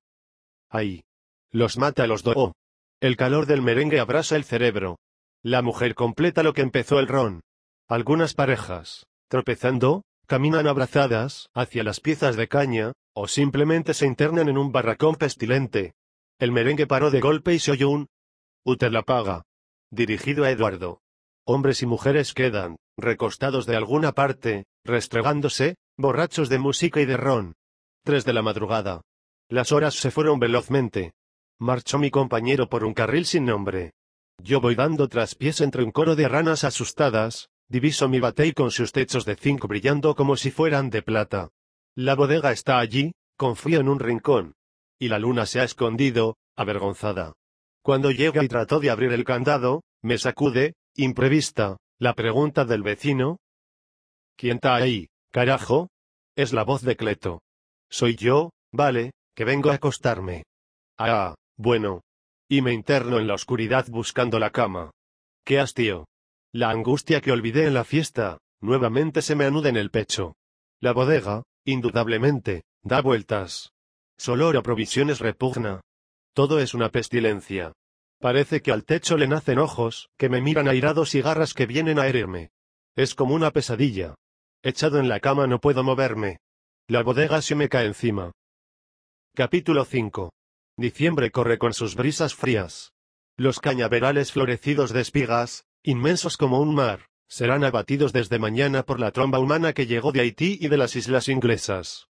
¡Ay! Los mata a los dos. Oh, el calor del merengue abrasa el cerebro. La mujer completa lo que empezó el ron. Algunas parejas, tropezando, caminan abrazadas hacia las piezas de caña, o simplemente se internan en un barracón pestilente. El merengue paró de golpe y se oyó un... Uter la paga. Dirigido a Eduardo. Hombres y mujeres quedan, recostados de alguna parte, restregándose, borrachos de música y de ron. Tres de la madrugada. Las horas se fueron velozmente. Marchó mi compañero por un carril sin nombre. Yo voy dando traspiés entre un coro de ranas asustadas, diviso mi batey con sus techos de zinc brillando como si fueran de plata. La bodega está allí, confío en un rincón. Y la luna se ha escondido, avergonzada. Cuando llega y trató de abrir el candado, me sacude, Imprevista, la pregunta del vecino. ¿Quién está ahí, carajo? Es la voz de Cleto. Soy yo, vale, que vengo a acostarme. Ah, bueno. Y me interno en la oscuridad buscando la cama. ¡Qué hastío! La angustia que olvidé en la fiesta, nuevamente se me anuda en el pecho. La bodega, indudablemente, da vueltas. Solor, a provisiones repugna. Todo es una pestilencia. Parece que al techo le nacen ojos, que me miran airados y garras que vienen a herirme. Es como una pesadilla. Echado en la cama no puedo moverme. La bodega se me cae encima. Capítulo 5. Diciembre corre con sus brisas frías. Los cañaverales florecidos de espigas, inmensos como un mar, serán abatidos desde mañana por la tromba humana que llegó de Haití y de las islas inglesas.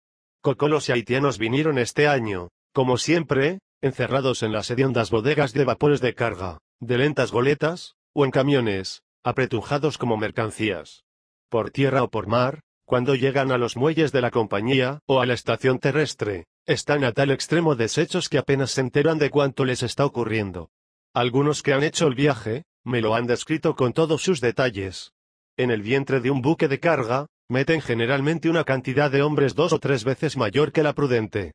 Cocolos y haitianos vinieron este año, como siempre, encerrados en las hediondas bodegas de vapores de carga, de lentas goletas, o en camiones, apretujados como mercancías. Por tierra o por mar, cuando llegan a los muelles de la compañía o a la estación terrestre, están a tal extremo deshechos que apenas se enteran de cuánto les está ocurriendo. Algunos que han hecho el viaje, me lo han descrito con todos sus detalles. En el vientre de un buque de carga, meten generalmente una cantidad de hombres dos o tres veces mayor que la prudente.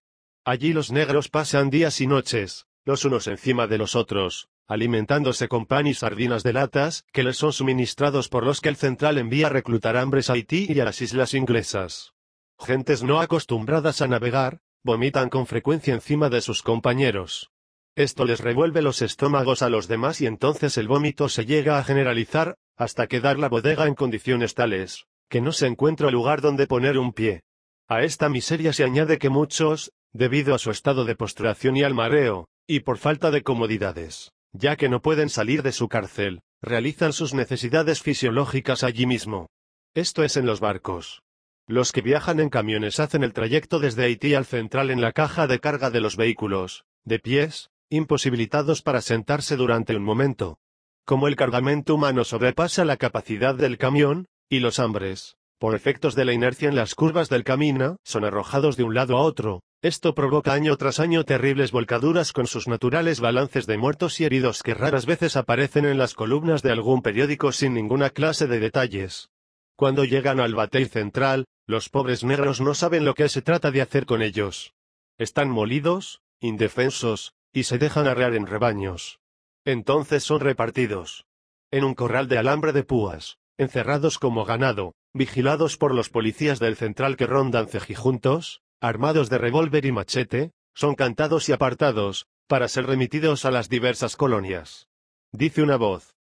Allí los negros pasan días y noches, los unos encima de los otros, alimentándose con pan y sardinas de latas, que les son suministrados por los que el central envía a reclutar hambres a Haití y a las islas inglesas. Gentes no acostumbradas a navegar, vomitan con frecuencia encima de sus compañeros. Esto les revuelve los estómagos a los demás y entonces el vómito se llega a generalizar, hasta quedar la bodega en condiciones tales, que no se encuentra lugar donde poner un pie. A esta miseria se añade que muchos, debido a su estado de postración y al mareo, y por falta de comodidades, ya que no pueden salir de su cárcel, realizan sus necesidades fisiológicas allí mismo. Esto es en los barcos. Los que viajan en camiones hacen el trayecto desde Haití al central en la caja de carga de los vehículos, de pies, imposibilitados para sentarse durante un momento. Como el cargamento humano sobrepasa la capacidad del camión, y los hambres, por efectos de la inercia en las curvas del camino, son arrojados de un lado a otro, esto provoca año tras año terribles volcaduras con sus naturales balances de muertos y heridos que raras veces aparecen en las columnas de algún periódico sin ninguna clase de detalles. Cuando llegan al batel central, los pobres negros no saben lo que se trata de hacer con ellos. Están molidos, indefensos, y se dejan arrear en rebaños. Entonces son repartidos. En un corral de alambre de púas, encerrados como ganado, vigilados por los policías del central que rondan cejijuntos, armados de revólver y machete, son cantados y apartados, para ser remitidos a las diversas colonias. Dice una voz.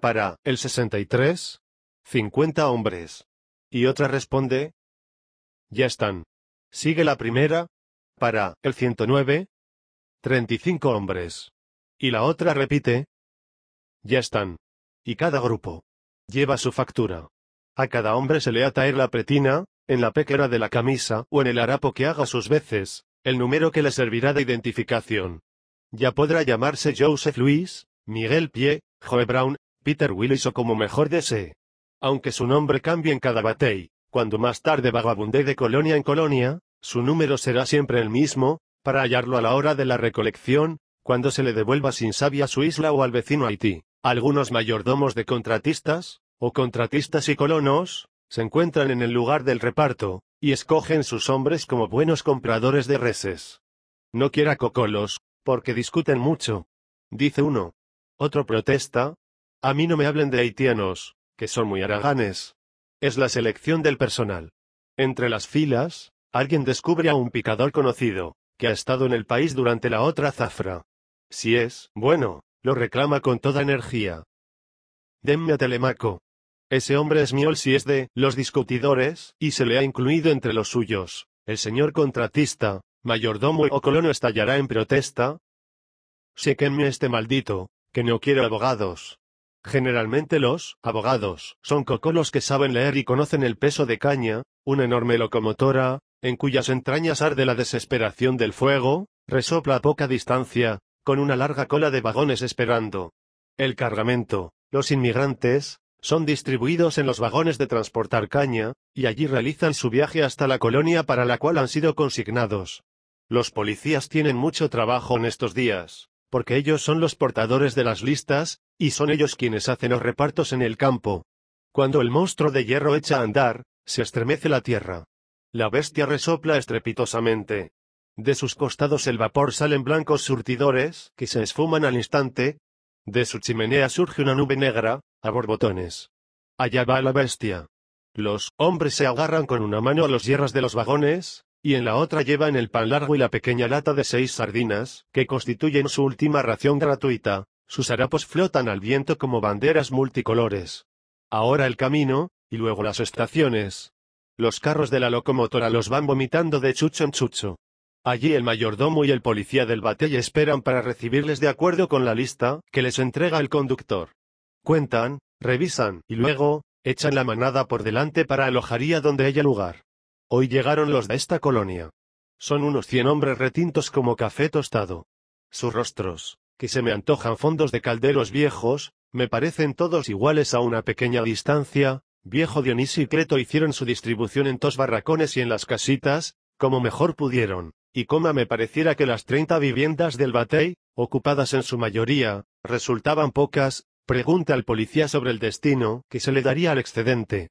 Para, el 63, 50 hombres. Y otra responde. Ya están. Sigue la primera. Para, el 109, 35 hombres. Y la otra repite. Ya están. Y cada grupo lleva su factura. A cada hombre se le ataer la pretina, en la pequera de la camisa o en el harapo que haga sus veces, el número que le servirá de identificación. Ya podrá llamarse Joseph Luis, Miguel Pie, Joe Brown, Peter Willis o como mejor desee. Aunque su nombre cambie en cada batey, cuando más tarde vagabunde de colonia en colonia, su número será siempre el mismo, para hallarlo a la hora de la recolección, cuando se le devuelva sin sabia a su isla o al vecino Haití. Algunos mayordomos de contratistas, o contratistas y colonos, se encuentran en el lugar del reparto, y escogen sus hombres como buenos compradores de reses. No quiera cocolos, porque discuten mucho. Dice uno. Otro protesta. A mí no me hablen de haitianos, que son muy araganes. Es la selección del personal. Entre las filas, alguien descubre a un picador conocido, que ha estado en el país durante la otra zafra. Si es, bueno, lo reclama con toda energía. Denme a Telemaco, ese hombre es miol si es de los discutidores, y se le ha incluido entre los suyos. El señor contratista, mayordomo o colono estallará en protesta. Séquenme este maldito, que no quiero abogados. Generalmente los abogados son cocolos que saben leer y conocen el peso de caña, una enorme locomotora, en cuyas entrañas arde la desesperación del fuego, resopla a poca distancia, con una larga cola de vagones esperando. El cargamento, los inmigrantes, son distribuidos en los vagones de transportar caña, y allí realizan su viaje hasta la colonia para la cual han sido consignados. Los policías tienen mucho trabajo en estos días, porque ellos son los portadores de las listas, y son ellos quienes hacen los repartos en el campo. Cuando el monstruo de hierro echa a andar, se estremece la tierra. La bestia resopla estrepitosamente. De sus costados el vapor salen blancos surtidores, que se esfuman al instante. De su chimenea surge una nube negra, a borbotones. Allá va la bestia. Los hombres se agarran con una mano a los hierros de los vagones, y en la otra llevan el pan largo y la pequeña lata de seis sardinas, que constituyen su última ración gratuita. Sus harapos flotan al viento como banderas multicolores. Ahora el camino, y luego las estaciones. Los carros de la locomotora los van vomitando de chucho en chucho. Allí el mayordomo y el policía del batey esperan para recibirles de acuerdo con la lista que les entrega el conductor cuentan, revisan, y luego, echan la manada por delante para alojaría donde haya lugar. Hoy llegaron los de esta colonia. Son unos cien hombres retintos como café tostado. Sus rostros, que se me antojan fondos de calderos viejos, me parecen todos iguales a una pequeña distancia, viejo Dionisio y Creto hicieron su distribución en dos barracones y en las casitas, como mejor pudieron, y coma me pareciera que las treinta viviendas del Batey, ocupadas en su mayoría, resultaban pocas, Pregunta al policía sobre el destino que se le daría al excedente.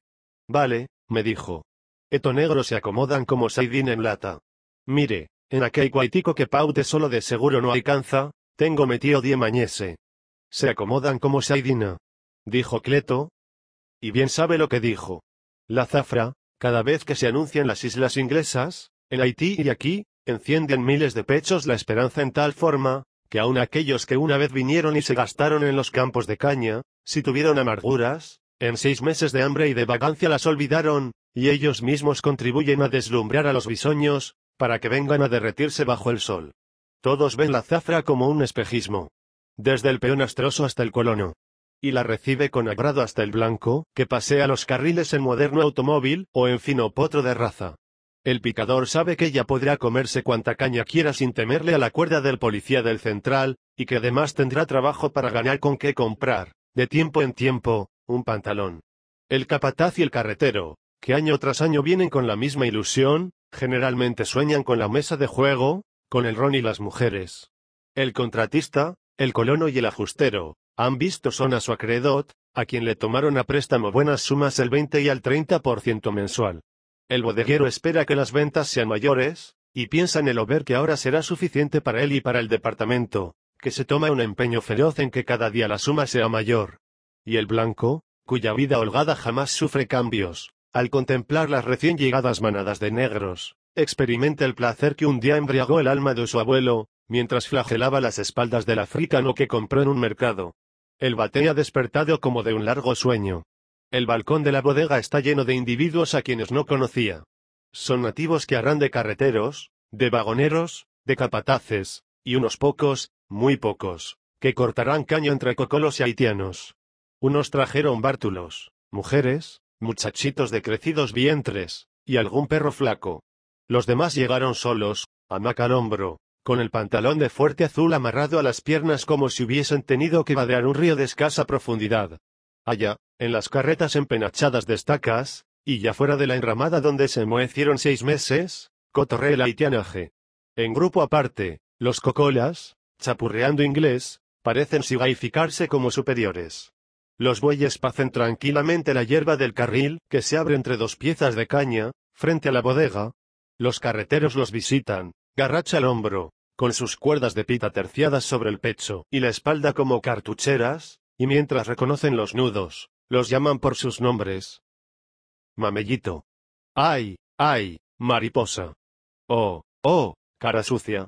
Vale, me dijo. Eto negro se acomodan como saidín en lata. Mire, en aquel guaitico que paute solo de seguro no alcanza, tengo metido die mañese. Se acomodan como saidina. Dijo Cleto. Y bien sabe lo que dijo. La zafra, cada vez que se anuncian las islas inglesas, en Haití y aquí, encienden miles de pechos la esperanza en tal forma, que aun aquellos que una vez vinieron y se gastaron en los campos de caña, si tuvieron amarguras, en seis meses de hambre y de vagancia las olvidaron, y ellos mismos contribuyen a deslumbrar a los bisoños, para que vengan a derretirse bajo el sol. Todos ven la zafra como un espejismo. Desde el peón astroso hasta el colono. Y la recibe con agrado hasta el blanco, que pasea los carriles en moderno automóvil, o en fino potro de raza. El picador sabe que ella podrá comerse cuanta caña quiera sin temerle a la cuerda del policía del central, y que además tendrá trabajo para ganar con qué comprar, de tiempo en tiempo, un pantalón. El capataz y el carretero, que año tras año vienen con la misma ilusión, generalmente sueñan con la mesa de juego, con el ron y las mujeres. El contratista, el colono y el ajustero, han visto son a su acredot, a quien le tomaron a préstamo buenas sumas el 20 y al 30% mensual. El bodeguero espera que las ventas sean mayores, y piensa en el over que ahora será suficiente para él y para el departamento, que se toma un empeño feroz en que cada día la suma sea mayor. Y el blanco, cuya vida holgada jamás sufre cambios, al contemplar las recién llegadas manadas de negros, experimenta el placer que un día embriagó el alma de su abuelo, mientras flagelaba las espaldas del africano que compró en un mercado. El bate ha despertado como de un largo sueño, el balcón de la bodega está lleno de individuos a quienes no conocía. Son nativos que harán de carreteros, de vagoneros, de capataces, y unos pocos, muy pocos, que cortarán caño entre cocolos y haitianos. Unos trajeron bártulos, mujeres, muchachitos de crecidos vientres, y algún perro flaco. Los demás llegaron solos, a al hombro, con el pantalón de fuerte azul amarrado a las piernas como si hubiesen tenido que vadear un río de escasa profundidad, Allá, en las carretas empenachadas de estacas, y ya fuera de la enramada donde se muecieron seis meses, cotorrela y tianaje. En grupo aparte, los cocolas, chapurreando inglés, parecen sigaificarse como superiores. Los bueyes pacen tranquilamente la hierba del carril, que se abre entre dos piezas de caña, frente a la bodega. Los carreteros los visitan, garracha al hombro, con sus cuerdas de pita terciadas sobre el pecho y la espalda como cartucheras, y mientras reconocen los nudos, los llaman por sus nombres. Mamellito. ¡Ay, ay, mariposa! ¡Oh, oh, cara sucia!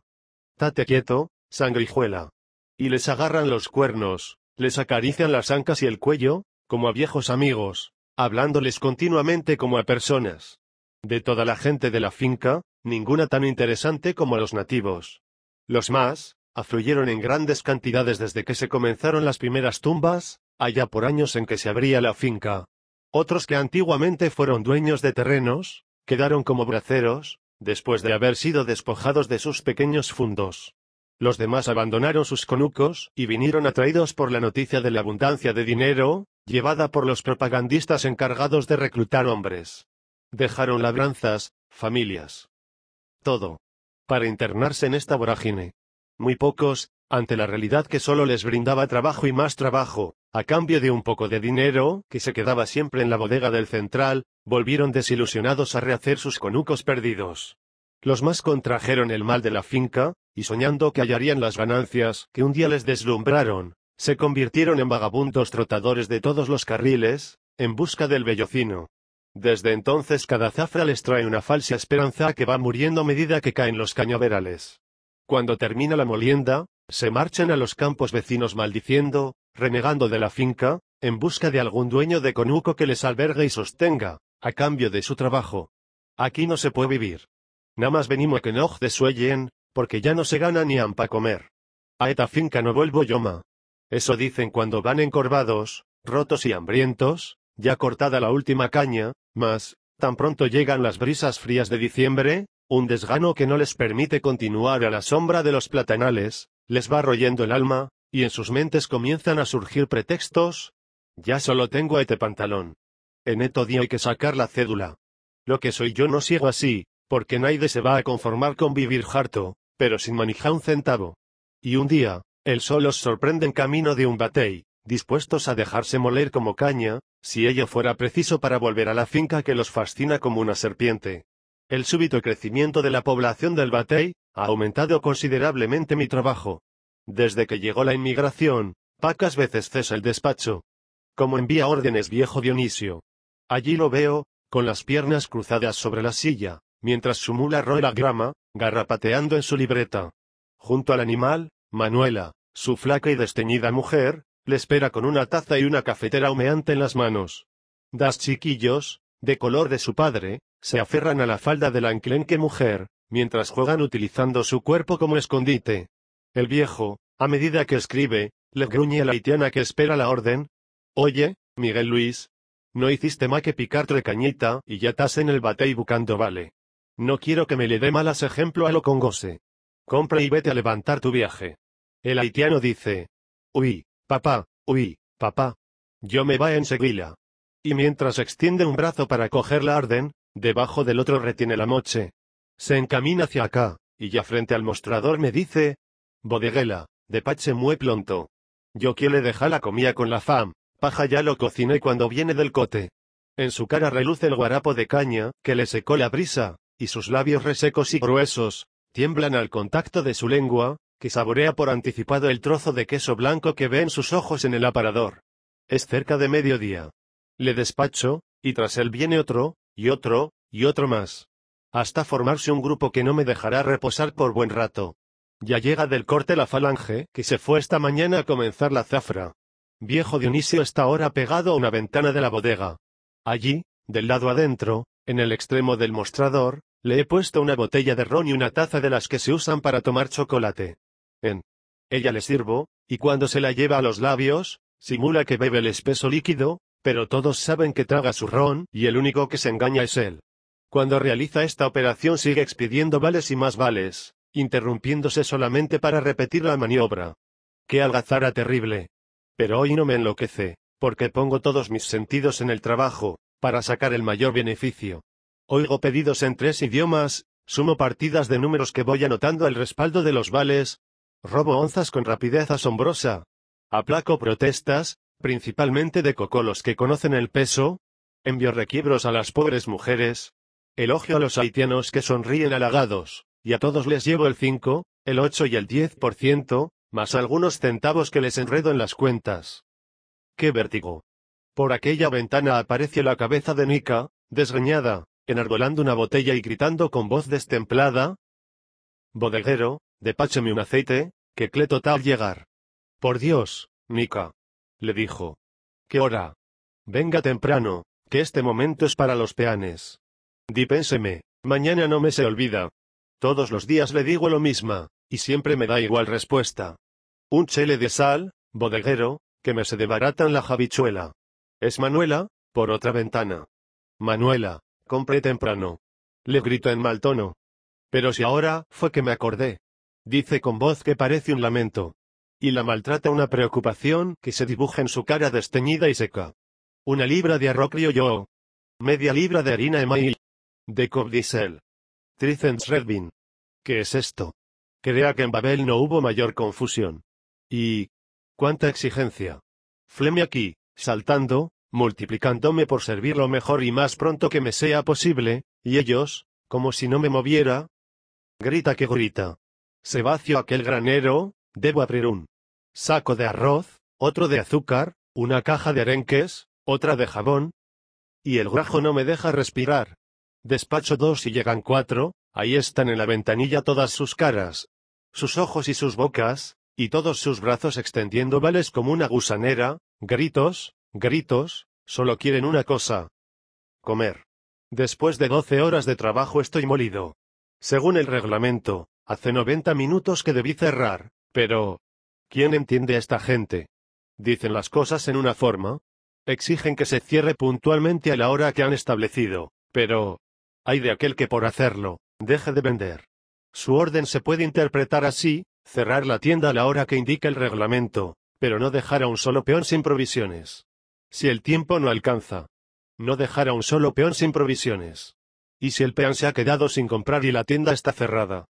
Tate quieto, sangrijuela. Y les agarran los cuernos, les acarician las ancas y el cuello, como a viejos amigos, hablándoles continuamente como a personas. De toda la gente de la finca, ninguna tan interesante como los nativos. Los más, afluyeron en grandes cantidades desde que se comenzaron las primeras tumbas, allá por años en que se abría la finca. Otros que antiguamente fueron dueños de terrenos, quedaron como braceros, después de haber sido despojados de sus pequeños fundos. Los demás abandonaron sus conucos, y vinieron atraídos por la noticia de la abundancia de dinero, llevada por los propagandistas encargados de reclutar hombres. Dejaron labranzas, familias. Todo. Para internarse en esta vorágine muy pocos, ante la realidad que solo les brindaba trabajo y más trabajo, a cambio de un poco de dinero, que se quedaba siempre en la bodega del central, volvieron desilusionados a rehacer sus conucos perdidos. Los más contrajeron el mal de la finca, y soñando que hallarían las ganancias que un día les deslumbraron, se convirtieron en vagabundos trotadores de todos los carriles, en busca del bellocino. Desde entonces cada zafra les trae una falsa esperanza que va muriendo a medida que caen los cañaverales. Cuando termina la molienda, se marchan a los campos vecinos maldiciendo, renegando de la finca, en busca de algún dueño de conuco que les albergue y sostenga, a cambio de su trabajo. Aquí no se puede vivir. Nada más venimos a que nos desuellen, porque ya no se gana ni ampa comer. A esta finca no vuelvo yo ma. Eso dicen cuando van encorvados, rotos y hambrientos, ya cortada la última caña, mas, tan pronto llegan las brisas frías de diciembre, un desgano que no les permite continuar a la sombra de los platanales, les va royendo el alma, y en sus mentes comienzan a surgir pretextos. Ya solo tengo este pantalón. En esto día hay que sacar la cédula. Lo que soy yo no sigo así, porque nadie se va a conformar con vivir harto, pero sin manijar un centavo. Y un día, el sol los sorprende en camino de un batey, dispuestos a dejarse moler como caña, si ello fuera preciso para volver a la finca que los fascina como una serpiente. El súbito crecimiento de la población del Batey ha aumentado considerablemente mi trabajo. Desde que llegó la inmigración, pocas veces cesa el despacho. Como envía órdenes viejo Dionisio. Allí lo veo, con las piernas cruzadas sobre la silla, mientras su mula roe la grama, garrapateando en su libreta. Junto al animal, Manuela, su flaca y desteñida mujer, le espera con una taza y una cafetera humeante en las manos. Das chiquillos, de color de su padre, se aferran a la falda de la enclenque mujer, mientras juegan utilizando su cuerpo como escondite. El viejo, a medida que escribe, le gruñe a la haitiana que espera la orden. Oye, Miguel Luis. No hiciste más que picar cañita y ya estás en el bate y bucando vale. No quiero que me le dé malas ejemplo a lo congose. Compra y vete a levantar tu viaje. El haitiano dice. Uy, papá, uy, papá. Yo me va en seguila. Y mientras extiende un brazo para coger la orden, Debajo del otro retiene la moche. Se encamina hacia acá, y ya frente al mostrador me dice, bodeguela, depache muy pronto. Yo quiere dejar la comida con la fam, paja ya lo cociné cuando viene del cote. En su cara reluce el guarapo de caña, que le secó la brisa, y sus labios resecos y gruesos, tiemblan al contacto de su lengua, que saborea por anticipado el trozo de queso blanco que ve en sus ojos en el aparador. Es cerca de mediodía. Le despacho, y tras él viene otro, y otro, y otro más. Hasta formarse un grupo que no me dejará reposar por buen rato. Ya llega del corte la falange, que se fue esta mañana a comenzar la zafra. Viejo Dionisio está ahora pegado a una ventana de la bodega. Allí, del lado adentro, en el extremo del mostrador, le he puesto una botella de ron y una taza de las que se usan para tomar chocolate. En ella le sirvo, y cuando se la lleva a los labios, simula que bebe el espeso líquido, pero todos saben que traga su ron, y el único que se engaña es él. Cuando realiza esta operación sigue expidiendo vales y más vales, interrumpiéndose solamente para repetir la maniobra. ¡Qué algazara terrible! Pero hoy no me enloquece, porque pongo todos mis sentidos en el trabajo, para sacar el mayor beneficio. Oigo pedidos en tres idiomas, sumo partidas de números que voy anotando al respaldo de los vales, robo onzas con rapidez asombrosa, aplaco protestas, principalmente de coco que conocen el peso, envió requiebros a las pobres mujeres, elogio a los haitianos que sonríen halagados, y a todos les llevo el 5, el 8 y el 10%, más algunos centavos que les enredo en las cuentas. ¡Qué vértigo! Por aquella ventana aparece la cabeza de Nica, desgreñada, enarbolando una botella y gritando con voz destemplada. Bodeguero, depácheme un aceite, que cleto total llegar. Por Dios, Nica, le dijo. ¿Qué hora? Venga temprano, que este momento es para los peanes. Dipénseme, mañana no me se olvida. Todos los días le digo lo mismo, y siempre me da igual respuesta. Un chele de sal, bodeguero, que me se debaratan la jabichuela. Es Manuela, por otra ventana. Manuela, compré temprano. Le grito en mal tono. Pero si ahora, fue que me acordé. Dice con voz que parece un lamento y la maltrata una preocupación que se dibuja en su cara desteñida y seca. Una libra de arroz yo. Media libra de harina de maíz. De Cobdisel. Tricens ¿Qué es esto? Crea que en Babel no hubo mayor confusión. Y... ¡Cuánta exigencia! Fleme aquí, saltando, multiplicándome por servir lo mejor y más pronto que me sea posible, y ellos, como si no me moviera. Grita que grita. Se vació aquel granero, debo abrir un saco de arroz, otro de azúcar, una caja de arenques, otra de jabón. Y el grajo no me deja respirar. Despacho dos y llegan cuatro, ahí están en la ventanilla todas sus caras, sus ojos y sus bocas, y todos sus brazos extendiendo vales como una gusanera, gritos, gritos, solo quieren una cosa. Comer. Después de doce horas de trabajo estoy molido. Según el reglamento, hace noventa minutos que debí cerrar, pero, ¿Quién entiende a esta gente? Dicen las cosas en una forma. Exigen que se cierre puntualmente a la hora que han establecido, pero... Hay de aquel que por hacerlo, deje de vender. Su orden se puede interpretar así, cerrar la tienda a la hora que indica el reglamento, pero no dejar a un solo peón sin provisiones. Si el tiempo no alcanza. No dejar a un solo peón sin provisiones. Y si el peón se ha quedado sin comprar y la tienda está cerrada.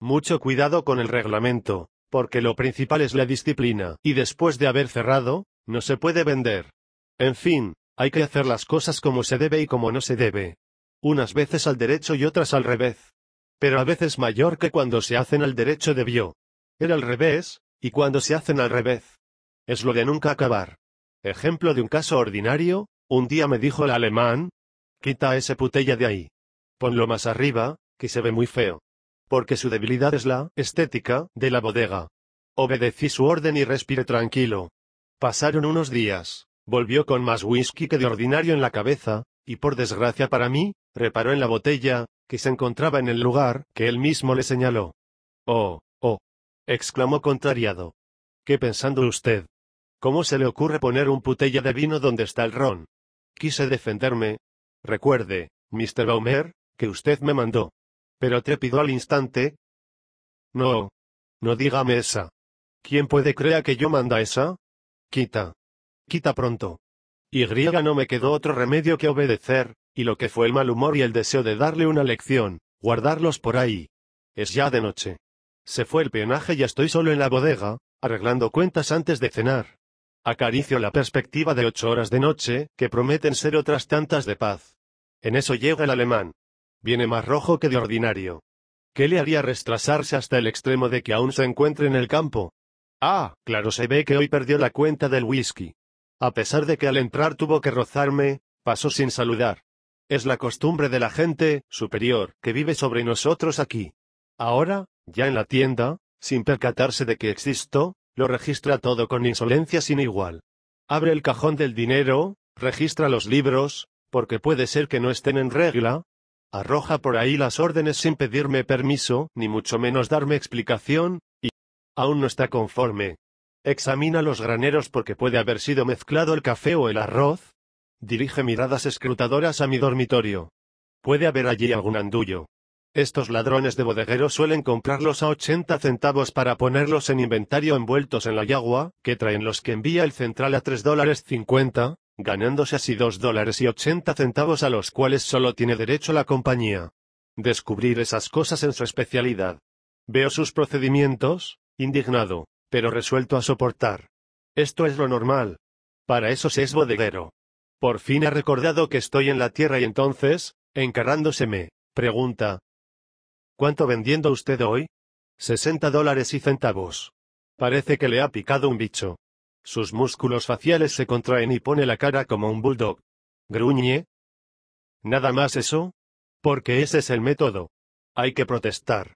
Mucho cuidado con el reglamento, porque lo principal es la disciplina, y después de haber cerrado, no se puede vender. En fin, hay que hacer las cosas como se debe y como no se debe. Unas veces al derecho y otras al revés. Pero a veces mayor que cuando se hacen al derecho debió. Era al revés, y cuando se hacen al revés. Es lo de nunca acabar. Ejemplo de un caso ordinario, un día me dijo el alemán, quita ese putella de ahí. Ponlo más arriba, que se ve muy feo porque su debilidad es la estética de la bodega. Obedecí su orden y respiré tranquilo. Pasaron unos días, volvió con más whisky que de ordinario en la cabeza, y por desgracia para mí, reparó en la botella, que se encontraba en el lugar que él mismo le señaló. Oh, oh, exclamó contrariado. ¿Qué pensando usted? ¿Cómo se le ocurre poner un putella de vino donde está el ron? Quise defenderme. Recuerde, Mr. Baumer, que usted me mandó. Pero trépido al instante. No. No dígame esa. ¿Quién puede creer que yo manda esa? Quita. Quita pronto. Y no me quedó otro remedio que obedecer, y lo que fue el mal humor y el deseo de darle una lección, guardarlos por ahí. Es ya de noche. Se fue el peonaje y estoy solo en la bodega, arreglando cuentas antes de cenar. Acaricio la perspectiva de ocho horas de noche, que prometen ser otras tantas de paz. En eso llega el alemán. Viene más rojo que de ordinario. ¿Qué le haría restrasarse hasta el extremo de que aún se encuentre en el campo? Ah, claro, se ve que hoy perdió la cuenta del whisky. A pesar de que al entrar tuvo que rozarme, pasó sin saludar. Es la costumbre de la gente, superior, que vive sobre nosotros aquí. Ahora, ya en la tienda, sin percatarse de que existo, lo registra todo con insolencia sin igual. Abre el cajón del dinero, registra los libros, porque puede ser que no estén en regla, arroja por ahí las órdenes sin pedirme permiso, ni mucho menos darme explicación, y aún no está conforme. Examina los graneros porque puede haber sido mezclado el café o el arroz. Dirige miradas escrutadoras a mi dormitorio. Puede haber allí algún andullo. Estos ladrones de bodeguero suelen comprarlos a 80 centavos para ponerlos en inventario envueltos en la yagua, que traen los que envía el central a 3 dólares 50, ganándose así 2 dólares y 80 centavos a los cuales solo tiene derecho la compañía. Descubrir esas cosas en su especialidad. Veo sus procedimientos, indignado, pero resuelto a soportar. Esto es lo normal. Para eso se es bodeguero. Por fin ha recordado que estoy en la tierra y entonces, encarrándoseme, pregunta. ¿Cuánto vendiendo usted hoy? 60 dólares y centavos. Parece que le ha picado un bicho. Sus músculos faciales se contraen y pone la cara como un bulldog. Gruñe. Nada más eso. Porque ese es el método. Hay que protestar.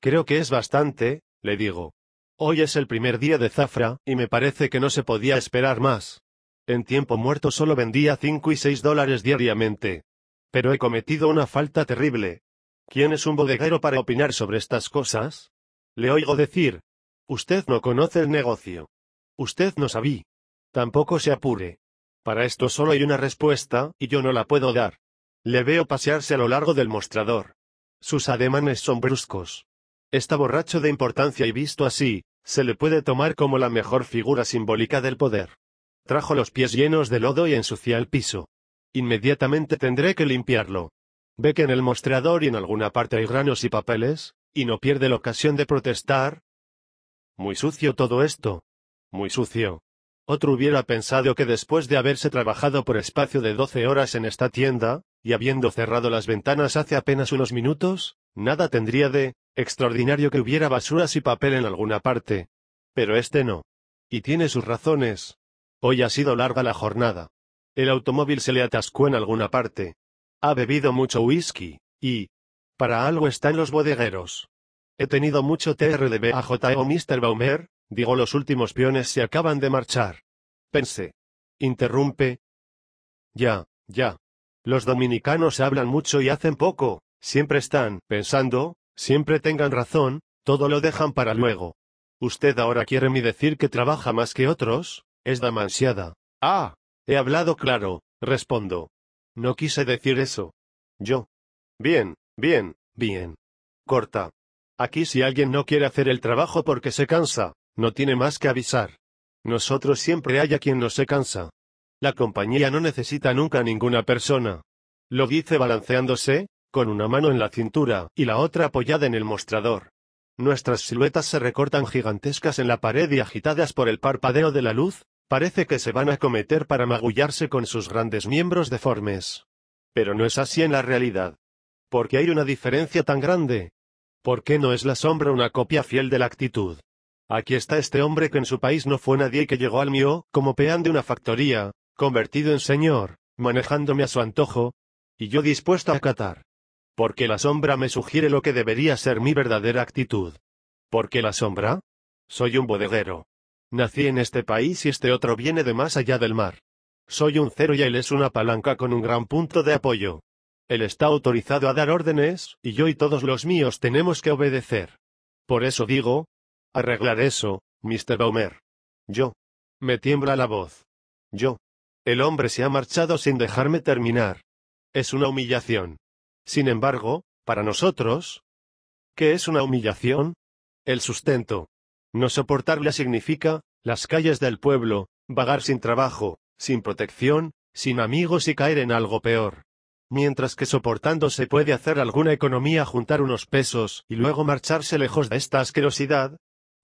Creo que es bastante, le digo. Hoy es el primer día de Zafra, y me parece que no se podía esperar más. En tiempo muerto solo vendía 5 y 6 dólares diariamente. Pero he cometido una falta terrible. ¿Quién es un bodeguero para opinar sobre estas cosas? Le oigo decir. Usted no conoce el negocio. Usted no sabía. Tampoco se apure. Para esto solo hay una respuesta, y yo no la puedo dar. Le veo pasearse a lo largo del mostrador. Sus ademanes son bruscos. Está borracho de importancia y visto así, se le puede tomar como la mejor figura simbólica del poder. Trajo los pies llenos de lodo y ensucia el piso. Inmediatamente tendré que limpiarlo. Ve que en el mostrador y en alguna parte hay granos y papeles, y no pierde la ocasión de protestar. Muy sucio todo esto muy sucio. Otro hubiera pensado que después de haberse trabajado por espacio de doce horas en esta tienda, y habiendo cerrado las ventanas hace apenas unos minutos, nada tendría de extraordinario que hubiera basuras y papel en alguna parte. Pero este no. Y tiene sus razones. Hoy ha sido larga la jornada. El automóvil se le atascó en alguna parte. Ha bebido mucho whisky, y... Para algo están los bodegueros. He tenido mucho TRDB a o Mr. Baumer, Digo los últimos peones se acaban de marchar. Pensé. Interrumpe. Ya, ya. Los dominicanos hablan mucho y hacen poco, siempre están pensando, siempre tengan razón, todo lo dejan para luego. Usted ahora quiere mi decir que trabaja más que otros, es damansiada. Ah, he hablado claro, respondo. No quise decir eso. Yo. Bien, bien, bien. Corta. Aquí si alguien no quiere hacer el trabajo porque se cansa, no tiene más que avisar. Nosotros siempre hay a quien no se cansa. La compañía no necesita nunca ninguna persona. Lo dice balanceándose, con una mano en la cintura y la otra apoyada en el mostrador. Nuestras siluetas se recortan gigantescas en la pared y agitadas por el parpadeo de la luz, parece que se van a cometer para magullarse con sus grandes miembros deformes. Pero no es así en la realidad. ¿Por qué hay una diferencia tan grande? ¿Por qué no es la sombra una copia fiel de la actitud? Aquí está este hombre que en su país no fue nadie y que llegó al mío, como peán de una factoría, convertido en señor, manejándome a su antojo, y yo dispuesto a acatar. Porque la sombra me sugiere lo que debería ser mi verdadera actitud. ¿Por qué la sombra? Soy un bodeguero. Nací en este país y este otro viene de más allá del mar. Soy un cero y él es una palanca con un gran punto de apoyo. Él está autorizado a dar órdenes, y yo y todos los míos tenemos que obedecer. Por eso digo, Arreglar eso, Mr. Baumer. Yo. Me tiembla la voz. Yo. El hombre se ha marchado sin dejarme terminar. Es una humillación. Sin embargo, para nosotros... ¿Qué es una humillación? El sustento. No soportarla significa, las calles del pueblo, vagar sin trabajo, sin protección, sin amigos y caer en algo peor. Mientras que soportándose puede hacer alguna economía juntar unos pesos y luego marcharse lejos de esta asquerosidad,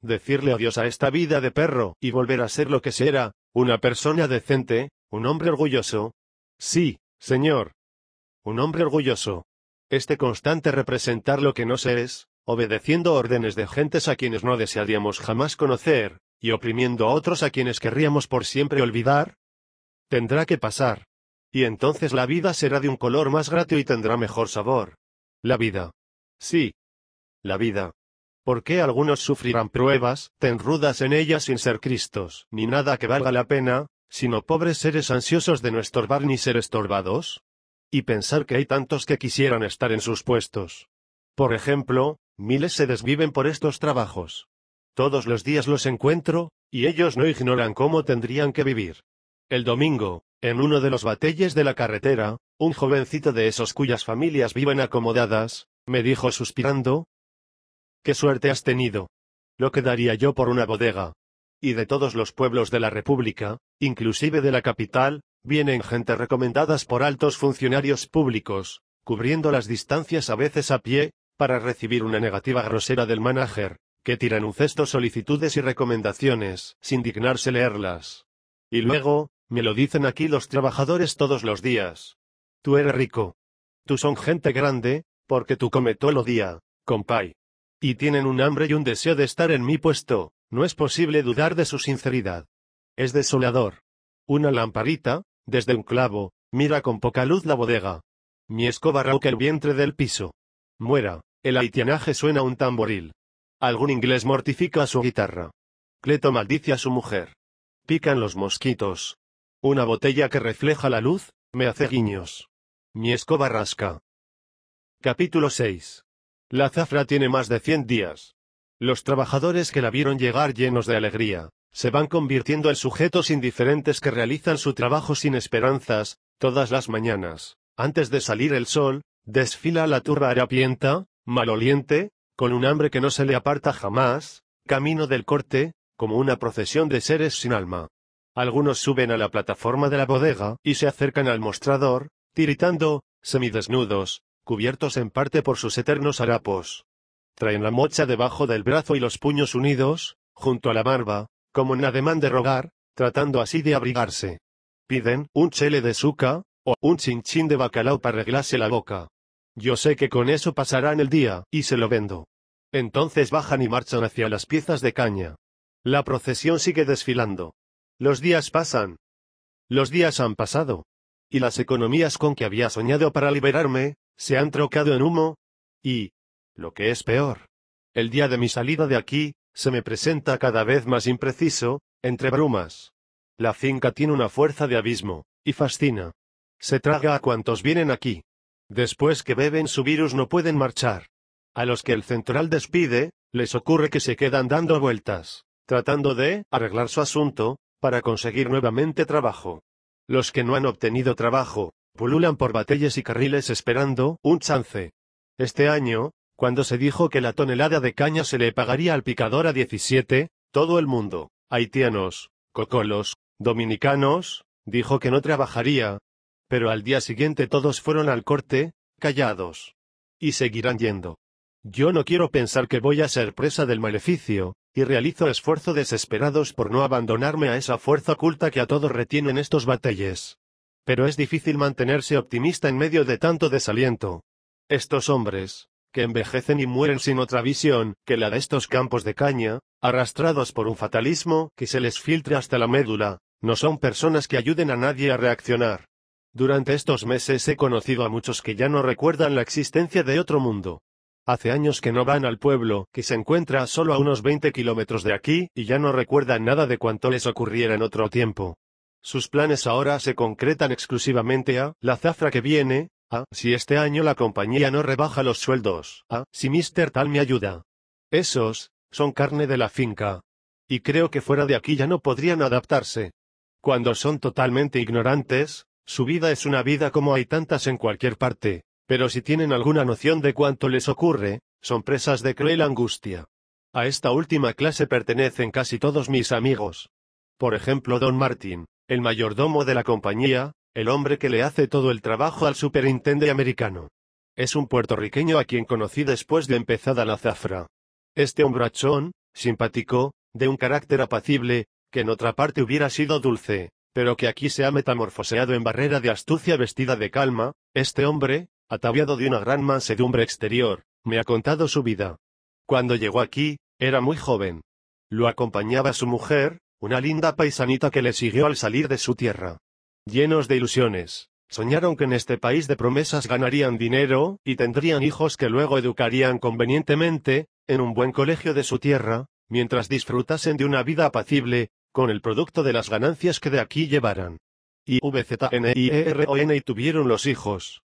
decirle adiós a esta vida de perro, y volver a ser lo que se era, una persona decente, un hombre orgulloso. Sí, señor. Un hombre orgulloso. Este constante representar lo que no se es, obedeciendo órdenes de gentes a quienes no desearíamos jamás conocer, y oprimiendo a otros a quienes querríamos por siempre olvidar? Tendrá que pasar. Y entonces la vida será de un color más grato y tendrá mejor sabor. La vida. Sí. La vida. ¿Por qué algunos sufrirán pruebas, tan rudas en ellas sin ser Cristos, ni nada que valga la pena, sino pobres seres ansiosos de no estorbar ni ser estorbados? Y pensar que hay tantos que quisieran estar en sus puestos. Por ejemplo, miles se desviven por estos trabajos. Todos los días los encuentro, y ellos no ignoran cómo tendrían que vivir. El domingo, en uno de los batalles de la carretera, un jovencito de esos cuyas familias viven acomodadas, me dijo suspirando, Qué suerte has tenido. Lo que daría yo por una bodega. Y de todos los pueblos de la República, inclusive de la capital, vienen gente recomendadas por altos funcionarios públicos, cubriendo las distancias a veces a pie, para recibir una negativa grosera del manager, que tiran un cesto solicitudes y recomendaciones, sin dignarse leerlas. Y luego, me lo dicen aquí los trabajadores todos los días. Tú eres rico. Tú son gente grande, porque tú come todo el día, compay. Y tienen un hambre y un deseo de estar en mi puesto, no es posible dudar de su sinceridad. Es desolador. Una lamparita, desde un clavo, mira con poca luz la bodega. Mi escoba rauca el vientre del piso. Muera, el haitianaje suena un tamboril. Algún inglés mortifica a su guitarra. Cleto maldice a su mujer. Pican los mosquitos. Una botella que refleja la luz, me hace guiños. Mi escoba rasca. Capítulo 6. La zafra tiene más de 100 días. Los trabajadores que la vieron llegar llenos de alegría, se van convirtiendo en sujetos indiferentes que realizan su trabajo sin esperanzas, todas las mañanas. Antes de salir el sol, desfila la turba harapienta, maloliente, con un hambre que no se le aparta jamás, camino del corte, como una procesión de seres sin alma. Algunos suben a la plataforma de la bodega y se acercan al mostrador, tiritando, semidesnudos, cubiertos en parte por sus eternos harapos. Traen la mocha debajo del brazo y los puños unidos, junto a la barba, como en ademán de rogar, tratando así de abrigarse. Piden un chele de suca, o un chinchín de bacalao para arreglarse la boca. Yo sé que con eso pasarán el día, y se lo vendo. Entonces bajan y marchan hacia las piezas de caña. La procesión sigue desfilando. Los días pasan. Los días han pasado. Y las economías con que había soñado para liberarme, se han trocado en humo, y, lo que es peor, el día de mi salida de aquí, se me presenta cada vez más impreciso, entre brumas. La finca tiene una fuerza de abismo, y fascina. Se traga a cuantos vienen aquí. Después que beben su virus no pueden marchar. A los que el central despide, les ocurre que se quedan dando vueltas, tratando de arreglar su asunto, para conseguir nuevamente trabajo. Los que no han obtenido trabajo, Pululan por batalles y carriles esperando un chance. Este año, cuando se dijo que la tonelada de caña se le pagaría al picador a 17, todo el mundo, haitianos, cocolos, dominicanos, dijo que no trabajaría. Pero al día siguiente todos fueron al corte, callados. Y seguirán yendo. Yo no quiero pensar que voy a ser presa del maleficio, y realizo esfuerzo desesperados por no abandonarme a esa fuerza oculta que a todos retienen estos batalles. Pero es difícil mantenerse optimista en medio de tanto desaliento. Estos hombres, que envejecen y mueren sin otra visión que la de estos campos de caña, arrastrados por un fatalismo que se les filtra hasta la médula, no son personas que ayuden a nadie a reaccionar. Durante estos meses he conocido a muchos que ya no recuerdan la existencia de otro mundo. Hace años que no van al pueblo, que se encuentra solo a unos 20 kilómetros de aquí, y ya no recuerdan nada de cuanto les ocurriera en otro tiempo. Sus planes ahora se concretan exclusivamente a la zafra que viene, a si este año la compañía no rebaja los sueldos, a si Mr. Tal me ayuda. Esos, son carne de la finca. Y creo que fuera de aquí ya no podrían adaptarse. Cuando son totalmente ignorantes, su vida es una vida como hay tantas en cualquier parte, pero si tienen alguna noción de cuánto les ocurre, son presas de cruel angustia. A esta última clase pertenecen casi todos mis amigos. Por ejemplo, don Martín el mayordomo de la compañía, el hombre que le hace todo el trabajo al superintendente americano. Es un puertorriqueño a quien conocí después de empezada la zafra. Este hombrachón, simpático, de un carácter apacible, que en otra parte hubiera sido dulce, pero que aquí se ha metamorfoseado en barrera de astucia vestida de calma, este hombre, ataviado de una gran mansedumbre exterior, me ha contado su vida. Cuando llegó aquí, era muy joven. Lo acompañaba su mujer, una linda paisanita que le siguió al salir de su tierra. Llenos de ilusiones, soñaron que en este país de promesas ganarían dinero, y tendrían hijos que luego educarían convenientemente, en un buen colegio de su tierra, mientras disfrutasen de una vida apacible, con el producto de las ganancias que de aquí llevaran. Y ERON y tuvieron los hijos.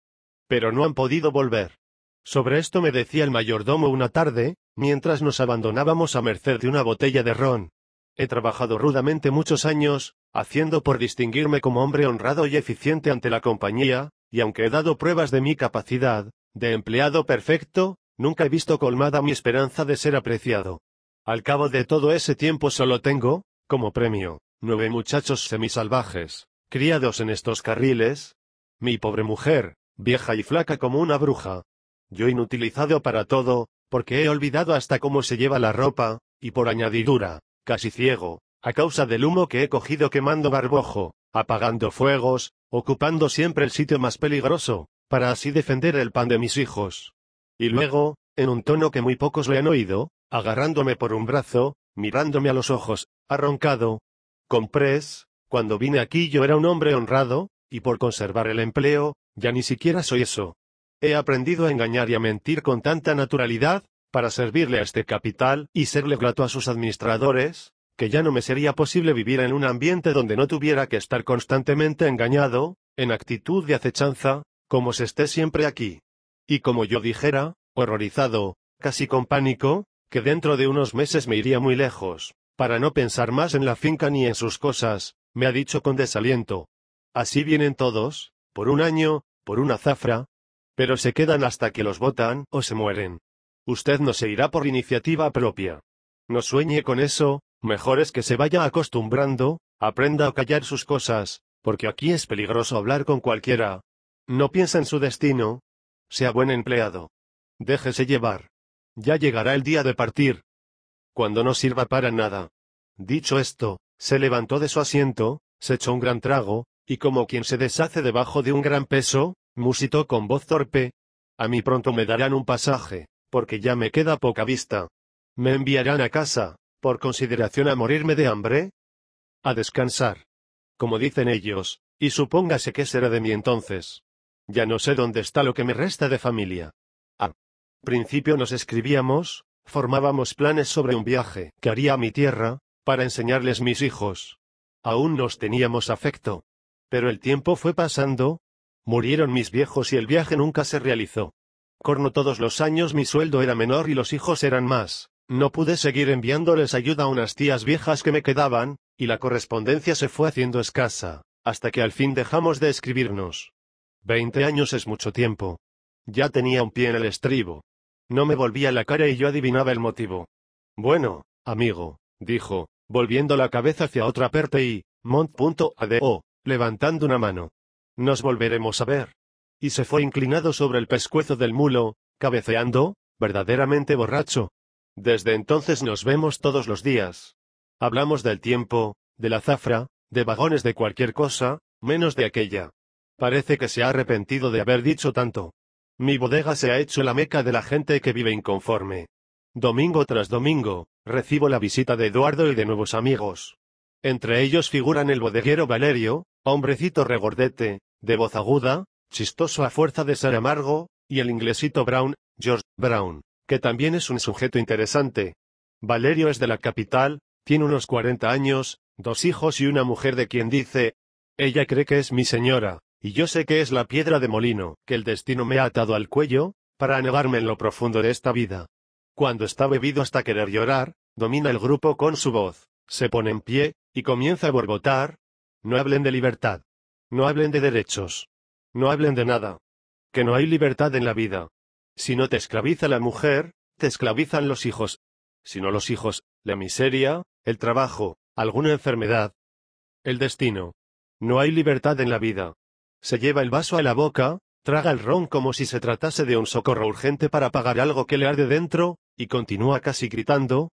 Pero no han podido volver. Sobre esto me decía el mayordomo una tarde, mientras nos abandonábamos a merced de una botella de ron, He trabajado rudamente muchos años, haciendo por distinguirme como hombre honrado y eficiente ante la compañía, y aunque he dado pruebas de mi capacidad, de empleado perfecto, nunca he visto colmada mi esperanza de ser apreciado. Al cabo de todo ese tiempo solo tengo, como premio, nueve muchachos semisalvajes, criados en estos carriles. Mi pobre mujer, vieja y flaca como una bruja. Yo inutilizado para todo, porque he olvidado hasta cómo se lleva la ropa, y por añadidura, casi ciego, a causa del humo que he cogido quemando barbojo, apagando fuegos, ocupando siempre el sitio más peligroso, para así defender el pan de mis hijos. Y luego, en un tono que muy pocos le han oído, agarrándome por un brazo, mirándome a los ojos, ha roncado. Comprés, cuando vine aquí yo era un hombre honrado, y por conservar el empleo, ya ni siquiera soy eso. He aprendido a engañar y a mentir con tanta naturalidad, para servirle a este capital y serle grato a sus administradores, que ya no me sería posible vivir en un ambiente donde no tuviera que estar constantemente engañado, en actitud de acechanza, como se esté siempre aquí. Y como yo dijera, horrorizado, casi con pánico, que dentro de unos meses me iría muy lejos, para no pensar más en la finca ni en sus cosas, me ha dicho con desaliento. Así vienen todos, por un año, por una zafra, pero se quedan hasta que los botan o se mueren. Usted no se irá por iniciativa propia. No sueñe con eso, mejor es que se vaya acostumbrando, aprenda a callar sus cosas, porque aquí es peligroso hablar con cualquiera. No piensa en su destino. Sea buen empleado. Déjese llevar. Ya llegará el día de partir. Cuando no sirva para nada. Dicho esto, se levantó de su asiento, se echó un gran trago, y como quien se deshace debajo de un gran peso, musitó con voz torpe. A mí pronto me darán un pasaje porque ya me queda poca vista. ¿Me enviarán a casa, por consideración a morirme de hambre? A descansar. Como dicen ellos, y supóngase qué será de mí entonces. Ya no sé dónde está lo que me resta de familia. A ah. principio nos escribíamos, formábamos planes sobre un viaje que haría a mi tierra, para enseñarles mis hijos. Aún nos teníamos afecto. Pero el tiempo fue pasando. Murieron mis viejos y el viaje nunca se realizó. Corno todos los años mi sueldo era menor y los hijos eran más. No pude seguir enviándoles ayuda a unas tías viejas que me quedaban, y la correspondencia se fue haciendo escasa, hasta que al fin dejamos de escribirnos. Veinte años es mucho tiempo. Ya tenía un pie en el estribo. No me volvía la cara y yo adivinaba el motivo. Bueno, amigo, dijo, volviendo la cabeza hacia otra parte y, mont.ado, levantando una mano. Nos volveremos a ver y se fue inclinado sobre el pescuezo del mulo, cabeceando, verdaderamente borracho. Desde entonces nos vemos todos los días. Hablamos del tiempo, de la zafra, de vagones de cualquier cosa, menos de aquella. Parece que se ha arrepentido de haber dicho tanto. Mi bodega se ha hecho la meca de la gente que vive inconforme. Domingo tras domingo, recibo la visita de Eduardo y de nuevos amigos. Entre ellos figuran el bodeguero Valerio, hombrecito regordete, de voz aguda, chistoso a fuerza de ser amargo, y el inglesito Brown, George Brown, que también es un sujeto interesante. Valerio es de la capital, tiene unos 40 años, dos hijos y una mujer de quien dice, ella cree que es mi señora, y yo sé que es la piedra de molino, que el destino me ha atado al cuello, para anegarme en lo profundo de esta vida. Cuando está bebido hasta querer llorar, domina el grupo con su voz, se pone en pie, y comienza a borbotar. No hablen de libertad. No hablen de derechos. No hablen de nada. Que no hay libertad en la vida. Si no te esclaviza la mujer, te esclavizan los hijos. Si no los hijos, la miseria, el trabajo, alguna enfermedad. El destino. No hay libertad en la vida. Se lleva el vaso a la boca, traga el ron como si se tratase de un socorro urgente para pagar algo que le arde dentro, y continúa casi gritando.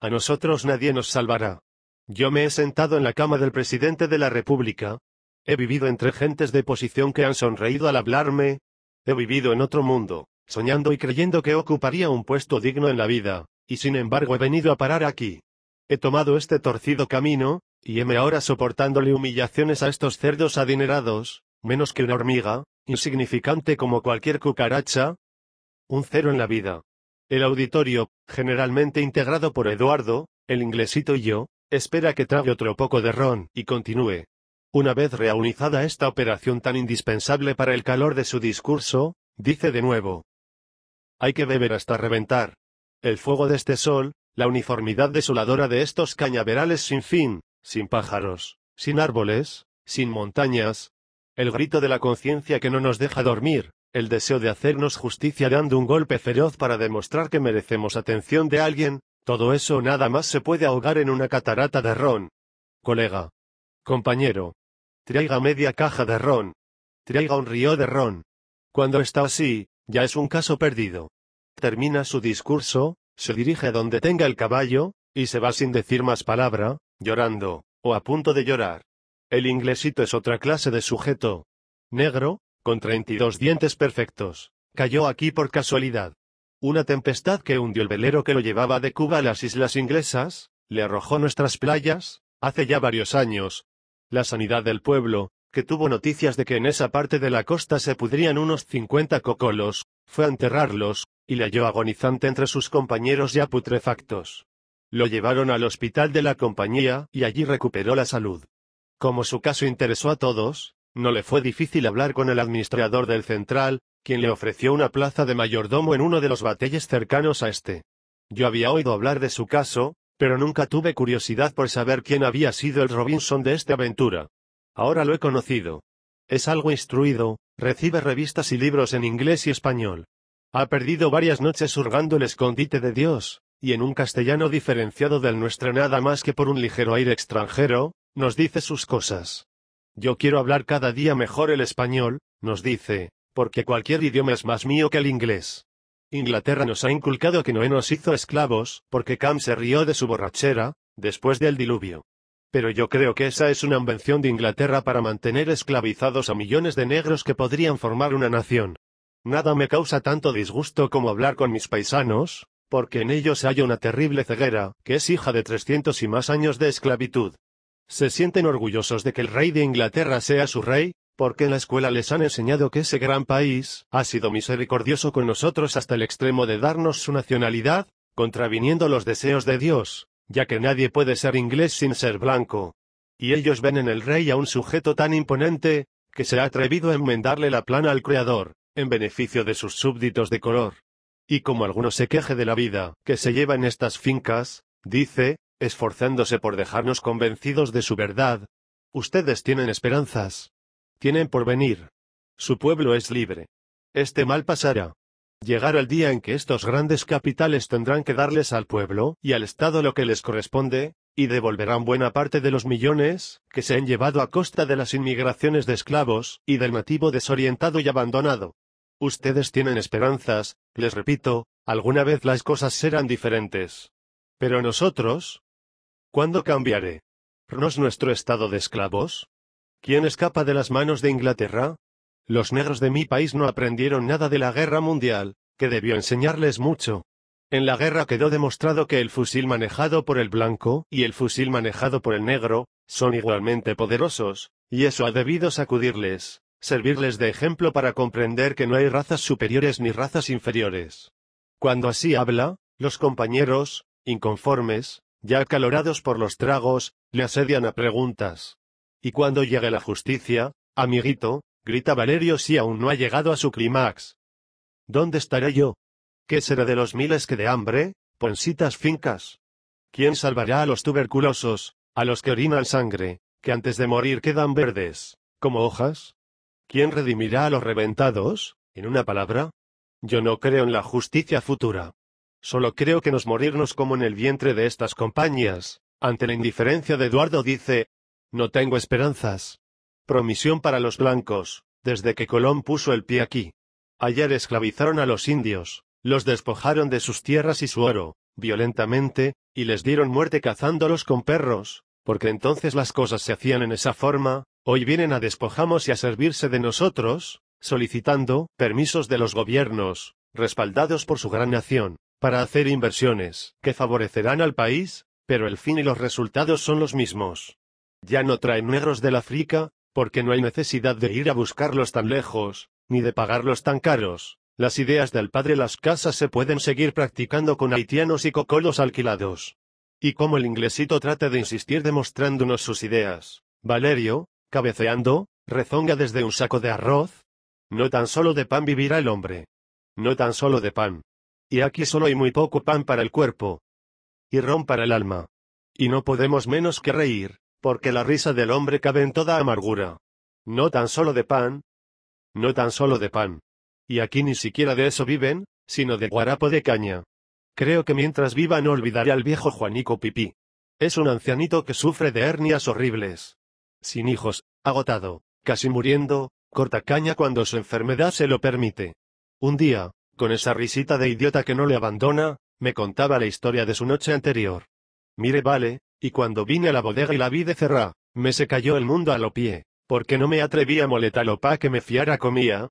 A nosotros nadie nos salvará. Yo me he sentado en la cama del presidente de la República, He vivido entre gentes de posición que han sonreído al hablarme. He vivido en otro mundo, soñando y creyendo que ocuparía un puesto digno en la vida, y sin embargo he venido a parar aquí. He tomado este torcido camino, y heme ahora soportándole humillaciones a estos cerdos adinerados, menos que una hormiga, insignificante como cualquier cucaracha. Un cero en la vida. El auditorio, generalmente integrado por Eduardo, el inglesito y yo, espera que trague otro poco de ron y continúe. Una vez reunizada esta operación tan indispensable para el calor de su discurso, dice de nuevo. Hay que beber hasta reventar. El fuego de este sol, la uniformidad desoladora de estos cañaverales sin fin, sin pájaros, sin árboles, sin montañas. El grito de la conciencia que no nos deja dormir, el deseo de hacernos justicia dando un golpe feroz para demostrar que merecemos atención de alguien, todo eso nada más se puede ahogar en una catarata de ron. Colega. Compañero. Traiga media caja de ron. Traiga un río de ron. Cuando está así, ya es un caso perdido. Termina su discurso, se dirige a donde tenga el caballo, y se va sin decir más palabra, llorando, o a punto de llorar. El inglesito es otra clase de sujeto. Negro, con 32 dientes perfectos, cayó aquí por casualidad. Una tempestad que hundió el velero que lo llevaba de Cuba a las islas inglesas, le arrojó nuestras playas, hace ya varios años, la sanidad del pueblo, que tuvo noticias de que en esa parte de la costa se pudrían unos 50 cocolos, fue a enterrarlos, y le halló agonizante entre sus compañeros ya putrefactos. Lo llevaron al hospital de la compañía, y allí recuperó la salud. Como su caso interesó a todos, no le fue difícil hablar con el administrador del central, quien le ofreció una plaza de mayordomo en uno de los batalles cercanos a este. Yo había oído hablar de su caso, pero nunca tuve curiosidad por saber quién había sido el Robinson de esta aventura. Ahora lo he conocido. Es algo instruido, recibe revistas y libros en inglés y español. Ha perdido varias noches hurgando el escondite de Dios, y en un castellano diferenciado del nuestro nada más que por un ligero aire extranjero, nos dice sus cosas. Yo quiero hablar cada día mejor el español, nos dice, porque cualquier idioma es más mío que el inglés. Inglaterra nos ha inculcado que Noé nos hizo esclavos, porque Cam se rió de su borrachera, después del diluvio. Pero yo creo que esa es una invención de Inglaterra para mantener esclavizados a millones de negros que podrían formar una nación. Nada me causa tanto disgusto como hablar con mis paisanos, porque en ellos hay una terrible ceguera, que es hija de 300 y más años de esclavitud. Se sienten orgullosos de que el rey de Inglaterra sea su rey, porque en la escuela les han enseñado que ese gran país ha sido misericordioso con nosotros hasta el extremo de darnos su nacionalidad, contraviniendo los deseos de Dios, ya que nadie puede ser inglés sin ser blanco. Y ellos ven en el rey a un sujeto tan imponente, que se ha atrevido a enmendarle la plana al Creador, en beneficio de sus súbditos de color. Y como alguno se queje de la vida que se lleva en estas fincas, dice, esforzándose por dejarnos convencidos de su verdad, ustedes tienen esperanzas, tienen por venir. Su pueblo es libre. Este mal pasará. Llegará el día en que estos grandes capitales tendrán que darles al pueblo y al Estado lo que les corresponde, y devolverán buena parte de los millones que se han llevado a costa de las inmigraciones de esclavos y del nativo desorientado y abandonado. Ustedes tienen esperanzas, les repito, alguna vez las cosas serán diferentes. Pero nosotros... ¿Cuándo cambiaré? ¿No es nuestro estado de esclavos? ¿Quién escapa de las manos de Inglaterra? Los negros de mi país no aprendieron nada de la guerra mundial, que debió enseñarles mucho. En la guerra quedó demostrado que el fusil manejado por el blanco y el fusil manejado por el negro son igualmente poderosos, y eso ha debido sacudirles, servirles de ejemplo para comprender que no hay razas superiores ni razas inferiores. Cuando así habla, los compañeros, inconformes, ya acalorados por los tragos, le asedian a preguntas. Y cuando llegue la justicia, amiguito, grita Valerio si aún no ha llegado a su clímax. ¿Dónde estaré yo? ¿Qué será de los miles que de hambre, poncitas fincas? ¿Quién salvará a los tuberculosos, a los que orinan sangre, que antes de morir quedan verdes, como hojas? ¿Quién redimirá a los reventados, en una palabra? Yo no creo en la justicia futura. Solo creo que nos morirnos como en el vientre de estas compañías, ante la indiferencia de Eduardo dice, no tengo esperanzas. Promisión para los blancos, desde que Colón puso el pie aquí. Ayer esclavizaron a los indios, los despojaron de sus tierras y su oro, violentamente, y les dieron muerte cazándolos con perros, porque entonces las cosas se hacían en esa forma, hoy vienen a despojamos y a servirse de nosotros, solicitando permisos de los gobiernos, respaldados por su gran nación, para hacer inversiones que favorecerán al país, pero el fin y los resultados son los mismos. Ya no traen negros del África, porque no hay necesidad de ir a buscarlos tan lejos, ni de pagarlos tan caros. Las ideas del padre Las Casas se pueden seguir practicando con haitianos y cocolos alquilados. Y como el inglesito trata de insistir demostrándonos sus ideas, Valerio, cabeceando, rezonga desde un saco de arroz. No tan solo de pan vivirá el hombre. No tan solo de pan. Y aquí solo hay muy poco pan para el cuerpo. Y ron para el alma. Y no podemos menos que reír, porque la risa del hombre cabe en toda amargura. No tan solo de pan, no tan solo de pan. Y aquí ni siquiera de eso viven, sino de guarapo de caña. Creo que mientras viva no olvidaré al viejo Juanico Pipí. Es un ancianito que sufre de hernias horribles. Sin hijos, agotado, casi muriendo, corta caña cuando su enfermedad se lo permite. Un día, con esa risita de idiota que no le abandona, me contaba la historia de su noche anterior. Mire, vale, y cuando vine a la bodega y la vi de cerrar, me se cayó el mundo a lo pie, porque no me atreví a moletar pa que me fiara comía.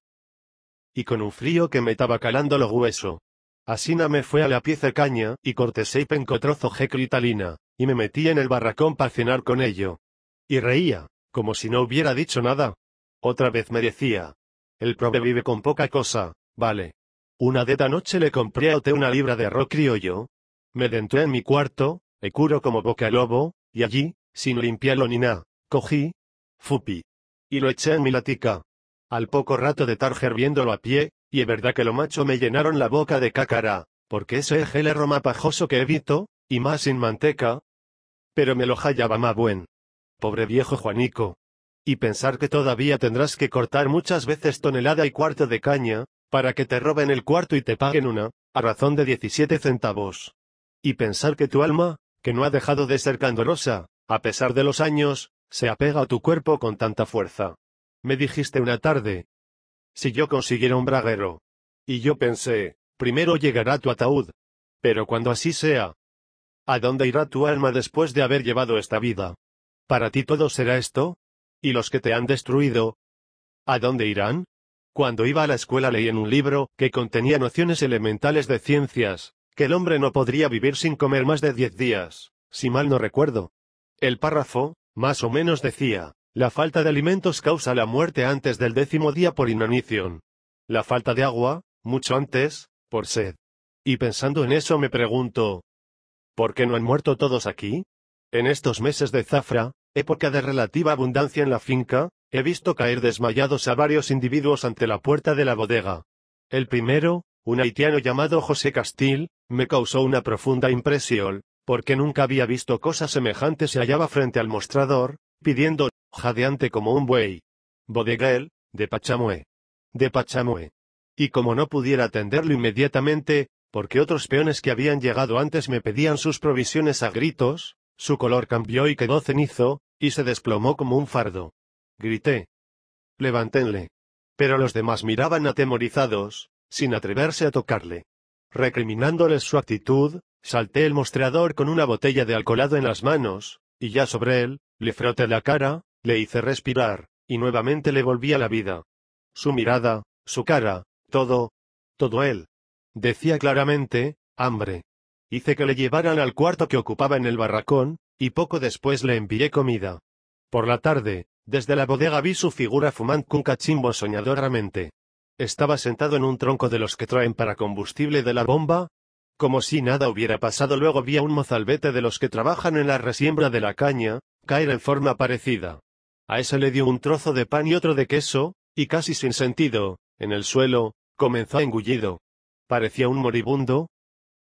Y con un frío que me estaba calando lo hueso. Asina me fue a la pieza caña, y cortesé y pencotrozo jecritalina, y me metí en el barracón para cenar con ello. Y reía, como si no hubiera dicho nada. Otra vez me decía. El probe vive con poca cosa, vale. Una de esta noche le compré a Ote una libra de arroz criollo. Me dentré en mi cuarto, me curo como boca lobo, y allí, sin limpiarlo ni nada, cogí. Fupi. Y lo eché en mi latica. Al poco rato de estar herviéndolo a pie, y es verdad que lo macho me llenaron la boca de cacara, porque ese es el error que evito y más sin manteca. Pero me lo hallaba más buen. Pobre viejo Juanico. Y pensar que todavía tendrás que cortar muchas veces tonelada y cuarto de caña, para que te roben el cuarto y te paguen una, a razón de 17 centavos. Y pensar que tu alma, que no ha dejado de ser candorosa, a pesar de los años, se apega a tu cuerpo con tanta fuerza. Me dijiste una tarde. Si yo consiguiera un braguero. Y yo pensé, primero llegará tu ataúd. Pero cuando así sea, ¿a dónde irá tu alma después de haber llevado esta vida? ¿Para ti todo será esto? ¿Y los que te han destruido? ¿A dónde irán? Cuando iba a la escuela leí en un libro que contenía nociones elementales de ciencias, que el hombre no podría vivir sin comer más de diez días, si mal no recuerdo. El párrafo, más o menos decía, la falta de alimentos causa la muerte antes del décimo día por inanición. La falta de agua, mucho antes, por sed. Y pensando en eso me pregunto, ¿por qué no han muerto todos aquí? En estos meses de zafra, época de relativa abundancia en la finca, he visto caer desmayados a varios individuos ante la puerta de la bodega. El primero, un haitiano llamado José Castil, me causó una profunda impresión, porque nunca había visto cosa semejante. Se hallaba frente al mostrador, pidiendo, jadeante como un buey. Bodeguel, de Pachamue. De Pachamue. Y como no pudiera atenderlo inmediatamente, porque otros peones que habían llegado antes me pedían sus provisiones a gritos, su color cambió y quedó cenizo, y se desplomó como un fardo. Grité. Levantenle. Pero los demás miraban atemorizados, sin atreverse a tocarle. Recriminándoles su actitud, salté el mostrador con una botella de alcoholado en las manos, y ya sobre él, le froté la cara, le hice respirar, y nuevamente le volví a la vida. Su mirada, su cara, todo, todo él. Decía claramente, hambre. Hice que le llevaran al cuarto que ocupaba en el barracón, y poco después le envié comida. Por la tarde, desde la bodega vi su figura fumando un cachimbo soñadoramente. Estaba sentado en un tronco de los que traen para combustible de la bomba. Como si nada hubiera pasado luego vi a un mozalbete de los que trabajan en la resiembra de la caña, caer en forma parecida. A ese le dio un trozo de pan y otro de queso, y casi sin sentido, en el suelo, comenzó a engullido. Parecía un moribundo.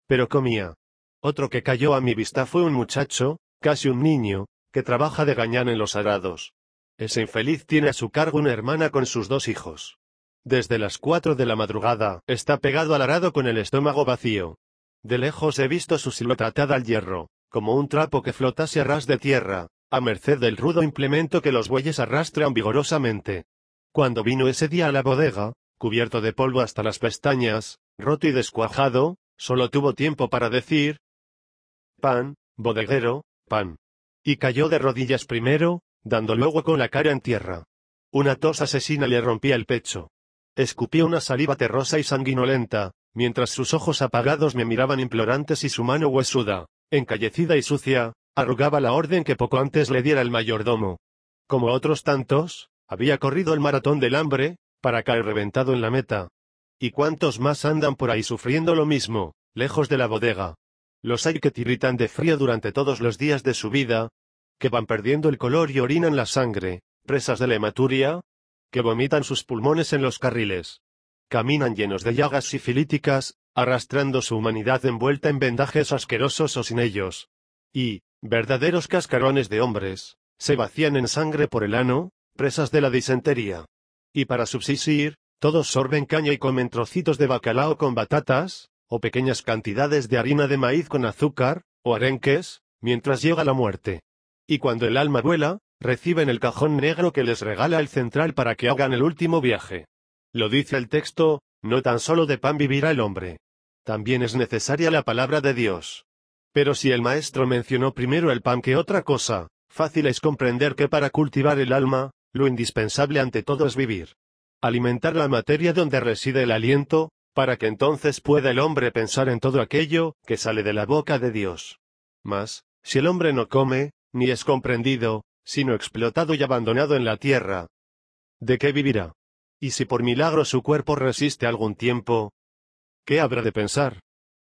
Pero comía. Otro que cayó a mi vista fue un muchacho, casi un niño, que trabaja de gañán en los arados. Ese infeliz tiene a su cargo una hermana con sus dos hijos. Desde las cuatro de la madrugada, está pegado al arado con el estómago vacío. De lejos he visto su silueta atada al hierro, como un trapo que flota a ras de tierra, a merced del rudo implemento que los bueyes arrastran vigorosamente. Cuando vino ese día a la bodega, cubierto de polvo hasta las pestañas, roto y descuajado, solo tuvo tiempo para decir, Pan, bodeguero, pan. Y cayó de rodillas primero, dando luego con la cara en tierra. Una tos asesina le rompía el pecho escupía una saliva terrosa y sanguinolenta, mientras sus ojos apagados me miraban implorantes y su mano huesuda, encallecida y sucia, arrugaba la orden que poco antes le diera el mayordomo. Como otros tantos, había corrido el maratón del hambre, para caer reventado en la meta. ¿Y cuántos más andan por ahí sufriendo lo mismo, lejos de la bodega? Los hay que tiritan de frío durante todos los días de su vida, que van perdiendo el color y orinan la sangre, presas de la hematuria, que vomitan sus pulmones en los carriles. Caminan llenos de llagas sifilíticas, arrastrando su humanidad envuelta en vendajes asquerosos o sin ellos. Y, verdaderos cascarones de hombres, se vacían en sangre por el ano, presas de la disentería. Y para subsistir, todos sorben caña y comen trocitos de bacalao con batatas, o pequeñas cantidades de harina de maíz con azúcar, o arenques, mientras llega la muerte. Y cuando el alma vuela, Reciben el cajón negro que les regala el central para que hagan el último viaje. Lo dice el texto, no tan solo de pan vivirá el hombre. También es necesaria la palabra de Dios. Pero si el maestro mencionó primero el pan que otra cosa, fácil es comprender que para cultivar el alma, lo indispensable ante todo es vivir. Alimentar la materia donde reside el aliento, para que entonces pueda el hombre pensar en todo aquello que sale de la boca de Dios. Mas, si el hombre no come, ni es comprendido, sino explotado y abandonado en la tierra. ¿De qué vivirá? Y si por milagro su cuerpo resiste algún tiempo, ¿qué habrá de pensar?